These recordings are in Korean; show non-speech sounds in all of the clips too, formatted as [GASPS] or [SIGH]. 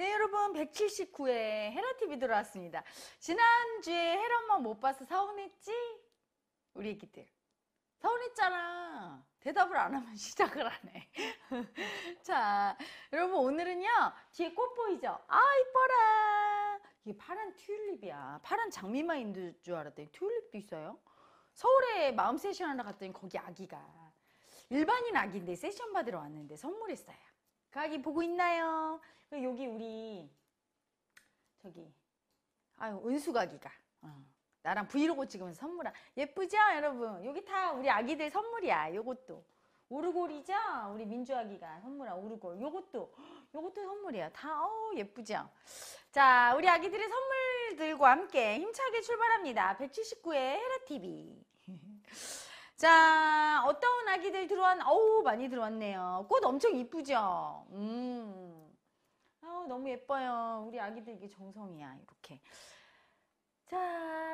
네 여러분 179회 헤라TV 들어왔습니다. 지난주에 헤라 엄마 못 봐서 서운했지? 우리 애기들 서운했잖아. 대답을 안 하면 [LAUGHS] 시작을 안 해. [LAUGHS] 자 여러분 오늘은요 뒤에 꽃 보이죠? 아 이뻐라. 이게 파란 튤립이야. 파란 장미만인 줄 알았더니 튤립도 있어요. 서울에 마음 세션 하러 갔더니 거기 아기가 일반인 아기인데 세션 받으러 왔는데 선물했어요. 가기 보고 있나요? 그 여기 우리 저기 아유 은수가기가 어. 나랑 브이로그 찍으면서 선물아 예쁘죠 여러분 여기 다 우리 아기들 선물이야 요것도 오르골이죠 우리 민주아기가 선물아 오르골 요것도 요것도 선물이야 다 어, 우 예쁘죠 자 우리 아기들의 선물들과 함께 힘차게 출발합니다 179의 헤라TV [LAUGHS] 자, 어떤 아기들 들어왔, 어우, 많이 들어왔네요. 꽃 엄청 이쁘죠? 음. 아우, 너무 예뻐요. 우리 아기들 이게 정성이야. 이렇게. 자,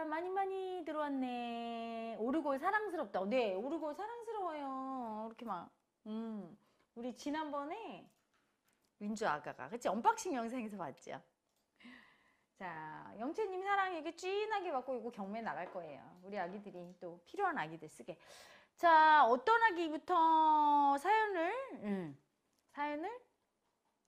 많이 많이 들어왔네. 오르골 사랑스럽다. 네, 오르골 사랑스러워요. 이렇게 막. 음. 우리 지난번에 윤주 아가가, 그치? 언박싱 영상에서 봤죠? 자, 영채님 사랑에게 찐하게 받고 이거 경매 나갈 거예요. 우리 아기들이 또 필요한 아기들 쓰게. 자, 어떤 아기부터 사연을, 음, 사연을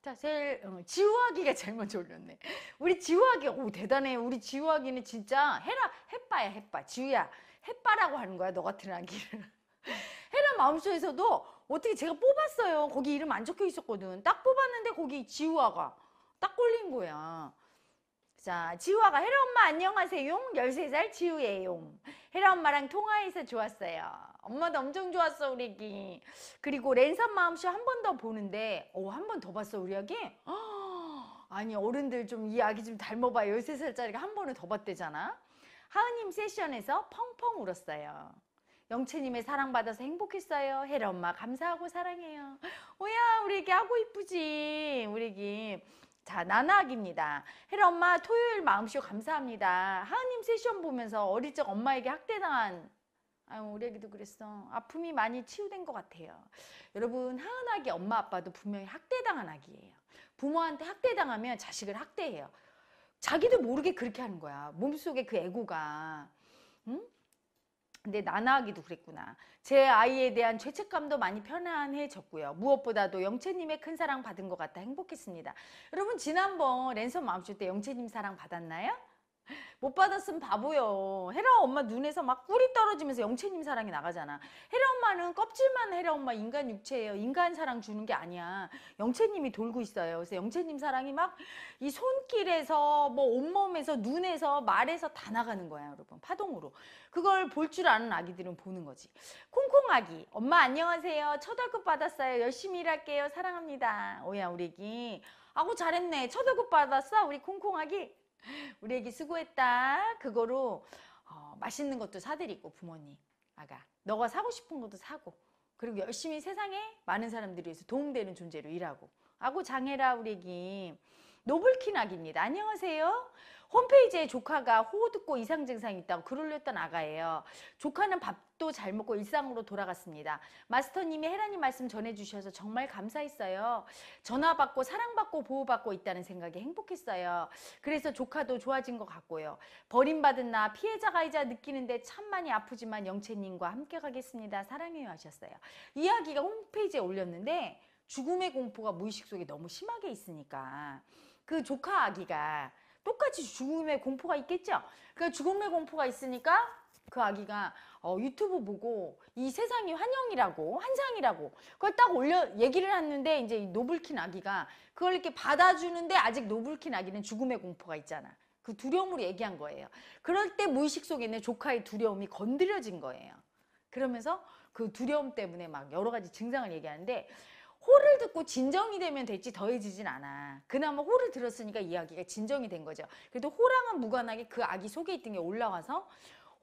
자, 제일 어, 지우아기가 제일 먼저 올렸네. 우리 지우아기, 오 대단해. 우리 지우아기는 진짜 해라 해빠야 해빠. 지우야 해빠라고 하는 거야 너 같은 아기를. [LAUGHS] 해라 마음속에서도 어떻게 제가 뽑았어요. 거기 이름 안 적혀 있었거든. 딱 뽑았는데 거기 지우아가 딱 걸린 거야. 자, 지우아가 헤라 엄마 안녕하세요. 13살 지우예요. 헤라 엄마랑 통화해서 좋았어요. 엄마도 엄청 좋았어, 우리 애기. 그리고 랜선 마음씨한 번 더 보는데, 어, 한번 더 봤어, 우리 애기? [GASPS] 아니, 어른들 좀 이 아기 좀 닮아봐. 13살짜리가 한 번을 더 봤대잖아. 하은님 세션에서 펑펑 울었어요. 영채님의 사랑받아서 행복했어요. 헤라 엄마 감사하고 사랑해요. 오야 우리 애기 하고 이쁘지. 우리 애기 자, 나나학입니다. 헬 엄마 토요일 마음쇼 감사합니다. 하은님 세션 보면서 어릴 적 엄마에게 학대당한 아유, 우리 애기도 그랬어. 아픔이 많이 치유된 것 같아요. 여러분, 하은학이 엄마 아빠도 분명히 학대당한 아이에요 부모한테 학대당하면 자식을 학대해요. 자기도 모르게 그렇게 하는 거야. 몸속에 그 애고가. 근데 나나하기도 그랬구나. 제 아이에 대한 죄책감도 많이 편안해졌고요. 무엇보다도 영채님의 큰 사랑 받은 것 같아 행복했습니다. 여러분 지난번 랜선 마음쇼 때 영채님 사랑 받았나요? 못 받았으면 바보요. 헤라 엄마 눈에서 막 꿀이 떨어지면서 영채님 사랑이 나가잖아. 헤라 엄마는 껍질만 헤라 엄마 인간 육체예요. 인간 사랑 주는 게 아니야. 영채님이 돌고 있어요. 그래서 영채님 사랑이 막 이 손길에서 뭐 온몸에서 눈에서 말에서 다 나가는 거야, 여러분. 파동으로. 그걸 볼 줄 아는 아기들은 보는 거지. 콩콩 아기. 엄마 안녕하세요. 첫등급 받았어요. 열심히 일할게요. 사랑합니다. 오야 우리 애기. 아고 잘했네. 첫등급 받았어. 우리 콩콩 아기. 우리 애기 수고했다. 그거로 어, 맛있는 것도 사드리고 부모님, 아가. 너가 사고 싶은 것도 사고. 그리고 열심히 세상에 많은 사람들이 위해서 도움되는 존재로 일하고. 아고 장해라 우리 애기. 노블킨 아기입니다. 안녕하세요. 홈페이지에 조카가 호호 듣고 이상 증상이 있다고 글 올렸던 아가예요. 조카는 밥 또잘 먹고 일상으로 돌아갔습니다. 마스터님이 헤라님 말씀 전해주셔서 정말 감사했어요. 전화받고 사랑받고 보호받고 있다는 생각에 행복했어요. 그래서 조카도 좋아진 것 같고요. 버림받은 나 피해자 가이자 느끼는데 참 많이 아프지만 영채님과 함께 가겠습니다. 사랑해요 하셨어요. 이야기가 홈페이지에 올렸는데 죽음의 공포가 무의식 속에 너무 심하게 있으니까 그 조카 아기가 똑같이 죽음의 공포가 있겠죠. 그러니까 죽음의 공포가 있으니까 그 아기가 어, 유튜브 보고 이 세상이 환영이라고 환상이라고 그걸 딱 올려 얘기를 하는데 이제 이 노블킨 아기가 그걸 이렇게 받아주는데 아직 노블킨 아기는 죽음의 공포가 있잖아. 그 두려움으로 얘기한 거예요. 그럴 때 무의식 속에 있는 조카의 두려움이 건드려진 거예요. 그러면서 그 두려움 때문에 막 여러 가지 증상을 얘기하는데 호를 듣고 진정이 되면 됐지 더해지진 않아. 그나마 호를 들었으니까 이야기가 진정이 된 거죠. 그래도 호랑은 무관하게 그 아기 속에 있던 게 올라와서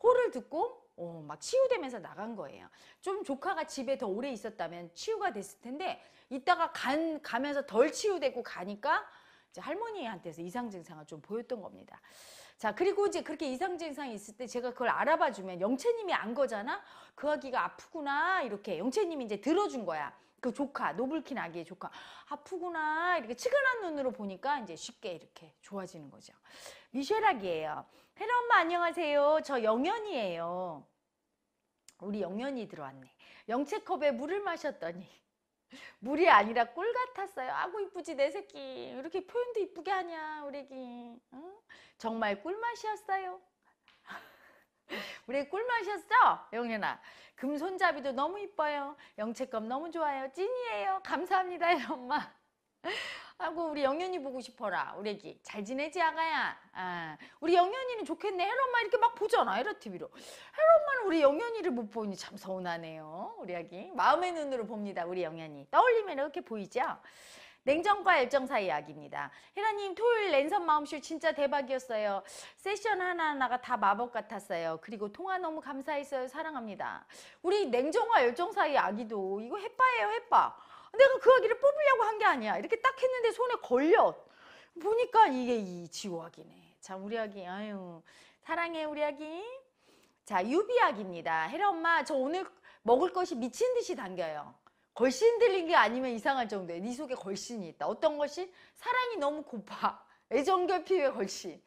호를 듣고 어, 막 치유되면서 나간 거예요. 좀 조카가 집에 더 오래 있었다면 치유가 됐을 텐데 이따가 간 가면서 덜 치유되고 가니까 이제 할머니한테서 이상 증상을 좀 보였던 겁니다. 자 그리고 이제 그렇게 이상 증상이 있을 때 제가 그걸 알아봐 주면 영채님이 안 거잖아. 그 아기가 아프구나 이렇게 영채님이 이제 들어준 거야. 그 조카 노블킨 아기의 조카 아프구나 이렇게 측은한 눈으로 보니까 이제 쉽게 이렇게 좋아지는 거죠. 미셸 아기예요. 헤라 엄마 안녕하세요. 저영연이에요 우리 영연이 들어왔네. 영채컵에 물을 마셨더니 [LAUGHS] 물이 아니라 꿀 같았어요. 아고 이쁘지 내 새끼. 이렇게 표현도 이쁘게 하냐 우리 기 응? 정말 꿀맛이었어요. [LAUGHS] 우리 꿀맛이었어? 영연아 금손잡이도 너무 이뻐요. 영채컵 너무 좋아요. 찐이에요. 감사합니다 [LAUGHS] 엄마. 아고 이 우리 영현이 보고 싶어라. 우리 애기 잘 지내지 아가야. 아, 우리 영현이는 좋겠네. 헤로 엄마 이렇게 막 보잖아. 헤라 TV로. 헤로 엄마는 우리 영현이를 못 보니 참 서운하네요. 우리 아기 마음의 눈으로 봅니다. 우리 영현이 떠올리면 이렇게 보이죠. 냉정과 열정 사이 이야기입니다. 혜라님 토요일 랜선 마음쇼 진짜 대박이었어요. 세션 하나하나가 다 마법 같았어요. 그리고 통화 너무 감사했어요. 사랑합니다. 우리 냉정과 열정 사이 아기도 이거 해빠예요 해빠. 햇바. 내가 그 아기를 뽑으려고 한 게 아니야. 이렇게 딱 했는데 손에 걸려. 보니까 이게 이 지호아기네. 자, 우리 아기, 아유. 사랑해, 우리 아기. 자, 유비아기입니다. 혜라 엄마, 저 오늘 먹을 것이 미친 듯이 당겨요. 걸신 들린 게 아니면 이상할 정도에 네 속에 걸신이 있다. 어떤 것이? 사랑이 너무 고파. 애정결핍의 걸신.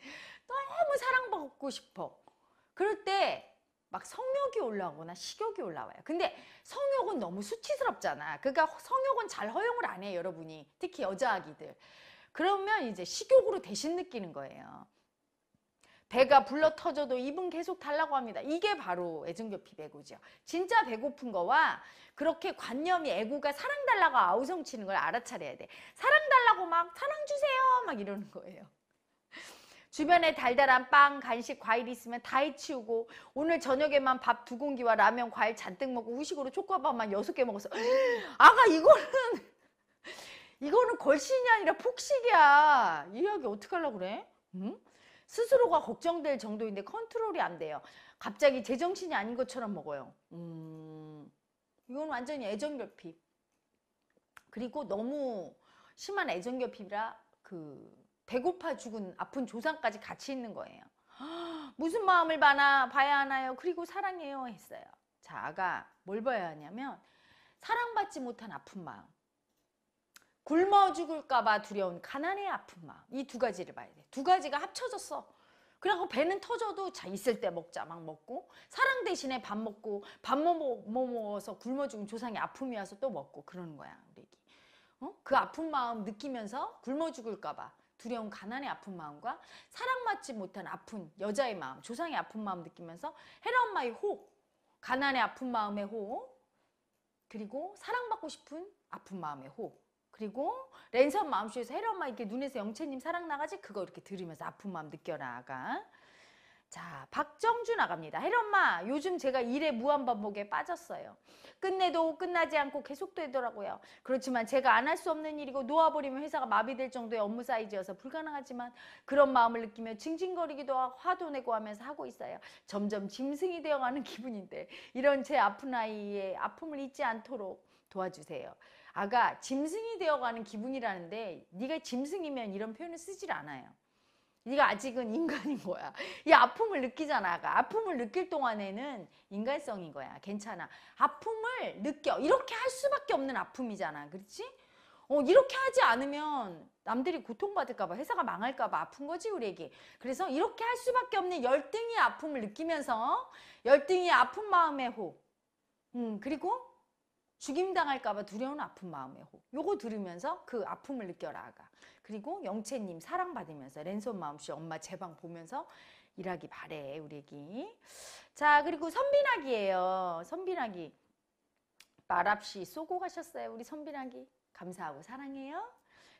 너무 사랑받고 싶어. 그럴 때막 성욕이 올라오거나 식욕이 올라와요. 근데 성욕은 너무 수치스럽잖아. 그러니까 성욕은 잘 허용을 안 해요, 여러분이. 특히 여자 아기들. 그러면 이제 식욕으로 대신 느끼는 거예요. 배가 불러 터져도 입은 계속 달라고 합니다. 이게 바로 애정교피 배구죠. 진짜 배고픈 거와 그렇게 관념이 애구가 사랑 달라고 아우성치는 걸 알아차려야 돼. 사랑 달라고 막 사랑 주세요 막 이러는 거예요. 주변에 달달한 빵, 간식, 과일 이 있으면 다 해치우고 오늘 저녁에만 밥 두 공기와 라면, 과일 잔뜩 먹고 후식으로 초코밥만 여섯 개 먹었어. [GASPS] 아가 이거는 이거는 걸신이 아니라 폭식이야. 이 이야기 어떻게 하려고 그래? 응? 스스로가 걱정될 정도인데 컨트롤이 안 돼요. 갑자기 제정신이 아닌 것처럼 먹어요. 음, 이건 완전히 애정결핍. 그리고 너무 심한 애정결핍이라 그 배고파 죽은 아픈 조상까지 같이 있는 거예요. 무슨 마음을 봐나 봐야 하나요? 그리고 사랑해요 했어요. 자, 아가 뭘 봐야 하냐면 사랑받지 못한 아픈 마음. 굶어 죽을까 봐 두려운 가난의 아픈 마음. 이 두 가지를 봐야 돼. 두 가지가 합쳐졌어. 그래고 배는 터져도 자 있을 때 먹자 막 먹고 사랑 대신에 밥 먹고 밥못 뭐, 뭐, 뭐 먹어서 굶어 죽은 조상의 아픔이 와서 또 먹고 그러는 거야 우리 애기. 어? 그 아픈 마음 느끼면서 굶어 죽을까 봐 두려운 가난의 아픈 마음과 사랑받지 못한 아픈 여자의 마음, 조상의 아픈 마음 느끼면서 헤라 엄마의 호, 가난의 아픈 마음의 호, 그리고 사랑받고 싶은 아픈 마음의 호, 그리고 랜선 마음속에서 헤라 엄마 이렇게 눈에서 영채님 사랑 나가지 그거 이렇게 들으면서 아픈 마음 느껴라가 자, 박정주 나갑니다. 혜련마, 요즘 제가 일의 무한반복에 빠졌어요. 끝내도 끝나지 않고 계속되더라고요. 그렇지만 제가 안 할 수 없는 일이고 놓아버리면 회사가 마비될 정도의 업무 사이즈여서 불가능하지만 그런 마음을 느끼며 징징거리기도 하고 화도 내고 하면서 하고 있어요. 점점 짐승이 되어가는 [LAUGHS] 기분인데 이런 제 아픈 아이의 아픔을 잊지 않도록 도와주세요. 아가, 짐승이 되어가는 기분이라는데 네가 짐승이면 이런 표현을 쓰질 않아요. 네가 아직은 인간인 거야. 이 아픔을 느끼잖아. 아픔을 느낄 동안에는 인간성인 거야. 괜찮아. 아픔을 느껴. 이렇게 할 수밖에 없는 아픔이잖아. 그렇지? 어, 이렇게 하지 않으면 남들이 고통받을까봐 회사가 망할까봐 아픈 거지 우리에게 그래서 이렇게 할 수밖에 없는 열등의 아픔을 느끼면서 열등의 아픈 마음의 호 음, 그리고 죽임당할까봐 두려운 아픈 마음의 호. 요거 들으면서 그 아픔을 느껴라 아가. 그리고 영채님 사랑받으면서 랜선 마음씨 엄마 제 방 보면서 일하기 바래 우리 애기. 자 그리고 선비나기예요. 선비나기. 말없이 쏘고 가셨어요 우리 선비나기. 감사하고 사랑해요.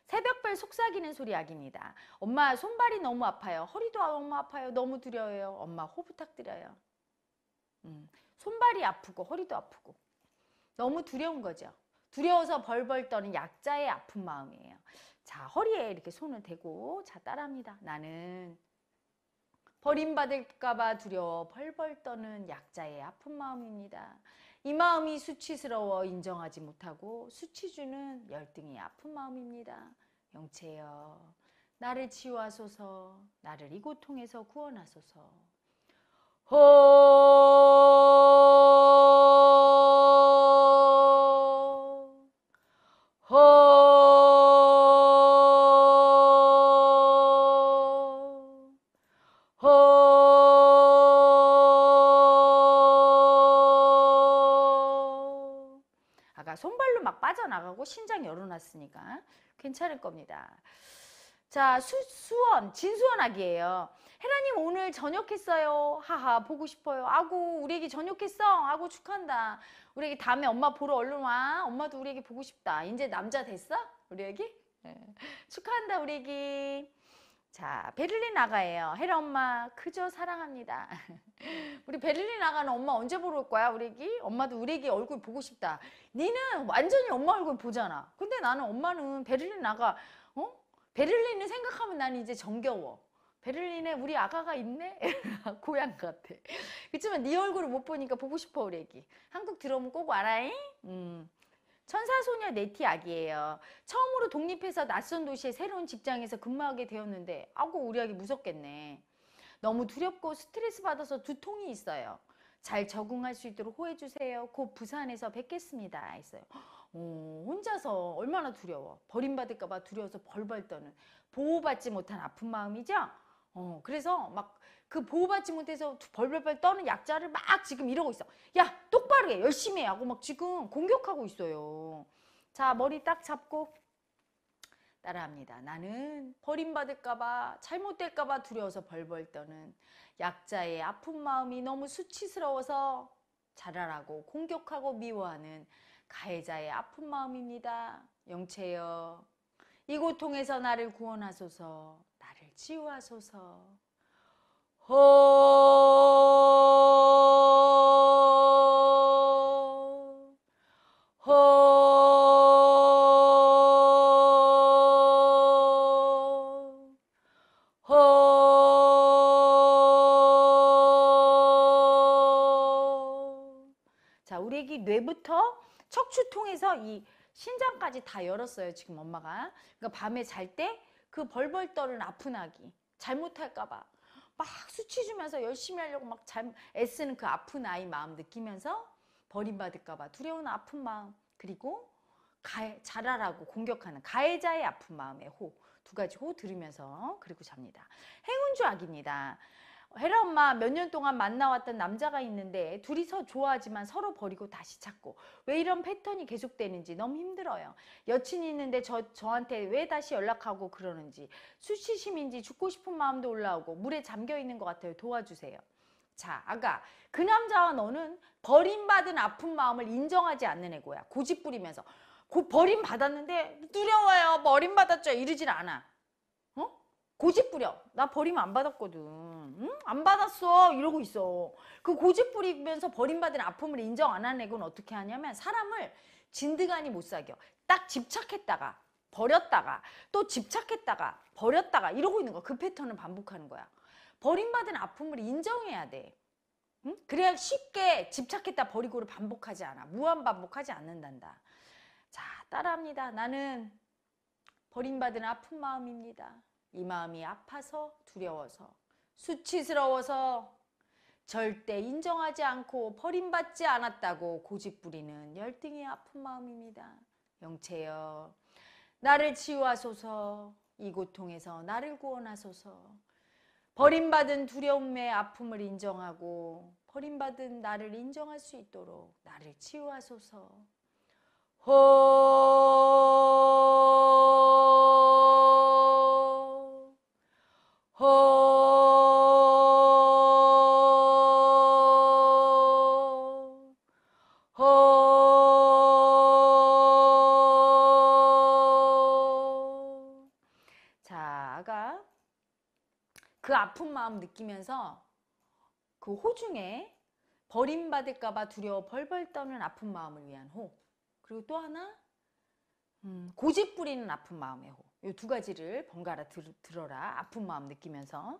새벽별 속삭이는 소리 약입니다. 엄마 손발이 너무 아파요. 허리도 너무 아파요. 너무 두려워요. 엄마 호 부탁드려요. 음, 손발이 아프고 허리도 아프고 너무 두려운 거죠. 두려워서 벌벌 떠는 약자의 아픈 마음이에요. 자, 허리에 이렇게 손을 대고 자, 따라합니다. 나는 버림받을까봐 두려워 벌벌 떠는 약자의 아픈 마음입니다. 이 마음이 수치스러워 인정하지 못하고 수치주는 열등이 아픈 마음입니다. 영체여, 나를 치유하소서, 나를 이 고통에서 구원하소서. 호! 올으니까 괜찮을 겁니다. 자, 수, 수원, 진수원학이에요. 헤라님 오늘 저녁했어요. 하하, 보고 싶어요. 아구, 우리 애기 저녁했어. 아구, 축한다. 하 우리 애기 다음에 엄마 보러 얼른 와. 엄마도 우리 애기 보고 싶다. 이제 남자 됐어? 우리 애기? 네. 축하한다, 우리 애기. 자, 베를린 아가예요. 헤라 엄마, 그저 사랑합니다. [LAUGHS] 우리 베를린 아가는 엄마 언제 보러 올 거야? 우리 애기? 엄마도 우리 애기 얼굴 보고 싶다. 니는 완전히 엄마 얼굴 보잖아. 근데 나는 엄마는 베를린 아가, 어? 베를린을 생각하면 나는 이제 정겨워. 베를린에 우리 아가가 있네? [LAUGHS] 고향 같아. 그렇지만 네 얼굴을 못 보니까 보고 싶어, 우리 애기. 한국 들어오면 꼭 와라잉? 음. 천사소녀 네티 아기예요. 처음으로 독립해서 낯선 도시의 새로운 직장에서 근무하게 되었는데 아고 우리 아기 무섭겠네. 너무 두렵고 스트레스 받아서 두통이 있어요. 잘 적응할 수 있도록 호해주세요. 곧 부산에서 뵙겠습니다. 했어요. 오, 어, 혼자서 얼마나 두려워. 버림받을까봐 두려워서 벌벌 떠는 보호받지 못한 아픈 마음이죠. 어, 그래서 막그 보호받지 못해서 벌벌벌 떠는 약자를 막 지금 이러고 있어. 야 똑바로 해 열심히 해 하고 막 지금 공격하고 있어요. 자 머리 딱 잡고 따라합니다. 나는 버림받을까봐 잘못될까봐 두려워서 벌벌 떠는 약자의 아픈 마음이 너무 수치스러워서 자라라고 공격하고 미워하는 가해자의 아픈 마음입니다. 영채여 이 고통에서 나를 구원하소서 나를 치유하소서 호, 호, 호. 자, 우리 애기 뇌부터 척추 통해서 이 신장까지 다 열었어요, 지금 엄마가. 그러니까 밤에 잘 때 그 벌벌 떨는 아픈 아기. 잘못할까봐. 수치 주면서 열심히 하려고 막 애쓰는 그 아픈 아이 마음 느끼면서 버림받을까봐 두려운 아픈 마음 그리고 가해, 잘하라고 공격하는 가해자의 아픈 마음의 호 두 가지 호 들으면서 그리고 잡니다. 행운주 악입니다. 헤라 엄마 몇 년 동안 만나왔던 남자가 있는데 둘이서 좋아하지만 서로 버리고 다시 찾고 왜 이런 패턴이 계속되는지 너무 힘들어요. 여친이 있는데 저, 저한테 왜 다시 연락하고 그러는지 수치심인지 죽고 싶은 마음도 올라오고 물에 잠겨있는 것 같아요. 도와주세요. 자, 아가. 그 남자와 너는 버림받은 아픈 마음을 인정하지 않는 애고야. 고집 부리면서. 고, 버림받았는데 두려워요. 버림받았죠. 이러질 않아. 고집부려. 나 버리면 안 받았거든. 응? 안 받았어. 이러고 있어. 그 고집부리면서 버림받은 아픔을 인정 안 하는 애는 어떻게 하냐면 사람을 진드간이 못 사겨. 딱 집착했다가 버렸다가 또 집착했다가 버렸다가 이러고 있는 거야. 그 패턴을 반복하는 거야. 버림받은 아픔을 인정해야 돼. 응? 그래야 쉽게 집착했다 버리고를 반복하지 않아. 무한 반복하지 않는단다. 자, 따라합니다. 나는 버림받은 아픈 마음입니다. 이 마음이 아파서 두려워서 수치스러워서 절대 인정하지 않고 버림받지 않았다고 고집부리는 열등의 아픈 마음입니다. 영체여 나를 치유하소서 이 고통에서 나를 구원하소서 버림받은 두려움의 아픔을 인정하고 버림받은 나를 인정할 수 있도록 나를 치유하소서 호 아픈 마음 느끼면서 그 호중에 버림받을까봐 두려워 벌벌 떠는 아픈 마음을 위한 호 그리고 또 하나 음, 고집 부리는 아픈 마음의 호 이 두 가지를 번갈아 들, 들어라 아픈 마음 느끼면서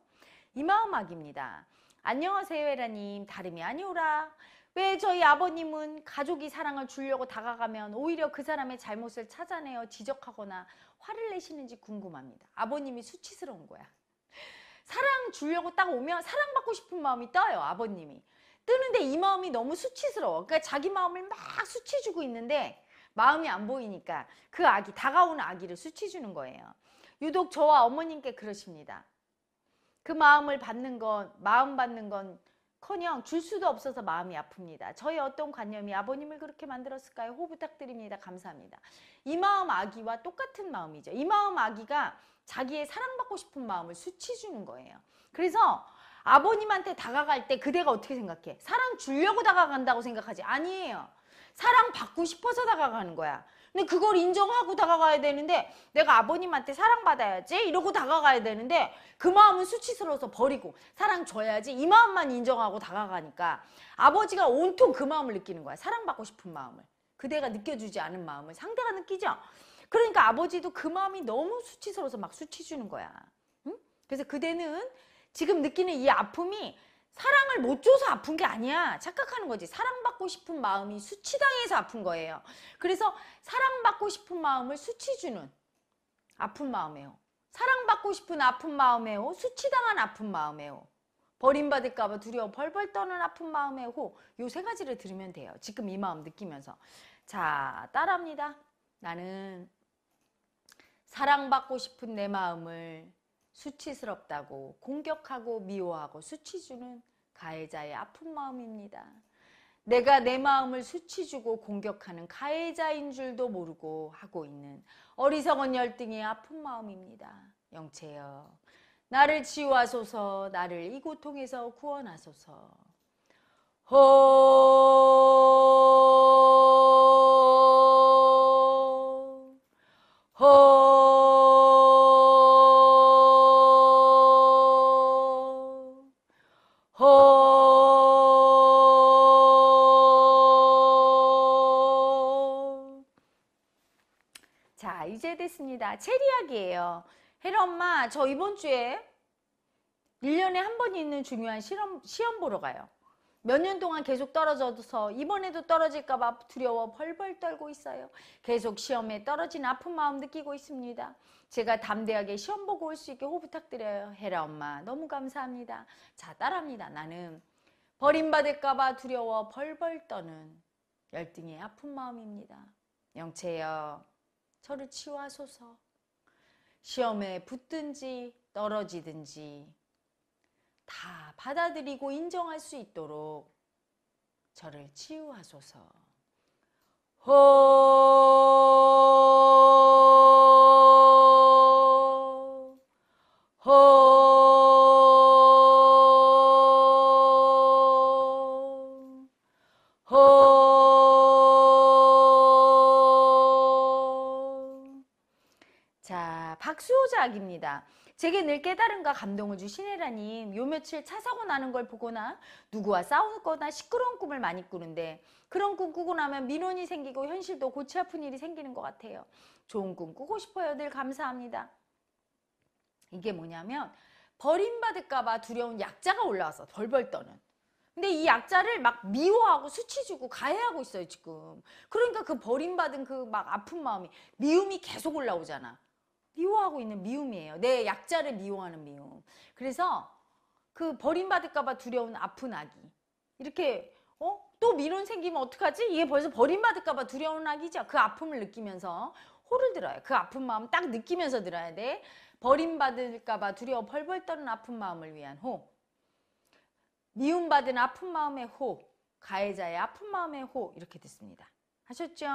이 마음 악입니다 안녕하세요 헤라님 다름이 아니오라 왜 저희 아버님은 가족이 사랑을 주려고 다가가면 오히려 그 사람의 잘못을 찾아내어 지적하거나 화를 내시는지 궁금합니다 아버님이 수치스러운 거야 사랑 주려고 딱 오면 사랑받고 싶은 마음이 떠요. 아버님이. 뜨는데 이 마음이 너무 수치스러워. 그러니까 자기 마음을 막 수치 주고 있는데 마음이 안 보이니까 그 아기 다가오는 아기를 수치 주는 거예요. 유독 저와 어머님께 그러십니다. 그 마음을 받는 건 마음 받는 건 커녕 줄 수도 없어서 마음이 아픕니다. 저의 어떤 관념이 아버님을 그렇게 만들었을까요? 호 부탁드립니다. 감사합니다. 이 마음 아기와 똑같은 마음이죠. 이 마음 아기가 자기의 사랑받고 싶은 마음을 수치 주는 거예요. 그래서 아버님한테 다가갈 때 그대가 어떻게 생각해? 사랑 주려고 다가간다고 생각하지? 아니에요. 사랑 받고 싶어서 다가가는 거야. 근데 그걸 인정하고 다가가야 되는데 내가 아버님한테 사랑받아야지 이러고 다가가야 되는데 그 마음은 수치스러워서 버리고 사랑 줘야지 이 마음만 인정하고 다가가니까 아버지가 온통 그 마음을 느끼는 거야. 사랑받고 싶은 마음을. 그대가 느껴주지 않은 마음을 상대가 느끼죠. 그러니까 아버지도 그 마음이 너무 수치스러워서 막 수치주는 거야. 응? 그래서 그대는 지금 느끼는 이 아픔이 사랑을 못 줘서 아픈 게 아니야. 착각하는 거지. 사랑받고 싶은 마음이 수치당해서 아픈 거예요. 그래서 사랑받고 싶은 마음을 수치주는 아픈 마음에요. 사랑받고 싶은 아픈 마음에요. 수치당한 아픈 마음에요. 버림받을까봐 두려워 벌벌 떠는 아픈 마음에 호. 요세 가지를 들으면 돼요. 지금 이 마음 느끼면서. 자, 따라합니다. 나는 사랑받고 싶은 내 마음을 수치스럽다고 공격하고 미워하고 수치주는 가해자의 아픈 마음입니다. 내가 내 마음을 수치주고 공격하는 가해자인 줄도 모르고 하고 있는 어리석은 열등의 아픈 마음입니다. 영채여 나를 지우하소서 나를 이 고통에서 구원하소서 호 체리학이에요. 헤라 엄마 저 이번 주에 1년에 한 번 있는 중요한 실험, 시험 보러 가요. 몇 년 동안 계속 떨어져서 이번에도 떨어질까봐 두려워 벌벌 떨고 있어요. 계속 시험에 떨어진 아픈 마음 느끼고 있습니다. 제가 담대하게 시험 보고 올 수 있게 호 부탁드려요. 헤라 엄마 너무 감사합니다. 자 따라합니다. 나는 버림받을까봐 두려워 벌벌 떠는 열등의 아픈 마음입니다. 영채여 저를 치유하소서. 시험에 붙든지 떨어지든지 다 받아들이고 인정할 수 있도록 저를 치유하소서. 호 생각입니다. 제게 늘 깨달음과 감동을 주시네라님요 며칠 차 사고 나는 걸 보거나 누구와 싸우거나 시끄러운 꿈을 많이 꾸는데 그런 꿈 꾸고 나면 민원이 생기고 현실도 고치 아픈 일이 생기는 것 같아요. 좋은 꿈 꾸고 싶어요. 늘 감사합니다. 이게 뭐냐면 버림받을까봐 두려운 약자가 올라와서 벌벌 떠는 근데 이 약자를 막 미워하고 수치주고 가해하고 있어요 지금 그러니까 그 버림받은 그 막 아픈 마음이 미움이 계속 올라오잖아 미워하고 있는 미움이에요. 내 약자를 미워하는 미움. 그래서 그 버림받을까봐 두려운 아픈 아기. 이렇게 어? 또 미론 생기면 어떡하지? 이게 벌써 버림받을까봐 두려운 아기죠. 그 아픔을 느끼면서 호를 들어요. 그 아픈 마음 딱 느끼면서 들어야 돼. 버림받을까봐 두려워 벌벌 떠는 아픈 마음을 위한 호. 미움받은 아픈 마음의 호. 가해자의 아픈 마음의 호. 이렇게 듣습니다. 하셨죠?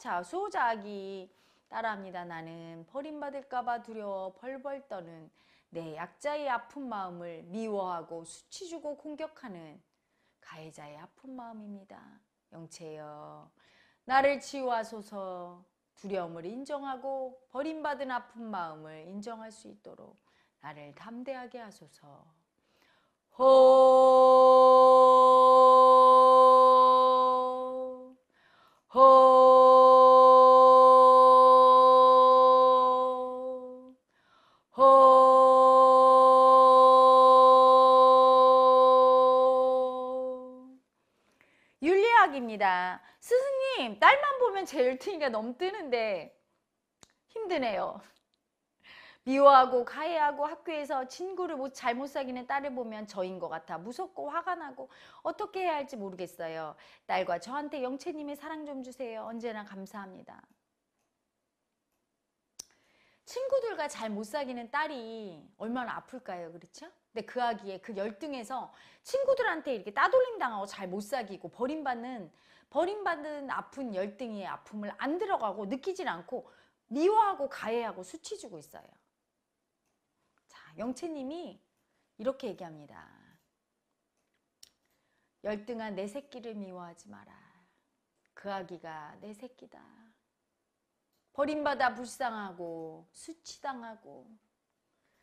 자, 수호자 아기. 따라합니다. 나는 버림받을까봐 두려워 벌벌 떠는 내 약자의 아픈 마음을 미워하고 수치주고 공격하는 가해자의 아픈 마음입니다. 영채여 나를 치유하소서 두려움을 인정하고 버림받은 아픈 마음을 인정할 수 있도록 나를 담대하게 하소서 호 목사님 딸만 보면 제일 팅이가 넘뜨는데 힘드네요. [LAUGHS] 미워하고 가해하고 학교에서 친구를 못, 잘 못 사귀는 딸을 보면 저인 것 같아 무섭고 화가 나고 어떻게 해야 할지 모르겠어요. 딸과 저한테 영채님의 사랑 좀 주세요. 언제나 감사합니다. 친구들과 잘 못 사귀는 딸이 얼마나 아플까요? 그렇죠? 근데 그 아기에 그 열등에서 친구들한테 이렇게 따돌림 당하고 잘 못 사귀고 버림받는 버림받은 아픈 열등이의 아픔을 안 들어가고 느끼질 않고 미워하고 가해하고 수치주고 있어요. 자, 영채님이 이렇게 얘기합니다. 열등한 내 새끼를 미워하지 마라. 그 아기가 내 새끼다. 버림받아 불쌍하고 수치당하고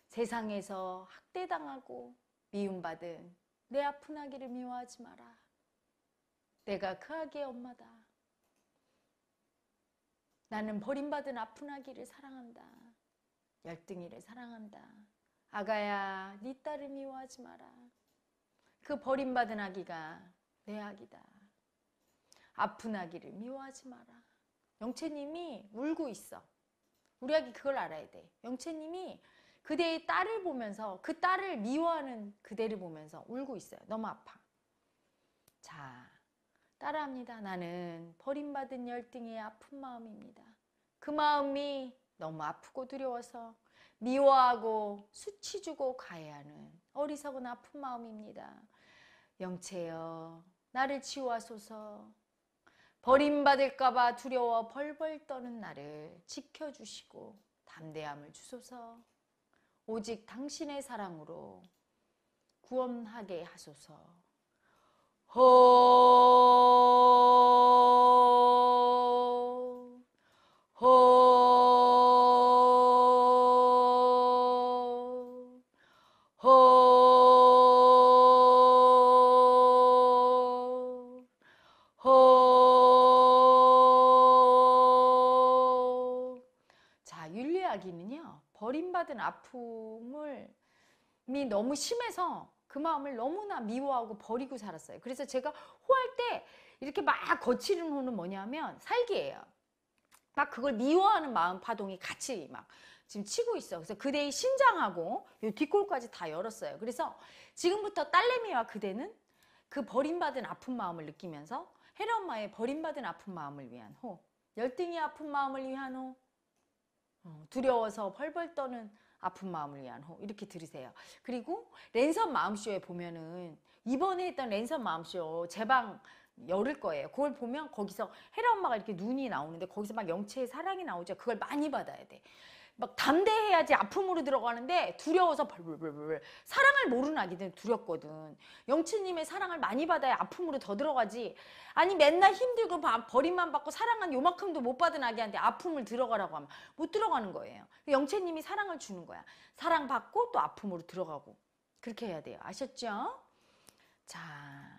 세상에서 학대당하고 미움받은 내 아픈 아기를 미워하지 마라. 내가 그 아기의 엄마다. 나는 버림받은 아픈 아기를 사랑한다. 열등이를 사랑한다. 아가야, 네 딸을 미워하지 마라. 그 버림받은 아기가 내 아기다. 아픈 아기를 미워하지 마라. 영채님이 울고 있어. 우리 아기 그걸 알아야 돼. 영채님이 그대의 딸을 보면서 그 딸을 미워하는 그대를 보면서 울고 있어요. 너무 아파. 자, 따라합니다. 나는 버림받은 열등의 아픈 마음입니다. 그 마음이 너무 아프고 두려워서 미워하고 수치주고 가해하는 어리석은 아픈 마음입니다. 영체여 나를 치유하소서 버림받을까봐 두려워 벌벌 떠는 나를 지켜주시고 담대함을 주소서 오직 당신의 사랑으로 구원하게 하소서 호, 자, 윤리아기는요, 버림받은 아픔을 너무 심해서 그 마음을 너무나 미워하고 버리고 살았어요. 그래서 제가 호할 때 이렇게 막 거칠은 호는 뭐냐면 살기예요. 막 그걸 미워하는 마음 파동이 같이 막 지금 치고 있어. 그래서 그대의 신장하고 요 뒷골까지 다 열었어요. 그래서 지금부터 딸내미와 그대는 그 버림받은 아픈 마음을 느끼면서 헤라 엄마의 버림받은 아픈 마음을 위한 호, 열등이 아픈 마음을 위한 호, 어, 두려워서 펄벌 떠는 아픈 마음을 위한 호 이렇게 들으세요. 그리고 랜선 마음쇼에 보면은 이번에 했던 랜선 마음쇼 제 방 열을 거예요. 그걸 보면 거기서 헤라 엄마가 이렇게 눈이 나오는데 거기서 막 영체의 사랑이 나오죠. 그걸 많이 받아야 돼. 막 담대해야지 아픔으로 들어가는데 두려워서 벌벌벌벌 사랑을 모르는 아기들은 두렵거든 영치님의 사랑을 많이 받아야 아픔으로 더 들어가지 아니 맨날 힘들고 버림만 받고 사랑한 요만큼도 못 받은 아기한테 아픔을 들어가라고 하면 못 들어가는 거예요 그 영채님이 사랑을 주는 거야 사랑받고 또 아픔으로 들어가고 그렇게 해야 돼요 아셨죠? 자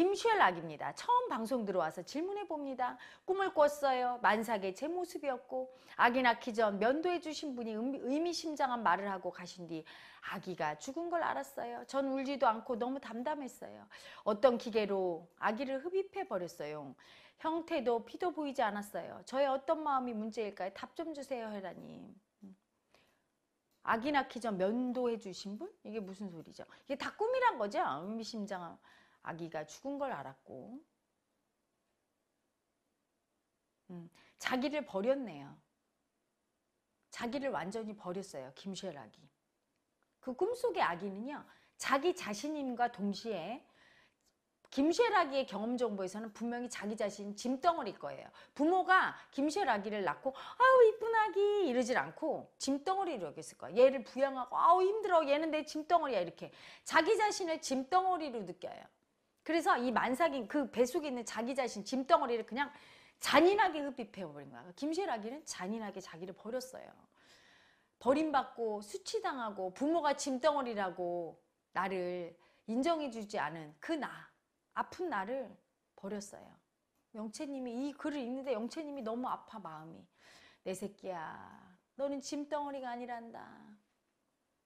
김쉘 악입니다. 처음 방송 들어와서 질문해 봅니다. 꿈을 꿨어요. 만삭의 제 모습이었고 아기 낳기 전 면도해 주신 분이 음, 의미심장한 말을 하고 가신 뒤 아기가 죽은 걸 알았어요. 전 울지도 않고 너무 담담했어요. 어떤 기계로 아기를 흡입해 버렸어요. 형태도 피도 보이지 않았어요. 저의 어떤 마음이 문제일까요? 답 좀 주세요, 혜라님. 아기 낳기 전 면도해 주신 분? 이게 무슨 소리죠? 이게 다 꿈이란 거죠? 의미심장한. 아기가 죽은 걸 알았고 음, 자기를 버렸네요. 자기를 완전히 버렸어요. 김쉘 아기. 그 꿈속의 아기는요. 자기 자신임과 동시에 김쉘아기의 경험 정보에서는 분명히 자기 자신 짐덩어리일 거예요. 부모가 김쉘아기를 낳고 아우 이쁜 아기 이러질 않고 짐덩어리로 여겼을 거야. 얘를 부양하고 아우 힘들어 얘는 내 짐덩어리야 이렇게 자기 자신을 짐덩어리로 느껴요. 그래서 이 만삭인 그 배 속에 있는 자기 자신 짐덩어리를 그냥 잔인하게 흡입해버린 거야. 김실아기는 잔인하게 자기를 버렸어요. 버림받고 수치당하고 부모가 짐덩어리라고 나를 인정해주지 않은 그 나, 아픈 나를 버렸어요. 영채님이 이 글을 읽는데 영채님이 너무 아파 마음이. 내 새끼야 너는 짐덩어리가 아니란다.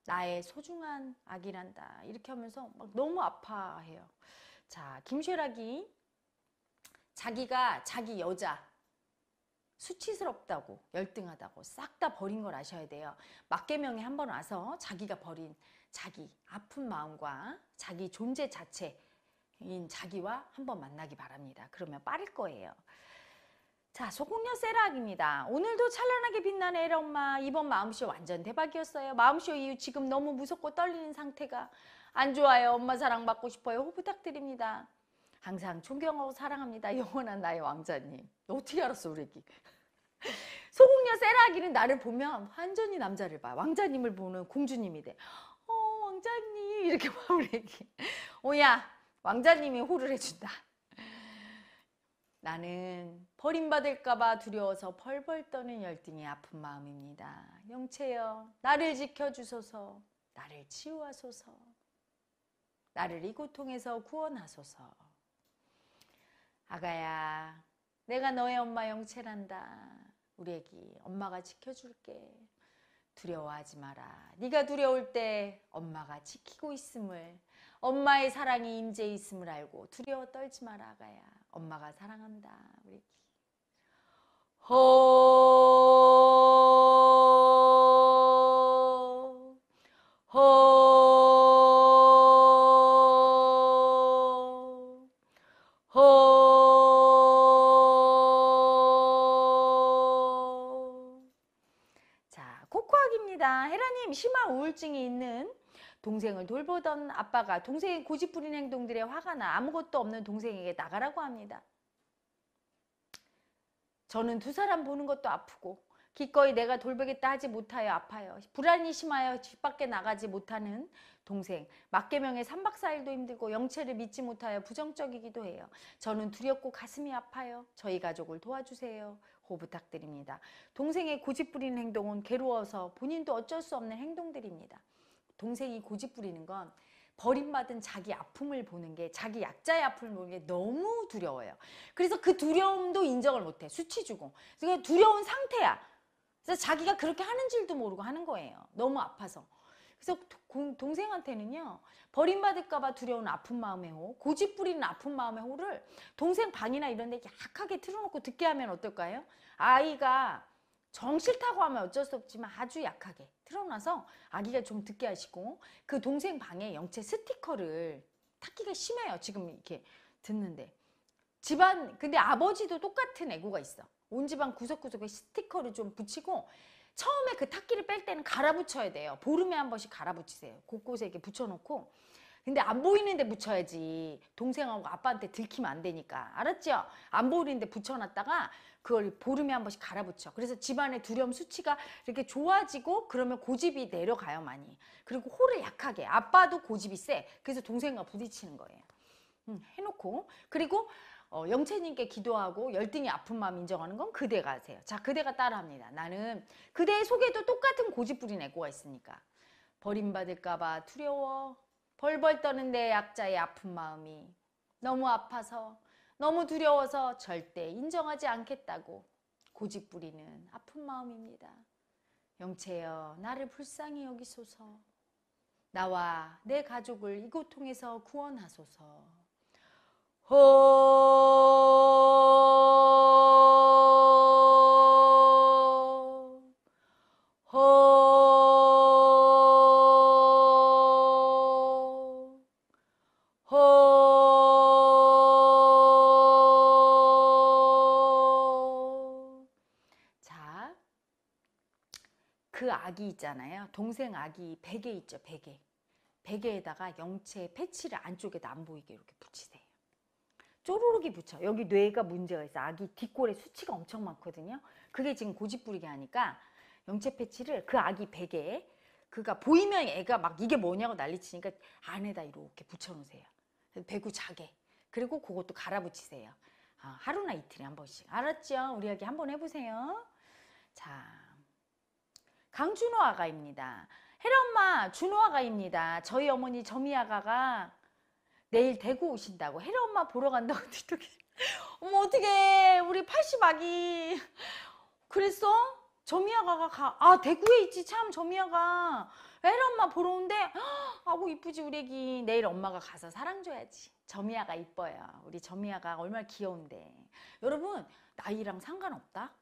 나의 소중한 아기란다. 이렇게 하면서 막 너무 아파해요. 자, 김쉐락이 자기가 자기 여자 수치스럽다고 열등하다고 싹 다 버린 걸 아셔야 돼요. 막개명에 한번 와서 자기가 버린 자기 아픈 마음과 자기 존재 자체인 자기와 한번 만나기 바랍니다. 그러면 빠를 거예요. 자, 소공녀 세락입니다. 오늘도 찬란하게 빛나는 엄마. 이번 마음쇼 완전 대박이었어요. 마음쇼 이후 지금 너무 무섭고 떨리는 상태가 안 좋아요. 엄마 사랑받고 싶어요. 호 부탁드립니다. 항상 존경하고 사랑합니다. 영원한 나의 왕자님. 어떻게 알았어 우리 애기. [LAUGHS] 소공녀 세라기는 나를 보면 완전히 남자를 봐. 왕자님을 보는 공주님이 돼. 어 왕자님 이렇게 봐 우리 애기. 오야 왕자님이 호를 해준다. 나는 버림받을까봐 두려워서 벌벌 떠는 열등이 아픈 마음입니다. 영채여, 나를 지켜주소서, 나를 치유하소서. 나를 이 고통에서 구원하소서. 아가야, 내가 너의 엄마 영채란다. 우리 애기, 엄마가 지켜줄게. 두려워하지 마라. 네가 두려울 때 엄마가 지키고 있음을, 엄마의 사랑이 임재 있음을 알고 두려워 떨지 마라, 아가야. 엄마가 사랑한다, 우리 애기. 호. 경우엔 돌보던 아빠가 동생의 고집부린 행동들에 화가 나 아무것도 없는 동생에게 나가라고 합니다. 저는 두 사람 보는 것도 아프고 기꺼이 내가 돌보겠다 하지 못하여 아파요. 불안이 심하여 집 밖에 나가지 못하는 동생. 막개명의 3박 4일도 힘들고 영체를 믿지 못하여 부정적이기도 해요. 저는 두렵고 가슴이 아파요. 저희 가족을 도와주세요. 호 부탁드립니다. 동생의 고집부리 행동은 괴로워서 본인도 어쩔 수 없는 행동들입니다. 동생이 고집 부리는 건 버림받은 자기 아픔을 보는 게 자기 약자의 아픔을 보는 게 너무 두려워요. 그래서 그 두려움도 인정을 못해. 수치주고. 그래서 두려운 상태야. 그래서 자기가 그렇게 하는 줄도 모르고 하는 거예요. 너무 아파서. 그래서 동생한테는요. 버림받을까 봐 두려운 아픈 마음의 호, 고집 부리는 아픈 마음의 호를 동생 방이나 이런 데 약하게 틀어놓고 듣게 하면 어떨까요? 아이가 정 싫다고 하면 어쩔 수 없지만 아주 약하게 틀어놔서 아기가 좀 듣게 하시고 그 동생 방에 영채 스티커를 탁기가 심해요. 지금 이렇게 듣는데. 집안 근데 아버지도 똑같은 애고가 있어. 온 집안 구석구석에 스티커를 좀 붙이고 처음에 그 탁기를 뺄 때는 갈아붙여야 돼요. 보름에 한 번씩 갈아붙이세요. 곳곳에 이렇게 붙여놓고 근데 안 보이는데 붙여야지. 동생하고 아빠한테 들키면 안 되니까. 알았죠? 안 보이는데 붙여놨다가 그걸 보름에 한 번씩 갈아붙여. 그래서 집안의 두려움 수치가 이렇게 좋아지고 그러면 고집이 내려가요, 많이. 그리고 호를 약하게. 아빠도 고집이 세. 그래서 동생과 부딪히는 거예요. 음, 해놓고. 그리고 어, 영채님께 기도하고 열등이 아픈 마음 인정하는 건 그대가 하세요. 자, 그대가 따라합니다. 나는 그대의 속에도 똑같은 고집부린 애고가 있으니까. 버림받을까봐 두려워. 벌벌 떠는 내 약자의 아픈 마음이 너무 아파서 너무 두려워서 절대 인정하지 않겠다고 고집부리는 아픈 마음입니다. 영채여 나를 불쌍히 여기소서 나와 내 가족을 이 고통에서 구원하소서 호 아기 있잖아요. 동생 아기 베개 있죠, 베개. 베개에다가 영체 패치를 안쪽에다 안 보이게 이렇게 붙이세요. 쪼르르기 붙여. 여기 뇌가 문제가 있어. 아기 뒷골에 수치가 엄청 많거든요. 그게 지금 고집부리게 하니까 영체 패치를 그 아기 베개에 그가 보이면 애가 막 이게 뭐냐고 난리치니까 안에다 이렇게 붙여놓으세요. 배구 자게. 그리고 그것도 갈아붙이세요. 아, 하루나 이틀에 한 번씩. 알았죠? 우리 아기 한 번 해보세요. 자. 강준호 아가입니다. 헬엄마 준호 아가입니다. 저희 어머니 점이 아가가 내일 대구 오신다고 헬엄마 보러 간다고 [LAUGHS] 뒤쪽에 어머 어떻게 우리 80아기 그랬어? 점이 아가가 가. 아 대구에 있지 참 점이 아가 헬엄마 보러 온대 아고 이쁘지 우리 애기 내일 엄마가 가서 사랑 줘야지 점이 아가 이뻐요 우리 점이 아가 얼마나 귀여운데 여러분 나이랑 상관없다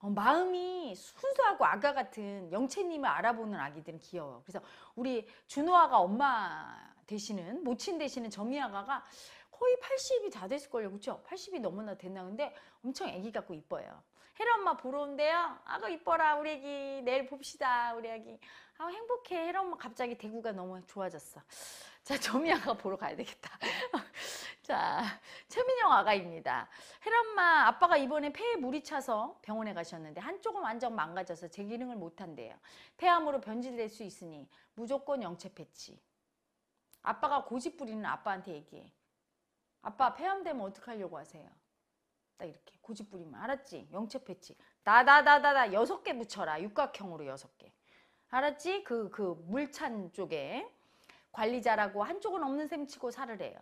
어, 마음이 순수하고 아가 같은 영채님을 알아보는 아기들은 귀여워요. 그래서 우리 준호아가 엄마 되시는 모친 되시는 정희아가가 거의 80이 다 됐을걸요. 그쵸? 80이 넘었나 됐나 근데 엄청 애기 같고 이뻐요. 혜라 엄마 보러 온대요. 아가 이뻐라 우리 아기 내일 봅시다 우리 아기아 행복해 혜라 엄마 갑자기 대구가 너무 좋아졌어. 자, 조미아가 보러 가야 되겠다. [LAUGHS] 자, 최민영 아가입니다. 헬엄마 아빠가 이번에 폐에 물이 차서 병원에 가셨는데 한쪽은 완전 망가져서 제기능을 못한대요. 폐암으로 변질될 수 있으니 무조건 영체 패치. 아빠가 고집 부리는 아빠한테 얘기해. 아빠 폐암되면 어떡하려고 하세요? 딱 이렇게 고집 부리면 알았지? 영체 패치. 나다다다다 여섯 개 붙여라. 육각형으로 여섯 개. 알았지? 그그 그 물찬 쪽에. 관리자라고 한쪽은 없는 셈 치고 살을 해요.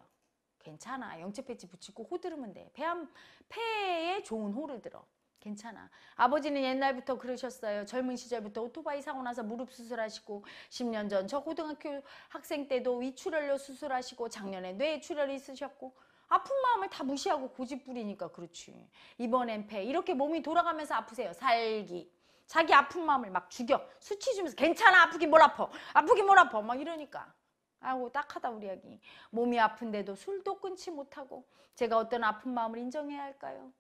괜찮아. 영체 패치 붙이고 호 들으면 돼. 폐암, 폐에 좋은 호를 들어. 괜찮아. 아버지는 옛날부터 그러셨어요. 젊은 시절부터 오토바이 사고 나서 무릎 수술하시고 10년 전 저 고등학교 학생 때도 위출혈로 수술하시고 작년에 뇌 출혈이 있으셨고 아픈 마음을 다 무시하고 고집 부리니까 그렇지. 이번엔 폐. 이렇게 몸이 돌아가면서 아프세요. 살기. 자기 아픈 마음을 막 죽여. 수치 주면서 괜찮아. 아프긴 뭘 아파. 아프긴 뭘 아파. 막 이러니까. 아이고 딱하다 우리 아기. 몸이 아픈데도 술도 끊지 못하고 제가 어떤 아픈 마음을 인정해야 할까요?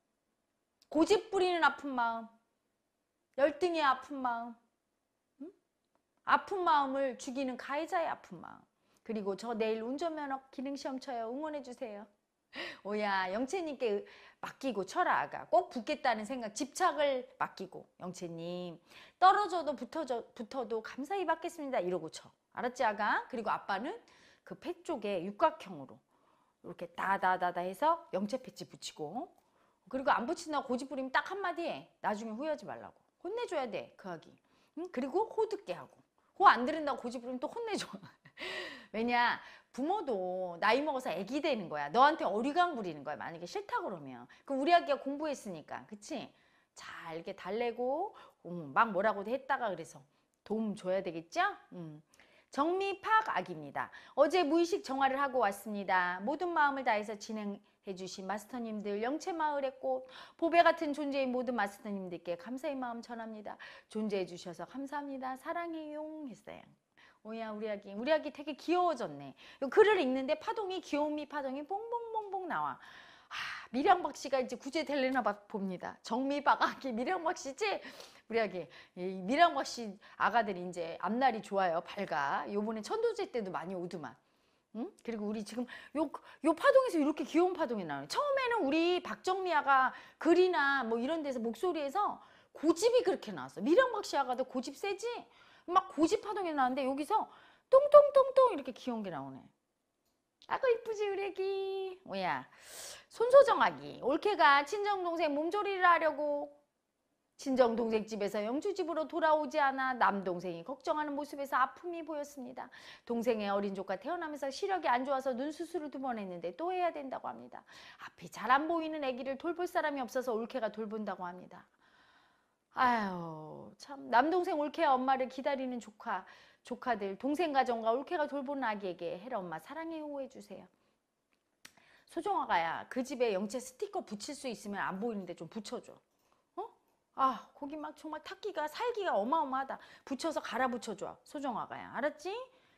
고집 부리는 아픈 마음, 열등의 아픈 마음, 음? 아픈 마음을 죽이는 가해자의 아픈 마음. 그리고 저 내일 운전면허 기능시험 쳐요. 응원해주세요. [LAUGHS] 오야 영채님께 맡기고 쳐라 아가 꼭 붙겠다는 생각 집착을 맡기고 영채님 떨어져도 붙어져, 붙어도 감사히 받겠습니다 이러고 쳐 알았지 아가? 그리고 아빠는 그팩 쪽에 육각형으로 이렇게 다다다다 해서 영채 패치 붙이고 그리고 안 붙인다고 고집 부리면 딱 한마디 해. 나중에 후회하지 말라고. 혼내줘야 돼. 그 아기. 응? 그리고 호 듣게 하고. 호 안 들은다고 고집 부리면 또 혼내줘. [LAUGHS] 왜냐 부모도 나이 먹어서 애기 되는 거야. 너한테 어리광 부리는 거야. 만약에 싫다 그러면. 그럼 우리 아기가 공부했으니까. 그치? 잘 이렇게 달래고 음, 막 뭐라고도 했다가 그래서 도움 줘야 되겠죠? 음. 정미 파악 악입니다. 어제 무의식 정화를 하고 왔습니다. 모든 마음을 다해서 진행 해주신 마스터님들 영채마을의 꽃 보배 같은 존재인 모든 마스터님들께 감사의 마음 전합니다. 존재해 주셔서 감사합니다. 사랑해용 했어요. 오야 우리 아기 우리 아기 되게 귀여워졌네. 글을 읽는데 파동이 귀요미 여 파동이 뽕뽕뽕뽕 나와. 아, 미량박 씨가 이제 구제될려나 봅니다. 정미박 아기 미량박 씨지? 우리 아기 미랑과 씨 아가들이 이제 앞날이 좋아요. 밝아. 요번에 천도제 때도 많이 오드만. 응? 그리고 우리 지금 요, 요 파동에서 이렇게 귀여운 파동이 나와요. 처음에는 우리 박정미아가 글이나 뭐 이런 데서 목소리에서 고집이 그렇게 나왔어. 미량박 씨 아가도 고집 세지? 막 고집 파동이 나는데 여기서 똥똥똥똥 이렇게 귀여운 게 나오네. 아고 이쁘지 우리 애기. 뭐야. 손소정 아기. 올케가 친정동생 몸조리를 하려고 친정 동생 집에서 영주 집으로 돌아오지 않아 남동생이 걱정하는 모습에서 아픔이 보였습니다. 동생의 어린 조카 태어나면서 시력이 안 좋아서 눈 수술을 두 번 했는데 또 해야 된다고 합니다. 앞이 잘 안 보이는 아기를 돌볼 사람이 없어서 올케가 돌본다고 합니다. 아유 참 남동생 올케의 엄마를 기다리는 조카 조카들 동생 가정과 올케가 돌보는 아기에게 헤라 엄마 사랑해 호해 주세요. 소정아가야 그 집에 영채 스티커 붙일 수 있으면 안 보이는데 좀 붙여줘. 아 고기 막 정말 탁기가 살기가 어마어마하다 붙여서 갈아 붙여줘 소정아가야 알았지?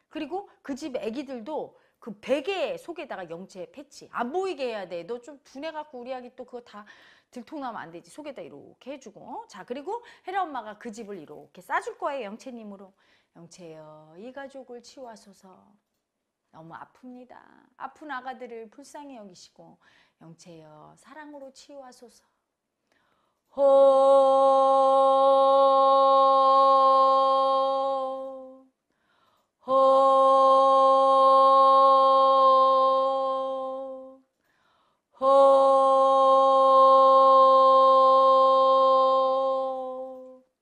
그리고 그 집 애기들도 그 베개 속에다가 영체 패치 안 보이게 해야 돼너 좀 두뇌 갖고 우리 아기 또 그거 다 들통나면 안 되지 속에다 이렇게 해주고 어? 자 그리고 헤라 엄마가 그 집을 이렇게 싸줄 거예요 영채님으로 영채여 이 가족을 치유하소서 너무 아픕니다 아픈 아가들을 불쌍히 여기시고 영채여 사랑으로 치유하소서 호,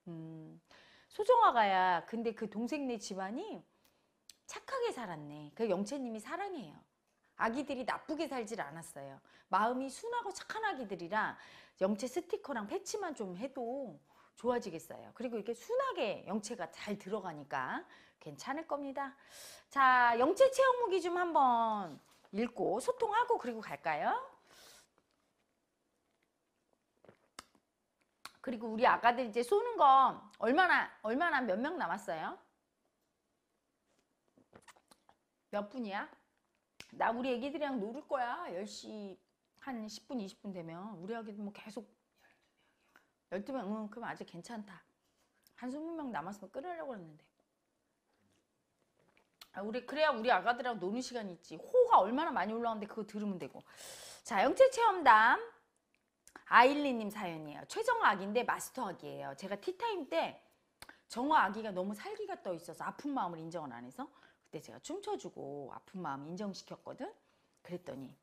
음, 소정화가야. 근데 그 동생네 집안이 착하게 살았네. 그 영채님이 사랑해요. 아기들이 나쁘게 살질 않았어요. 마음이 순하고 착한 아기들이라 영체 스티커랑 패치만 좀 해도 좋아지겠어요. 그리고 이렇게 순하게 영체가 잘 들어가니까 괜찮을 겁니다. 자, 영체 체험 무기 좀 한번 읽고 소통하고 그리고 갈까요? 그리고 우리 아가들 이제 쏘는 거 얼마나 얼마나 몇 명 남았어요? 몇 분이야? 나 우리 애기들이랑 놀을 거야. 10시 한 10분 20분 되면 우리 애기들 뭐 계속 12명 응 그럼 아직 괜찮다. 한 20명 남았으면 끊으려고 했는데 아, 우리 그래야 우리 아가들하고 노는 시간이 있지 호가 얼마나 많이 올라왔는데 그거 들으면 되고 자 영체 체험담 아일리님 사연이에요 최정아기인데 마스터아기예요 제가 티타임 때 정아아기가 너무 살기가 떠 있어서 아픈 마음을 인정을 안 해서 그때 제가 춤춰주고 아픈 마음 인정시켰거든. 그랬더니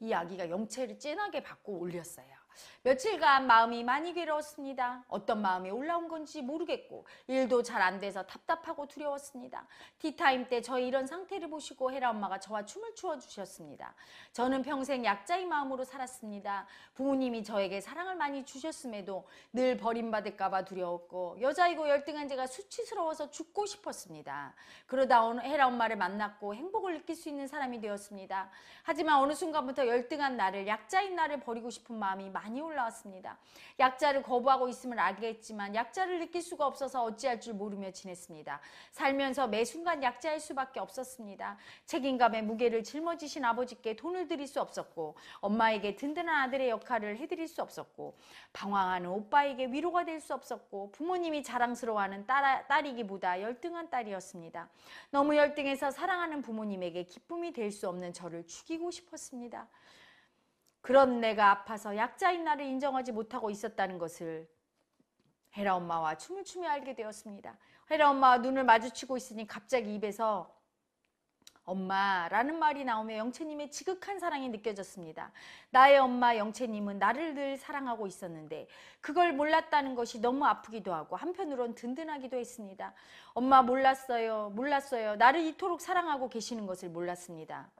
이 아기가 영체를 진하게 받고 올렸어요. 며칠간 마음이 많이 괴로웠습니다. 어떤 마음이 올라온 건지 모르겠고 일도 잘 안 돼서 답답하고 두려웠습니다. 티타임 때 저의 이런 상태를 보시고 헤라 엄마가 저와 춤을 추어 주셨습니다. 저는 평생 약자의 마음으로 살았습니다. 부모님이 저에게 사랑을 많이 주셨음에도 늘 버림받을까 봐 두려웠고 여자이고 열등한 제가 수치스러워서 죽고 싶었습니다. 그러다 어느 헤라 엄마를 만났고 행복을 느낄 수 있는 사람이 되었습니다. 하지만 어느 순간부터 열등한 나를 약자인 나를 버리고 싶은 마음이 많이 많이 올라왔습니다. 약자를 거부하고 있음을 알겠지만 약자를 느낄 수가 없어서 어찌할 줄 모르며 지냈습니다. 살면서 매 순간 약자일 수밖에 없었습니다. 책임감의 무게를 짊어지신 아버지께 돈을 드릴 수 없었고 엄마에게 든든한 아들의 역할을 해드릴 수 없었고 방황하는 오빠에게 위로가 될 수 없었고 부모님이 자랑스러워하는 딸, 딸이기보다 열등한 딸이었습니다. 너무 열등해서 사랑하는 부모님에게 기쁨이 될 수 없는 저를 죽이고 싶었습니다. 그런 내가 아파서 약자인 나를 인정하지 못하고 있었다는 것을 헤라 엄마와 춤을 추며 알게 되었습니다. 헤라 엄마와 눈을 마주치고 있으니 갑자기 입에서 엄마라는 말이 나오며 영채님의 지극한 사랑이 느껴졌습니다. 나의 엄마 영채님은 나를 늘 사랑하고 있었는데 그걸 몰랐다는 것이 너무 아프기도 하고 한편으론 든든하기도 했습니다. 엄마 몰랐어요. 몰랐어요. 나를 이토록 사랑하고 계시는 것을 몰랐습니다.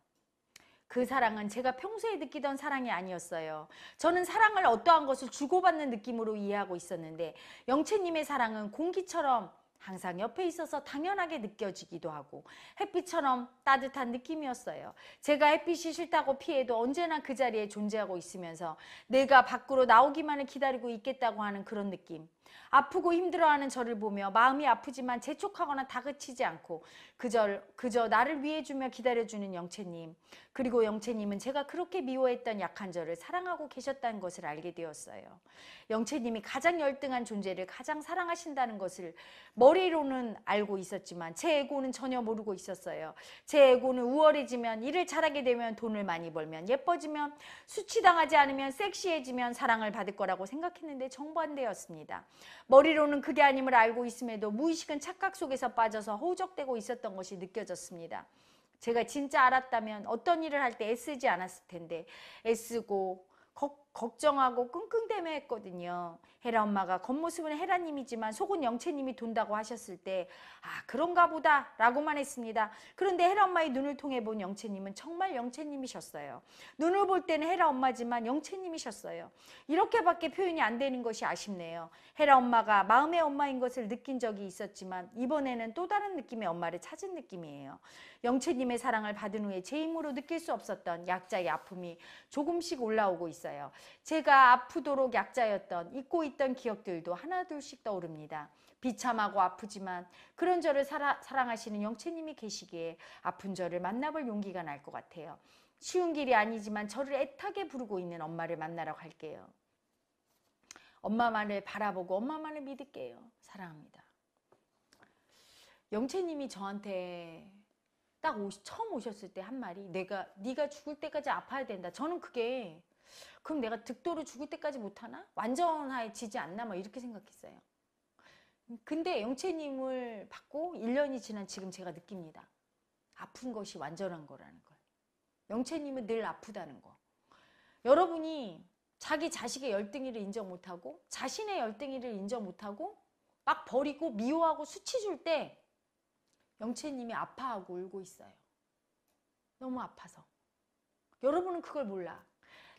그 사랑은 제가 평소에 느끼던 사랑이 아니었어요. 저는 사랑을 어떠한 것을 주고받는 느낌으로 이해하고 있었는데 영채님의 사랑은 공기처럼 항상 옆에 있어서 당연하게 느껴지기도 하고 햇빛처럼 따뜻한 느낌이었어요. 제가 햇빛이 싫다고 피해도 언제나 그 자리에 존재하고 있으면서 내가 밖으로 나오기만을 기다리고 있겠다고 하는 그런 느낌. 아프고 힘들어하는 저를 보며 마음이 아프지만 재촉하거나 다그치지 않고 그저, 그저 나를 위해주며 기다려주는 영채님 그리고 영채님은 제가 그렇게 미워했던 약한 저를 사랑하고 계셨다는 것을 알게 되었어요. 영채님이 가장 열등한 존재를 가장 사랑하신다는 것을 머리로는 알고 있었지만 제 에고는 전혀 모르고 있었어요. 제 에고는 우월해지면 일을 잘하게 되면 돈을 많이 벌면 예뻐지면 수치당하지 않으면 섹시해지면 사랑을 받을 거라고 생각했는데 정반대였습니다. 머리로는 그게 아님을 알고 있음에도 무의식은 착각 속에서 빠져서 호적되고 있었던 것이 느껴졌습니다. 제가 진짜 알았다면 어떤 일을 할 때 애쓰지 않았을 텐데 애쓰고 걱정하고 끙끙대며 했거든요. 헤라 엄마가 겉모습은 헤라님이지만 속은 영채님이 돈다고 하셨을 때 아 그런가 보다 라고만 했습니다. 그런데 헤라 엄마의 눈을 통해 본 영채님은 정말 영채님이셨어요. 눈을 볼 때는 헤라 엄마지만 영채님이셨어요. 이렇게밖에 표현이 안 되는 것이 아쉽네요. 헤라 엄마가 마음의 엄마인 것을 느낀 적이 있었지만 이번에는 또 다른 느낌의 엄마를 찾은 느낌이에요. 영채님의 사랑을 받은 후에 제 힘으로 느낄 수 없었던 약자의 아픔이 조금씩 올라오고 있어요. 제가 아프도록 약자였던 잊고 있던 기억들도 하나둘씩 떠오릅니다. 비참하고 아프지만 그런 저를 사라, 사랑하시는 영채님이 계시기에 아픈 저를 만나볼 용기가 날 것 같아요. 쉬운 길이 아니지만 저를 애타게 부르고 있는 엄마를 만나러 갈게요. 엄마만을 바라보고 엄마만을 믿을게요. 사랑합니다. 영채님이 저한테 딱 오시, 처음 오셨을 때 한 말이 내가 네가 죽을 때까지 아파야 된다. 저는 그게 그럼 내가 득도를 죽을 때까지 못하나? 완전하에지지 않나? 막 이렇게 생각했어요. 근데 영채님을 받고 1년이 지난 지금 제가 느낍니다. 아픈 것이 완전한 거라는 걸. 영채님은 늘 아프다는 거. 여러분이 자기 자식의 열등이를 인정 못하고 자신의 열등이를 인정 못하고 막 버리고 미워하고 수치 줄 때 영채님이 아파하고 울고 있어요. 너무 아파서. 여러분은 그걸 몰라.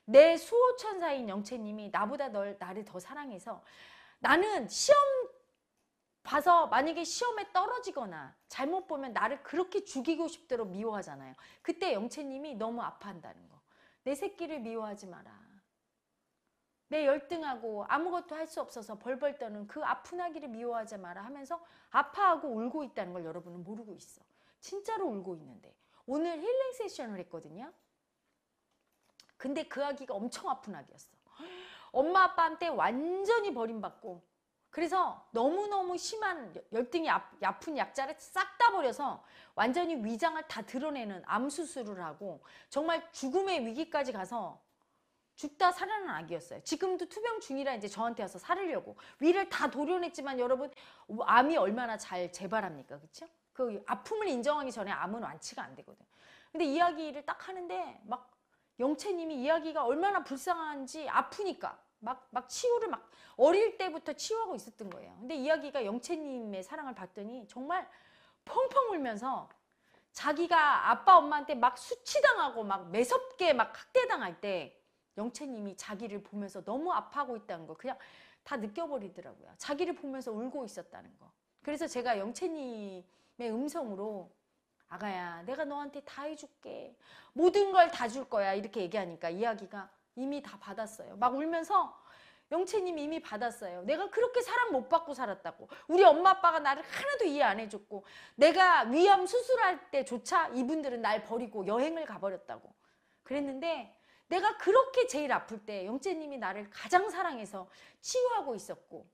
내 수호천사인 영채님이 나보다 널 나를 더 사랑해서 나는 시험 봐서 만약에 시험에 떨어지거나 잘못 보면 나를 그렇게 죽이고 싶도록 미워하잖아요. 그때 영채님이 너무 아파한다는 거. 내 새끼를 미워하지 마라. 내 열등하고 아무것도 할 수 없어서 벌벌 떠는 그 아픈 아기를 미워하지 마라 하면서 아파하고 울고 있다는 걸 여러분은 모르고 있어. 진짜로 울고 있는데. 오늘 힐링 세션을 했거든요. 근데 그 아기가 엄청 아픈 아기였어. 엄마 아빠한테 완전히 버림받고 그래서 너무너무 심한 열등이 아, 아픈 약자를 싹 다 버려서 완전히 위장을 다 드러내는 암수술을 하고 정말 죽음의 위기까지 가서 죽다 살아난 아기였어요. 지금도 투병 중이라 이제 저한테 와서 살으려고 위를 다 도려냈지만 여러분 암이 얼마나 잘 재발합니까? 그렇죠? 그 아픔을 인정하기 전에 암은 완치가 안 되거든. 근데 이야기를 딱 하는데 막 영채님이 이야기가 얼마나 불쌍한지 아프니까 막, 막 치유를 막 어릴 때부터 치유하고 있었던 거예요. 근데 이야기가 영채님의 사랑을 봤더니 정말 펑펑 울면서 자기가 아빠 엄마한테 막 수치당하고 막 매섭게 막 학대당할 때 영채님이 자기를 보면서 너무 아파하고 있다는 거 그냥 다 느껴버리더라고요. 자기를 보면서 울고 있었다는 거. 그래서 제가 영채님의 음성으로 아가야 내가 너한테 다 해줄게 모든 걸 다 줄 거야 이렇게 얘기하니까 이야기가 이미 다 받았어요 막 울면서 영채님이 이미 받았어요 내가 그렇게 사랑 못 받고 살았다고 우리 엄마 아빠가 나를 하나도 이해 안 해줬고 내가 위암 수술할 때조차 이분들은 날 버리고 여행을 가버렸다고 그랬는데 내가 그렇게 제일 아플 때영채님이 나를 가장 사랑해서 치유하고 있었고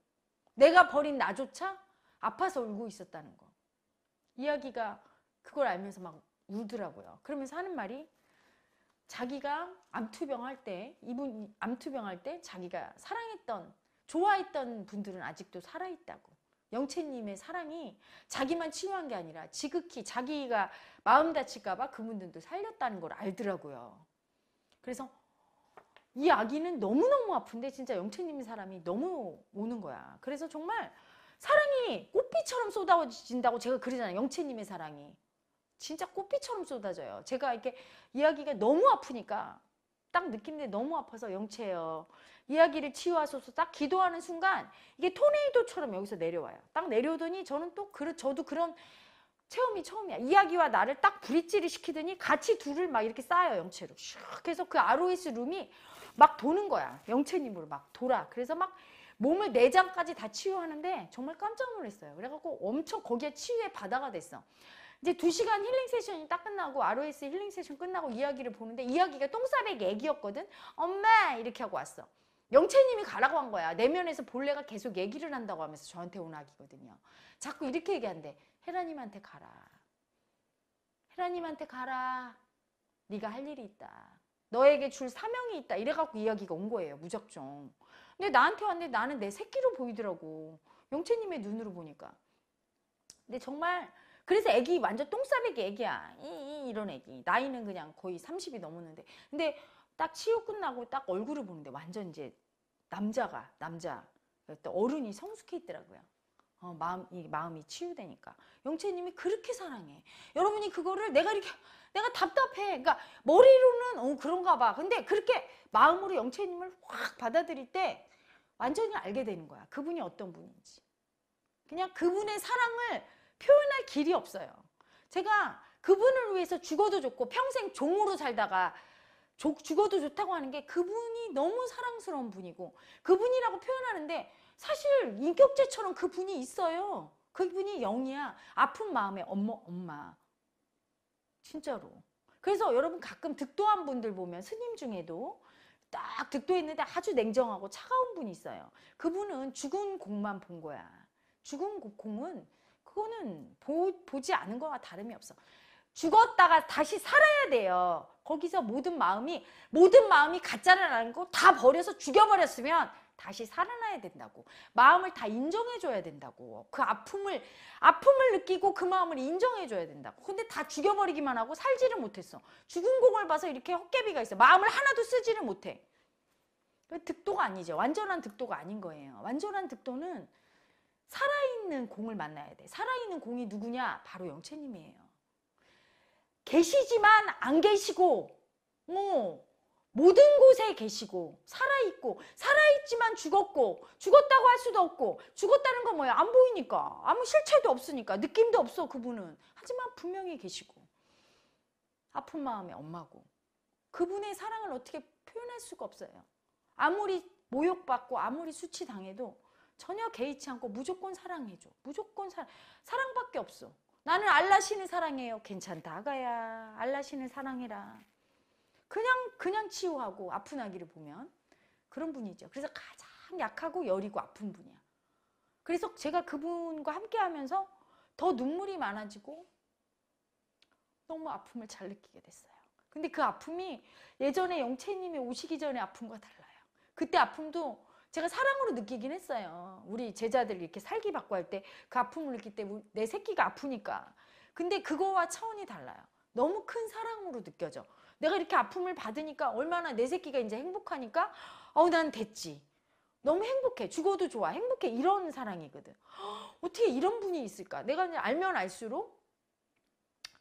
내가 버린 나조차 아파서 울고 있었다는 거 이야기가 그걸 알면서 막 울더라고요. 그러면서 하는 말이 자기가 암투병 할 때, 이분 암투병 할때 자기가 사랑했던, 좋아했던 분들은 아직도 살아있다고. 영채님의 사랑이 자기만 치유한 게 아니라 지극히 자기가 마음 다칠까봐 그분들도 살렸다는 걸 알더라고요. 그래서 이 아기는 너무너무 아픈데 진짜 영채님의 사람이 너무 오는 거야. 그래서 정말 사랑이 꽃비처럼 쏟아진다고 제가 그러잖아요. 영채님의 사랑이. 진짜 꽃비처럼 쏟아져요. 제가 이렇게 이야기가 너무 아프니까 딱 느낌이 너무 아파서 영체예요. 이야기를 치유하소서 딱 기도하는 순간 이게 토네이도처럼 여기서 내려와요. 딱 내려오더니 저는 또 그런 저도 그런 체험이 처음이야. 이야기와 나를 딱 브릿지를 시키더니 같이 둘을 막 이렇게 쌓아요. 영체로. 슉 해서 그 아로이스 룸이 막 도는 거야. 영체님으로 막 돌아. 그래서 막 몸을 내장까지 네 다 치유하는데 정말 깜짝 놀랐어요. 그래갖고 엄청 거기에 치유의 바다가 됐어. 이제 두시간 힐링 세션이 딱 끝나고 ROS 힐링 세션 끝나고 이야기를 보는데 이야기가 똥싸백 얘기였거든. 엄마 이렇게 하고 왔어. 영채님이 가라고 한 거야. 내면에서 본래가 계속 얘기를 한다고 하면서 저한테 온 아기거든요. 자꾸 이렇게 얘기한대. 헤라님한테 가라. 헤라님한테 가라. 네가 할 일이 있다. 너에게 줄 사명이 있다. 이래갖고 이야기가 온 거예요. 무작정. 근데 나한테 왔는데 나는 내 새끼로 보이더라고. 영채님의 눈으로 보니까. 근데 정말 그래서 애기 완전 똥싸배기 애기야. 이, 이, 런 애기. 나이는 그냥 거의 30이 넘었는데. 근데 딱 치유 끝나고 딱 얼굴을 보는데 완전 이제 남자가, 남자. 어른이 성숙해 있더라고요. 어, 마음, 이 마음이 치유되니까. 영채님이 그렇게 사랑해. 여러분이 그거를 내가 이렇게, 내가 답답해. 그러니까 머리로는, 어, 그런가 봐. 근데 그렇게 마음으로 영채님을 확 받아들일 때 완전히 알게 되는 거야. 그분이 어떤 분인지. 그냥 그분의 사랑을 표현할 길이 없어요. 제가 그분을 위해서 죽어도 좋고 평생 종으로 살다가 죽어도 좋다고 하는 게 그분이 너무 사랑스러운 분이고 그분이라고 표현하는데 사실 인격체처럼 그분이 있어요. 그분이 영이야. 아픈 마음에 엄마 엄마. 진짜로. 그래서 여러분 가끔 득도한 분들 보면 스님 중에도 딱 득도했는데 아주 냉정하고 차가운 분이 있어요. 그분은 죽은 공만 본 거야. 죽은 공은 그거는 보, 보지 않은 거와 다름이 없어. 죽었다가 다시 살아야 돼요. 거기서 모든 마음이 모든 마음이 가짜라는 거 다 버려서 죽여버렸으면 다시 살아나야 된다고 마음을 다 인정해줘야 된다고 그 아픔을 아픔을 느끼고 그 마음을 인정해줘야 된다고 근데 다 죽여버리기만 하고 살지를 못했어 죽은 공을 봐서 이렇게 헛개비가 있어 마음을 하나도 쓰지를 못해 그 득도가 아니죠 완전한 득도가 아닌 거예요 완전한 득도는 살아있는 공을 만나야 돼. 살아있는 공이 누구냐? 바로 영체님이에요 계시지만 안 계시고, 뭐, 모든 곳에 계시고, 살아있고, 살아있지만 죽었고, 죽었다고 할 수도 없고, 죽었다는 건 뭐야? 안 보이니까. 아무 실체도 없으니까. 느낌도 없어, 그분은. 하지만 분명히 계시고. 아픈 마음의 엄마고. 그분의 사랑을 어떻게 표현할 수가 없어요. 아무리 모욕받고, 아무리 수치당해도 전혀 개의치 않고 무조건 사랑해줘. 무조건 사랑. 사랑밖에 없어. 나는 알라 신을 사랑해요. 괜찮다. 아가야. 알라 신을 사랑해라. 그냥 그냥 치유하고 아픈 아기를 보면 그런 분이죠. 그래서 가장 약하고 여리고 아픈 분이야. 그래서 제가 그분과 함께 하면서 더 눈물이 많아지고 너무 아픔을 잘 느끼게 됐어요. 근데 그 아픔이 예전에 영채님이 오시기 전에 아픔과 달라요. 그때 아픔도 제가 사랑으로 느끼긴 했어요. 우리 제자들 이렇게 살기 바꿔 할 때 그 아픔을 느낄 때문에내 새끼가 아프니까. 근데 그거와 차원이 달라요. 너무 큰 사랑으로 느껴져. 내가 이렇게 아픔을 받으니까 얼마나 내 새끼가 이제 행복하니까 어우 난 됐지. 너무 행복해. 죽어도 좋아. 행복해. 이런 사랑이거든. [GASPS] 어떻게 이런 분이 있을까? 내가 알면 알수록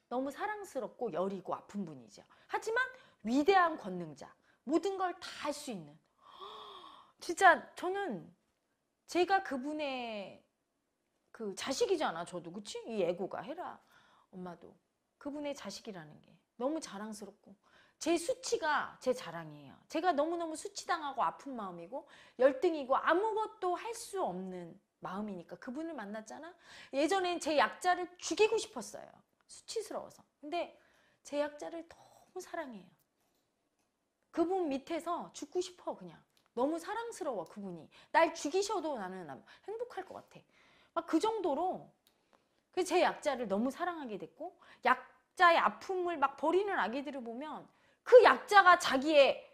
너무 사랑스럽고 여리고 아픈 분이죠. 하지만 위대한 권능자. 모든 걸 다 할 수 있는 진짜 저는 제가 그분의 그 자식이잖아 저도 그치? 이 애고가 해라 엄마도 그분의 자식이라는 게 너무 자랑스럽고 제 수치가 제 자랑이에요 제가 너무너무 수치당하고 아픈 마음이고 열등이고 아무것도 할 수 없는 마음이니까 그분을 만났잖아 예전엔 제 약자를 죽이고 싶었어요 수치스러워서 근데 제 약자를 너무 사랑해요 그분 밑에서 죽고 싶어 그냥 너무 사랑스러워 그분이 날 죽이셔도 나는 행복할 것 같아 막 그 정도로 그 제 약자를 너무 사랑하게 됐고 약자의 아픔을 막 버리는 아기들을 보면 그 약자가 자기의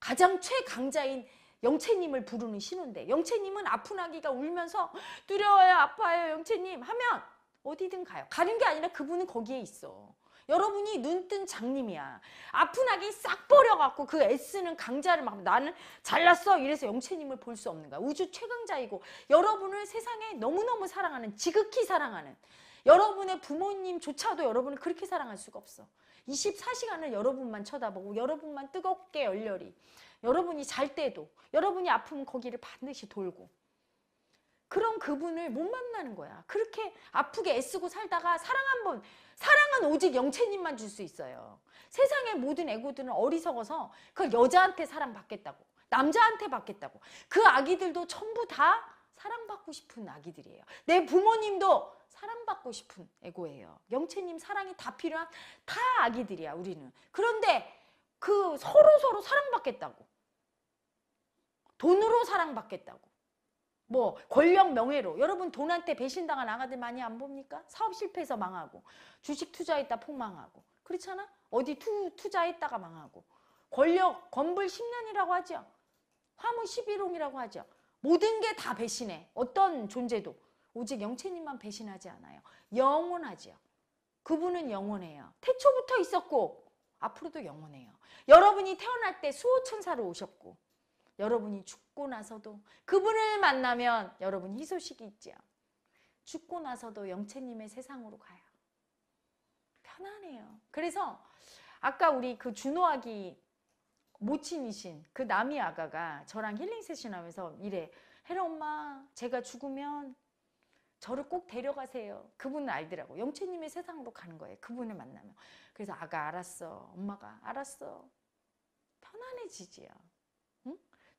가장 최강자인 영채님을 부르는 신호인데 영채님은 아픈 아기가 울면서 두려워요 아파요 영채님 하면 어디든 가요 가는 게 아니라 그분은 거기에 있어 여러분이 눈뜬 장님이야. 아픈 아기 싹 버려갖고 그 애쓰는 강자를 막 나는 잘났어 이래서 영체님을볼 수 없는 거야. 우주 최강자이고 여러분을 세상에 너무너무 사랑하는 지극히 사랑하는 여러분의 부모님조차도 여러분을 그렇게 사랑할 수가 없어. 24시간을 여러분만 쳐다보고 여러분만 뜨겁게 열렬히 여러분이 잘 때도 여러분이 아프면 거기를 반드시 돌고 그럼 그분을 못 만나는 거야. 그렇게 아프게 애쓰고 살다가 사랑 한번 사랑은 오직 영체님만줄 수 있어요. 세상의 모든 애고들은 어리석어서 그걸 여자한테 사랑받겠다고 남자한테 받겠다고 그 아기들도 전부 다 사랑받고 싶은 아기들이에요. 내 부모님도 사랑받고 싶은 애고예요. 영체님 사랑이 다 필요한 다 아기들이야 우리는. 그런데 그 서로 서로 사랑받겠다고 돈으로 사랑받겠다고 뭐 권력 명예로 여러분 돈한테 배신당한 아가들 많이 안 봅니까? 사업 실패해서 망하고 주식 투자했다 폭망하고 그렇잖아? 어디 투, 투자했다가 망하고 권력 건불 10년이라고 하죠. 화무 11홍이라고 하죠. 모든 게 다 배신해. 어떤 존재도 오직 영체님만 배신하지 않아요. 영원하죠 그분은 영원해요. 태초부터 있었고 앞으로도 영원해요. 여러분이 태어날 때 수호천사로 오셨고 여러분이 죽고 나서도 그분을 만나면 여러분 희소식이 있지요. 죽고 나서도 영채님의 세상으로 가요. 편안해요. 그래서 아까 우리 그 준호아기 모친이신 그 남이 아가가 저랑 힐링 세션 하면서 이래 혜라 엄마 제가 죽으면 저를 꼭 데려가세요. 그분은 알더라고. 영채님의 세상으로 가는 거예요. 그분을 만나면. 그래서 아가 알았어. 엄마가 알았어. 편안해지지요.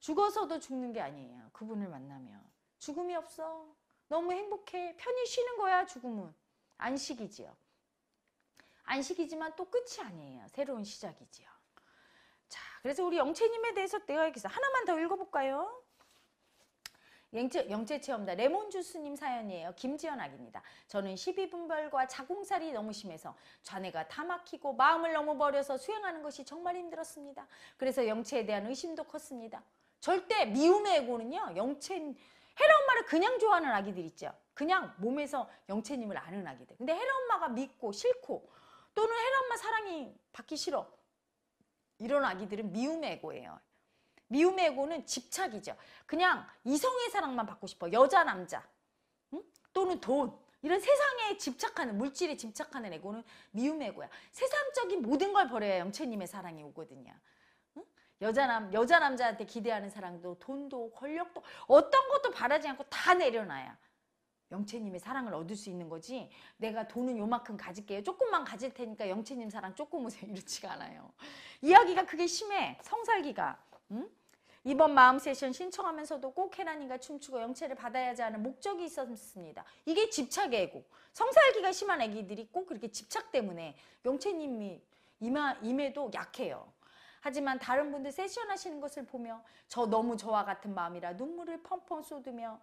죽어서도 죽는 게 아니에요. 그분을 만나면. 죽음이 없어. 너무 행복해. 편히 쉬는 거야, 죽음은. 안식이지요. 안식이지만 또 끝이 아니에요. 새로운 시작이지요. 자, 그래서 우리 영채님에 대해서 내가 여기서 하나만 더 읽어볼까요? 영체, 체험다 레몬주스님 사연이에요. 김지연 악입니다. 저는 12분별과 자궁살이 너무 심해서 좌뇌가 다 막히고 마음을 너무 버려서 수행하는 것이 정말 힘들었습니다. 그래서 영체에 대한 의심도 컸습니다. 절대 미움의 에고는요. 영체인 헤라 엄마를 그냥 좋아하는 아기들 있죠. 그냥 몸에서 영체님을 아는 아기들. 근데 헤라 엄마가 믿고 싫고 또는 헤라 엄마 사랑이 받기 싫어. 이런 아기들은 미움의 에고예요. 미움의 에고는 집착이죠. 그냥 이성의 사랑만 받고 싶어. 여자, 남자. 응? 또는 돈. 이런 세상에 집착하는 물질에 집착하는 에고는 미움의 에고야. 세상적인 모든 걸 버려야 영채님의 사랑이 오거든요. 여자 남 여자 남자한테 기대하는 사랑도 돈도 권력도 어떤 것도 바라지 않고 다 내려놔야 영채님의 사랑을 얻을 수 있는 거지 내가 돈은 요만큼 가질게요 조금만 가질 테니까 영채님 사랑 조금 오세요 [LAUGHS] 이렇지가 않아요 이야기가 그게 심해 성살기가 응? 이번 마음 세션 신청하면서도 꼭 해란이가 춤추고 영채를 받아야지 하는 목적이 있었습니다. 이게 집착애고 성살기가 심한 애기들이 꼭 그렇게 집착 때문에 영채님이 임에도 약해요. 하지만 다른 분들 세션 하시는 것을 보며 저 너무 저와 같은 마음이라 눈물을 펑펑 쏟으며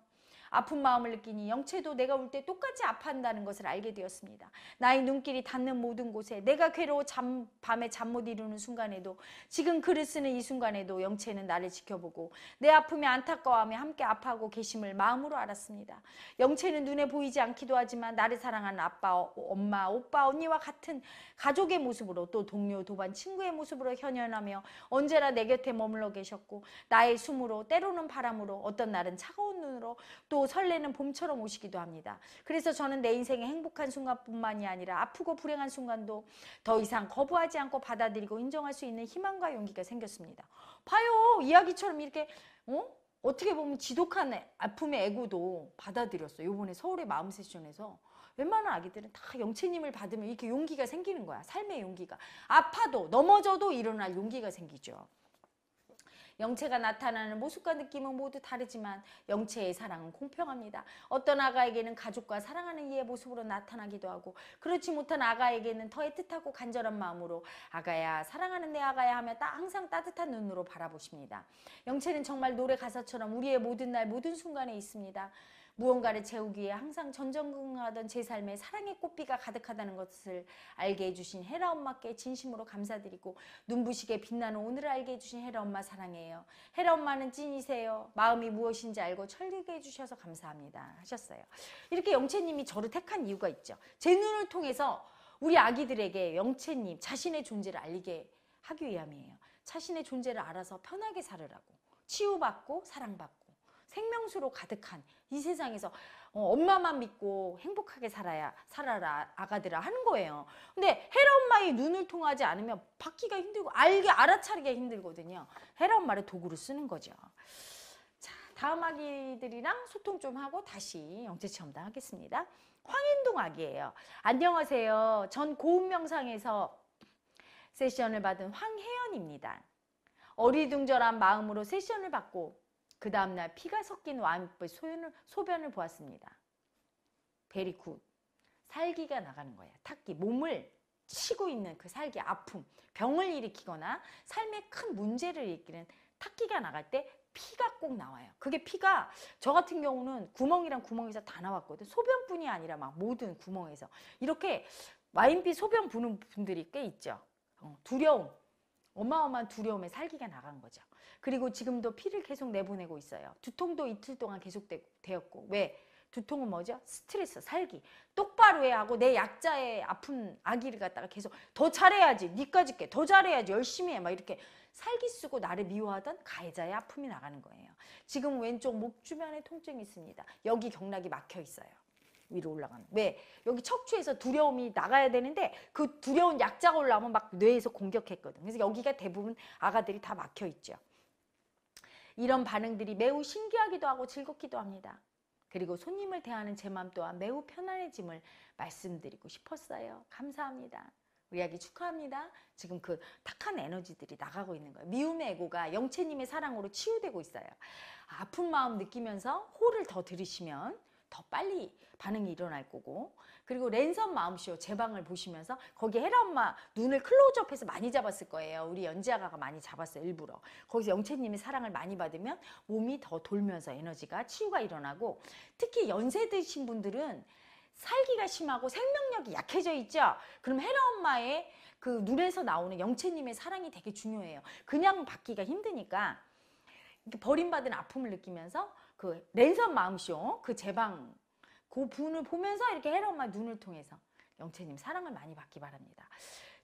아픈 마음을 느끼니 영체도 내가 울때 똑같이 아파한다는 것을 알게 되었습니다. 나의 눈길이 닿는 모든 곳에 내가 괴로워 잠, 밤에 잠 못 이루는 순간에도 지금 글을 쓰는 이 순간에도 영체는 나를 지켜보고 내 아픔에 안타까워하며 함께 아파하고 계심을 마음으로 알았습니다. 영체는 눈에 보이지 않기도 하지만 나를 사랑하는 아빠, 엄마, 오빠, 언니와 같은 가족의 모습으로 또 동료, 도반, 친구의 모습으로 현현하며 언제나 내 곁에 머물러 계셨고 나의 숨으로 때로는 바람으로 어떤 날은 차가운 눈으로 또 설레는 봄처럼 오시기도 합니다. 그래서 저는 내 인생의 행복한 순간뿐만이 아니라 아프고 불행한 순간도 더 이상 거부하지 않고 받아들이고 인정할 수 있는 희망과 용기가 생겼습니다. 봐요. 이야기처럼 이렇게 어? 어떻게 보면 지독한 아픔의 애고도 받아들였어요. 요번에 서울의 마음 세션에서 웬만한 아기들은 다영체님을 받으면 이렇게 용기가 생기는 거야. 삶의 용기가. 아파도 넘어져도 일어날 용기가 생기죠. 영체가 나타나는 모습과 느낌은 모두 다르지만 영체의 사랑은 공평합니다. 어떤 아가에게는 가족과 사랑하는 이의 모습으로 나타나기도 하고 그렇지 못한 아가에게는 더 애틋하고 간절한 마음으로 아가야 사랑하는 내 아가야 하며 따, 항상 따뜻한 눈으로 바라보십니다. 영체는 정말 노래 가사처럼 우리의 모든 날 모든 순간에 있습니다. 무언가를 채우기 에 항상 전전긍긍하던 제 삶에 사랑의 꽃비가 가득하다는 것을 알게 해주신 헤라 엄마께 진심으로 감사드리고 눈부시게 빛나는 오늘을 알게 해주신 헤라 엄마 사랑해요. 헤라 엄마는 찐이세요. 마음이 무엇인지 알고 철리게 해주셔서 감사합니다. 하셨어요. 이렇게 영채님이 저를 택한 이유가 있죠. 제 눈을 통해서 우리 아기들에게 영채님 자신의 존재를 알리게 하기 위함이에요. 자신의 존재를 알아서 편하게 살으라고 치유받고 사랑받고 생명수로 가득한 이 세상에서 어, 엄마만 믿고 행복하게 살아야 살아라 아가들아 하는 거예요. 근데 헤라 엄마의 눈을 통하지 않으면 받기가 힘들고 알게 알아차리기 힘들거든요. 헤라 엄마를 도구로 쓰는 거죠. 자, 다음 아기들이랑 소통 좀 하고 다시 영재 체험단 하겠습니다. 황인동 아기예요. 안녕하세요. 전 고운명상에서 세션을 받은 황혜연입니다. 어리둥절한 마음으로 세션을 받고 그 다음날 피가 섞인 와인뼈 소변을, 소변을 보았습니다. 베리 굿. 살기가 나가는 거야. 탁기. 몸을 치고 있는 그 살기 아픔, 병을 일으키거나 삶에 큰 문제를 일으키는 탁기가 나갈 때 피가 꼭 나와요. 그게 피가 저 같은 경우는 구멍이랑 구멍에서 다 나왔거든. 소변뿐이 아니라 막 모든 구멍에서 이렇게 와인비 소변 부는 분들이 꽤 있죠. 어, 두려움, 어마어마한 두려움에 살기가 나간 거죠. 그리고 지금도 피를 계속 내보내고 있어요. 두통도 이틀 동안 계속되었고 왜? 두통은 뭐죠? 스트레스, 살기. 똑바로 해 하고 내 약자의 아픈 아기를 갖다가 계속 더 잘해야지, 니까지 게, 더 잘해야지, 열심히 해. 막 이렇게 살기 쓰고 나를 미워하던 가해자의 아픔이 나가는 거예요. 지금 왼쪽 목 주변에 통증이 있습니다. 여기 경락이 막혀 있어요. 위로 올라가는 왜? 여기 척추에서 두려움이 나가야 되는데 그 두려운 약자가 올라오면 막 뇌에서 공격했거든. 그래서 여기가 대부분 아가들이 다 막혀 있죠. 이런 반응들이 매우 신기하기도 하고 즐겁기도 합니다. 그리고 손님을 대하는 제맘 또한 매우 편안해짐을 말씀드리고 싶었어요. 감사합니다. 우리 아기 축하합니다. 지금 그 탁한 에너지들이 나가고 있는 거예요. 미움의 애고가 영채님의 사랑으로 치유되고 있어요. 아픈 마음 느끼면서 호를 더 들으시면 더 빨리 반응이 일어날 거고 그리고 랜선 마음쇼 제 방을 보시면서 거기 헤라 엄마 눈을 클로즈업해서 많이 잡았을 거예요 우리 연지아가가 많이 잡았어요 일부러 거기서 영채님이 사랑을 많이 받으면 몸이 더 돌면서 에너지가 치유가 일어나고 특히 연세 드신 분들은 살기가 심하고 생명력이 약해져 있죠. 그럼 헤라 엄마의 그 눈에서 나오는 영채님의 사랑이 되게 중요해요. 그냥 받기가 힘드니까 버림받은 아픔을 느끼면서 그 랜선 마음쇼 그 제방 그 분을 보면서 이렇게 헤라 엄마 눈을 통해서 영채님 사랑을 많이 받기 바랍니다.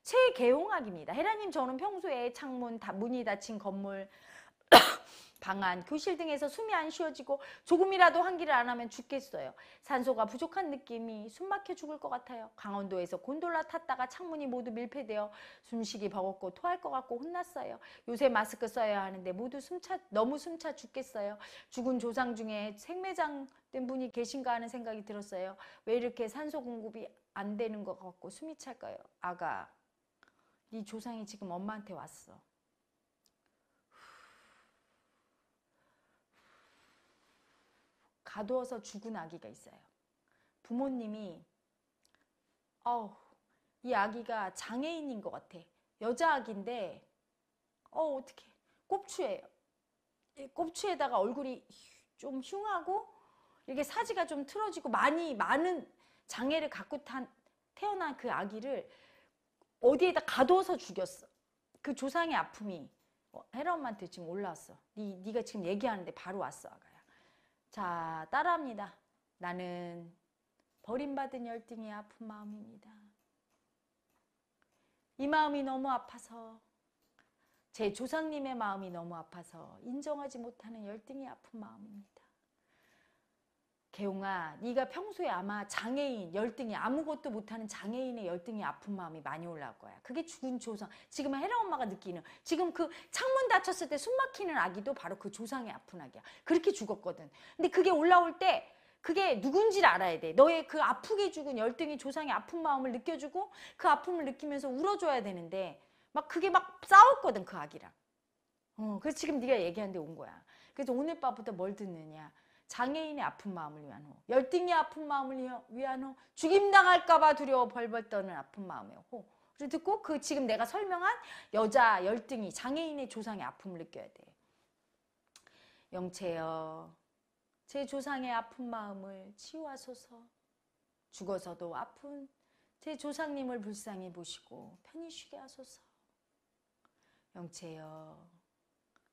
최개홍학입니다. 헤라님 저는 평소에 창문 다 문이 닫힌 건물 방안, 교실 등에서 숨이 안 쉬어지고 조금이라도 환기를 안 하면 죽겠어요. 산소가 부족한 느낌이 숨막혀 죽을 것 같아요. 강원도에서 곤돌라 탔다가 창문이 모두 밀폐되어 숨쉬기 버겁고 토할 것 같고 혼났어요. 요새 마스크 써야 하는데 모두 숨차 너무 숨차 죽겠어요. 죽은 조상 중에 생매장 된 분이 계신가 하는 생각이 들었어요. 왜 이렇게 산소 공급이 안 되는 것 같고 숨이 찰까요? 아가, 네 조상이 지금 엄마한테 왔어. 가두어서 죽은 아기가 있어요. 부모님이 어우 이 아기가 장애인인 것 같아. 여자 아기인데 어 어떻게 꼽추예요. 꼽추에다가 얼굴이 좀 흉하고 이렇게 사지가 좀 틀어지고 많이 많은 장애를 갖고 탄, 태어난 그 아기를 어디에다 가둬서 죽였어. 그 조상의 아픔이 어, 헤라 엄마한테 지금 올라왔어. 네, 네가 지금 얘기하는데 바로 왔어. 아가. 자, 따라합니다. 나는 버림받은 열등의 아픈 마음입니다. 이 마음이 너무 아파서 제 조상님의 마음이 너무 아파서 인정하지 못하는 열등이 아픈 마음입니다. 개웅아 네가 평소에 아마 장애인 열등이 아무것도 못하는 장애인의 열등이 아픈 마음이 많이 올라올 거야 그게 죽은 조상 지금 헤라 엄마가 느끼는 지금 그 창문 닫혔을 때 숨막히는 아기도 바로 그 조상의 아픈 아기야 그렇게 죽었거든 근데 그게 올라올 때 그게 누군지를 알아야 돼 너의 그 아프게 죽은 열등이 조상의 아픈 마음을 느껴주고 그 아픔을 느끼면서 울어줘야 되는데 막 그게 막 싸웠거든 그 아기랑 어, 그래서 지금 네가 얘기하는데온 거야 그래서 오늘 밤부터 뭘 듣느냐 장애인의 아픈 마음을 위한 호, 열등이 아픈 마음을 위한 호, 죽임당할까봐 두려워 벌벌 떠는 아픈 마음의 호. 를 듣고 그 지금 내가 설명한 여자 열등이 장애인의 조상의 아픔을 느껴야 돼. 영채여, 제 조상의 아픈 마음을 치유하소서. 죽어서도 아픈 제 조상님을 불쌍히 보시고 편히 쉬게 하소서. 영채여,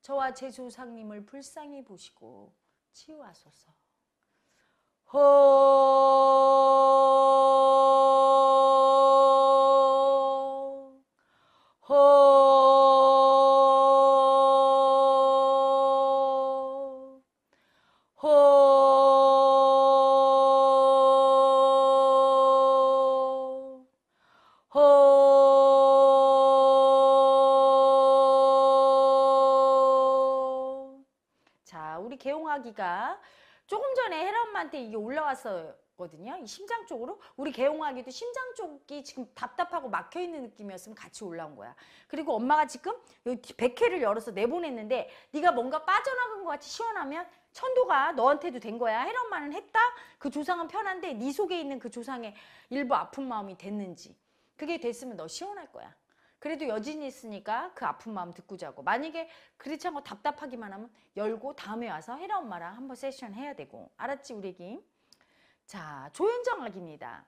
저와 제 조상님을 불쌍히 보시고 치유하소서. 호 보니까 조금 전에 헤라 엄마한테 이게 올라왔었 거든요. 이 심장 쪽으로 우리 개홍아기도 심장 쪽이 지금 답답하고 막혀 있는 느낌이었으면 같이 올라온 거야. 그리고 엄마가 지금 여기 백회를 열어서 내보냈는데 네가 뭔가 빠져나간 것 같이 시원하면 천도가 너한테도 된 거야. 헤라 엄마는 했다. 그 조상은 편한데 네 속에 있는 그 조상의 일부 아픈 마음이 됐는지 그게 됐으면 너 시원할 거야. 그래도 여진이 있으니까 그 아픈 마음 듣고 자고 만약에 그렇지 않고 답답하기만 하면 열고 다음에 와서 헤라 엄마랑 한번 세션 해야 되고 알았지 우리 애기? 자 조현정 아기입니다.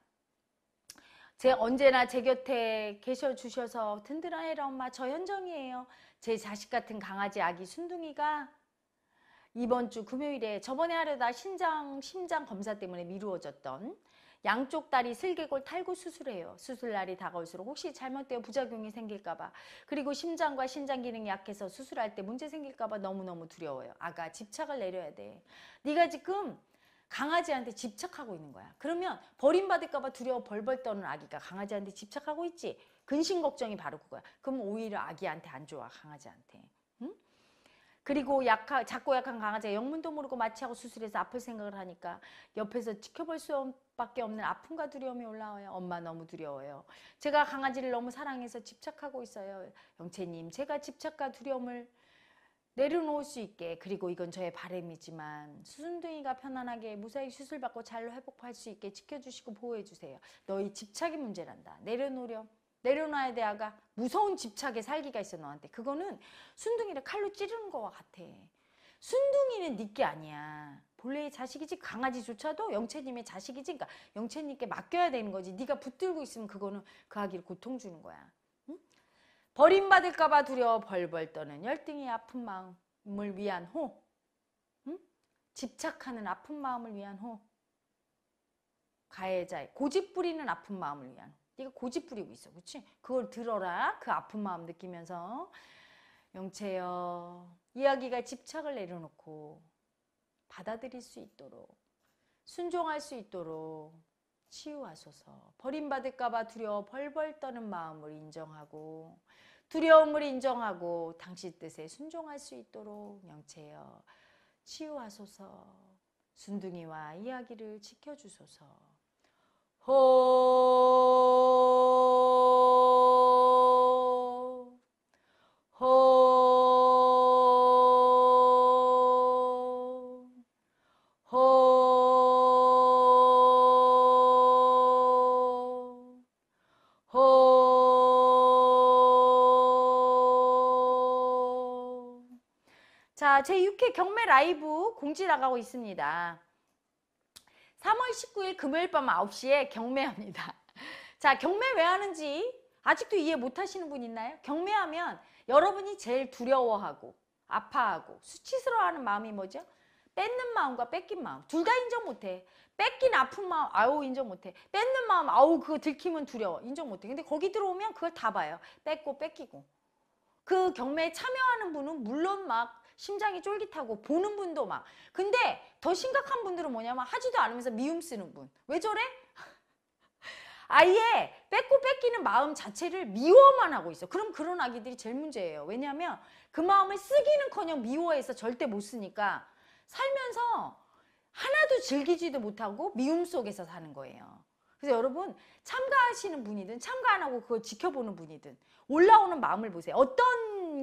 제 언제나 제 곁에 계셔 주셔서 든든한 헤라 엄마 저 현정이에요. 제 자식 같은 강아지 아기 순둥이가 이번 주 금요일에 저번에 하려다 신장 심장 검사 때문에 미루어졌던 양쪽 다리 슬개골 탈구 수술해요. 수술날이 다가올수록 혹시 잘못되어 부작용이 생길까봐 그리고 심장과 신장 기능이 약해서 수술할 때 문제 생길까봐 너무너무 두려워요. 아가 집착을 내려야 돼. 네가 지금 강아지한테 집착하고 있는 거야. 그러면 버림받을까봐 두려워 벌벌 떠는 아기가 강아지한테 집착하고 있지. 근심 걱정이 바로 그거야. 그럼 오히려 아기한테 안 좋아 강아지한테. 그리고 약한, 작고 약한 강아지가 영문도 모르고 마취하고 수술해서 아플 생각을 하니까 옆에서 지켜볼 수밖에 없는 아픔과 두려움이 올라와요. 엄마 너무 두려워요. 제가 강아지를 너무 사랑해서 집착하고 있어요. 영채님, 제가 집착과 두려움을 내려놓을 수 있게 그리고 이건 저의 바램이지만 수순둥이가 편안하게 무사히 수술받고 잘로 회복할 수 있게 지켜주시고 보호해주세요. 너희 집착이 문제란다. 내려놓으렴. 내려놔야 돼 아가 무서운 집착에 살기가 있어 너한테 그거는 순둥이를 칼로 찌르는 거와 같아 순둥이는 니게 네 아니야 본래의 자식이지 강아지조차도 영채님의 자식이지 그러니까 영채님께 맡겨야 되는 거지 네가 붙들고 있으면 그거는 그 아기를 고통 주는 거야 응? 버림받을까 봐 두려워 벌벌 떠는 열등이 아픈 마음을 위한 호 응? 집착하는 아픈 마음을 위한 호 가해자의 고집 부리는 아픈 마음을 위한 호 네가 고집 부리고 있어. 그렇지? 그걸 들어라. 그 아픈 마음 느끼면서. 영채여. 이야기가 집착을 내려놓고 받아들일 수 있도록 순종할 수 있도록 치유하소서. 버림받을까 봐 두려워 벌벌 떠는 마음을 인정하고 두려움을 인정하고 당시 뜻에 순종할 수 있도록 영체여 치유하소서. 순둥이와 이야기를 지켜주소서. 호, 자, 제6회 경매 라이브 공지 나가고 있습니다. 4월 19일 금요일 밤 9시에 경매합니다. [LAUGHS] 자, 경매 왜 하는지 아직도 이해 못 하시는 분 있나요? 경매하면 여러분이 제일 두려워하고 아파하고 수치스러워하는 마음이 뭐죠? 뺏는 마음과 뺏긴 마음 둘 다 인정 못해 뺏긴 아픈 마음 아우 인정 못해 뺏는 마음 아우 그거 들키면 두려워 인정 못해 근데 거기 들어오면 그걸 다 봐요 뺏고 뺏기고 그 경매에 참여하는 분은 물론 막 심장이 쫄깃하고 보는 분도 막 근데 더 심각한 분들은 뭐냐면 하지도 않으면서 미움 쓰는 분 왜 저래? [LAUGHS] 아예 뺏고 뺏기는 마음 자체를 미워만 하고 있어. 그럼 그런 아기들이 제일 문제예요. 왜냐하면 그 마음을 쓰기는커녕 미워해서 절대 못 쓰니까 살면서 하나도 즐기지도 못하고 미움 속에서 사는 거예요. 그래서 여러분 참가하시는 분이든 참가 안 하고 그거 지켜보는 분이든 올라오는 마음을 보세요. 어떤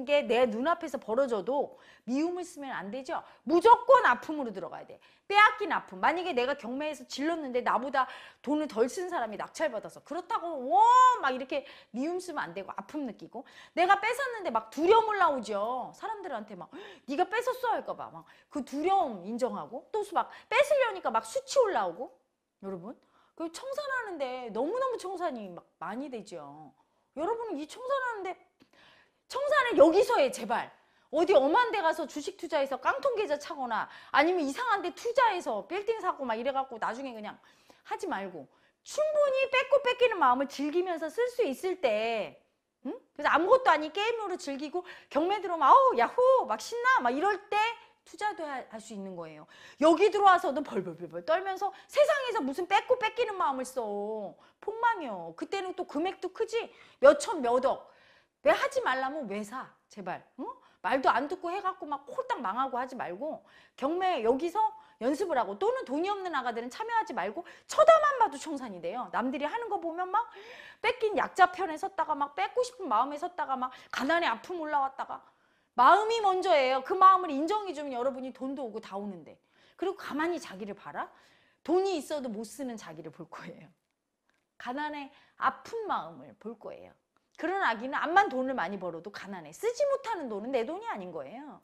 게내 눈앞에서 벌어져도 미움을 쓰면 안 되죠. 무조건 아픔으로 들어가야 돼. 빼앗긴 아픔. 만약에 내가 경매에서 질렀는데 나보다 돈을 덜 쓴 사람이 낙찰받아서 그렇다고 오 막 이렇게 미움 쓰면 안 되고 아픔 느끼고 내가 뺏었는데 막 두려움 올라오죠. 사람들한테 막 네가 뺏었어 할까 봐 막 그 두려움 인정하고 또 막 뺏으려니까 막 수치 올라오고 여러분 그 청산하는데 너무너무 청산이 막 많이 되죠. 여러분은 이 청산하는데 청산을 여기서 해 제발. 어디 엄한 데 가서 주식 투자해서 깡통 계좌 차거나 아니면 이상한 데 투자해서 빌딩 사고 막 이래갖고 나중에 그냥 하지 말고 충분히 뺏고 뺏기는 마음을 즐기면서 쓸 수 있을 때 응? 그래서 아무것도 아닌 게임으로 즐기고 경매 들어오면 아우 야호 막 신나 막 이럴 때 투자도 할 수 있는 거예요. 여기 들어와서도 벌벌벌벌 떨면서 세상에서 무슨 뺏고 뺏기는 마음을 써. 폭망이요. 그때는 또 금액도 크지 몇천 몇억 왜 하지 말라면 왜 사? 제발. 응? 말도 안 듣고 해갖고 막 홀딱 망하고 하지 말고 경매 여기서 연습을 하고 또는 돈이 없는 아가들은 참여하지 말고 쳐다만 봐도 총산이 돼요. 남들이 하는 거 보면 막 뺏긴 약자 편에 섰다가 막 뺏고 싶은 마음에 섰다가 막 가난의 아픔 올라왔다가 마음이 먼저예요. 그 마음을 인정해주면 여러분이 돈도 오고 다 오는데 그리고 가만히 자기를 봐라. 돈이 있어도 못 쓰는 자기를 볼 거예요. 가난의 아픈 마음을 볼 거예요. 그런 아기는 암만 돈을 많이 벌어도 가난해. 쓰지 못하는 돈은 내 돈이 아닌 거예요.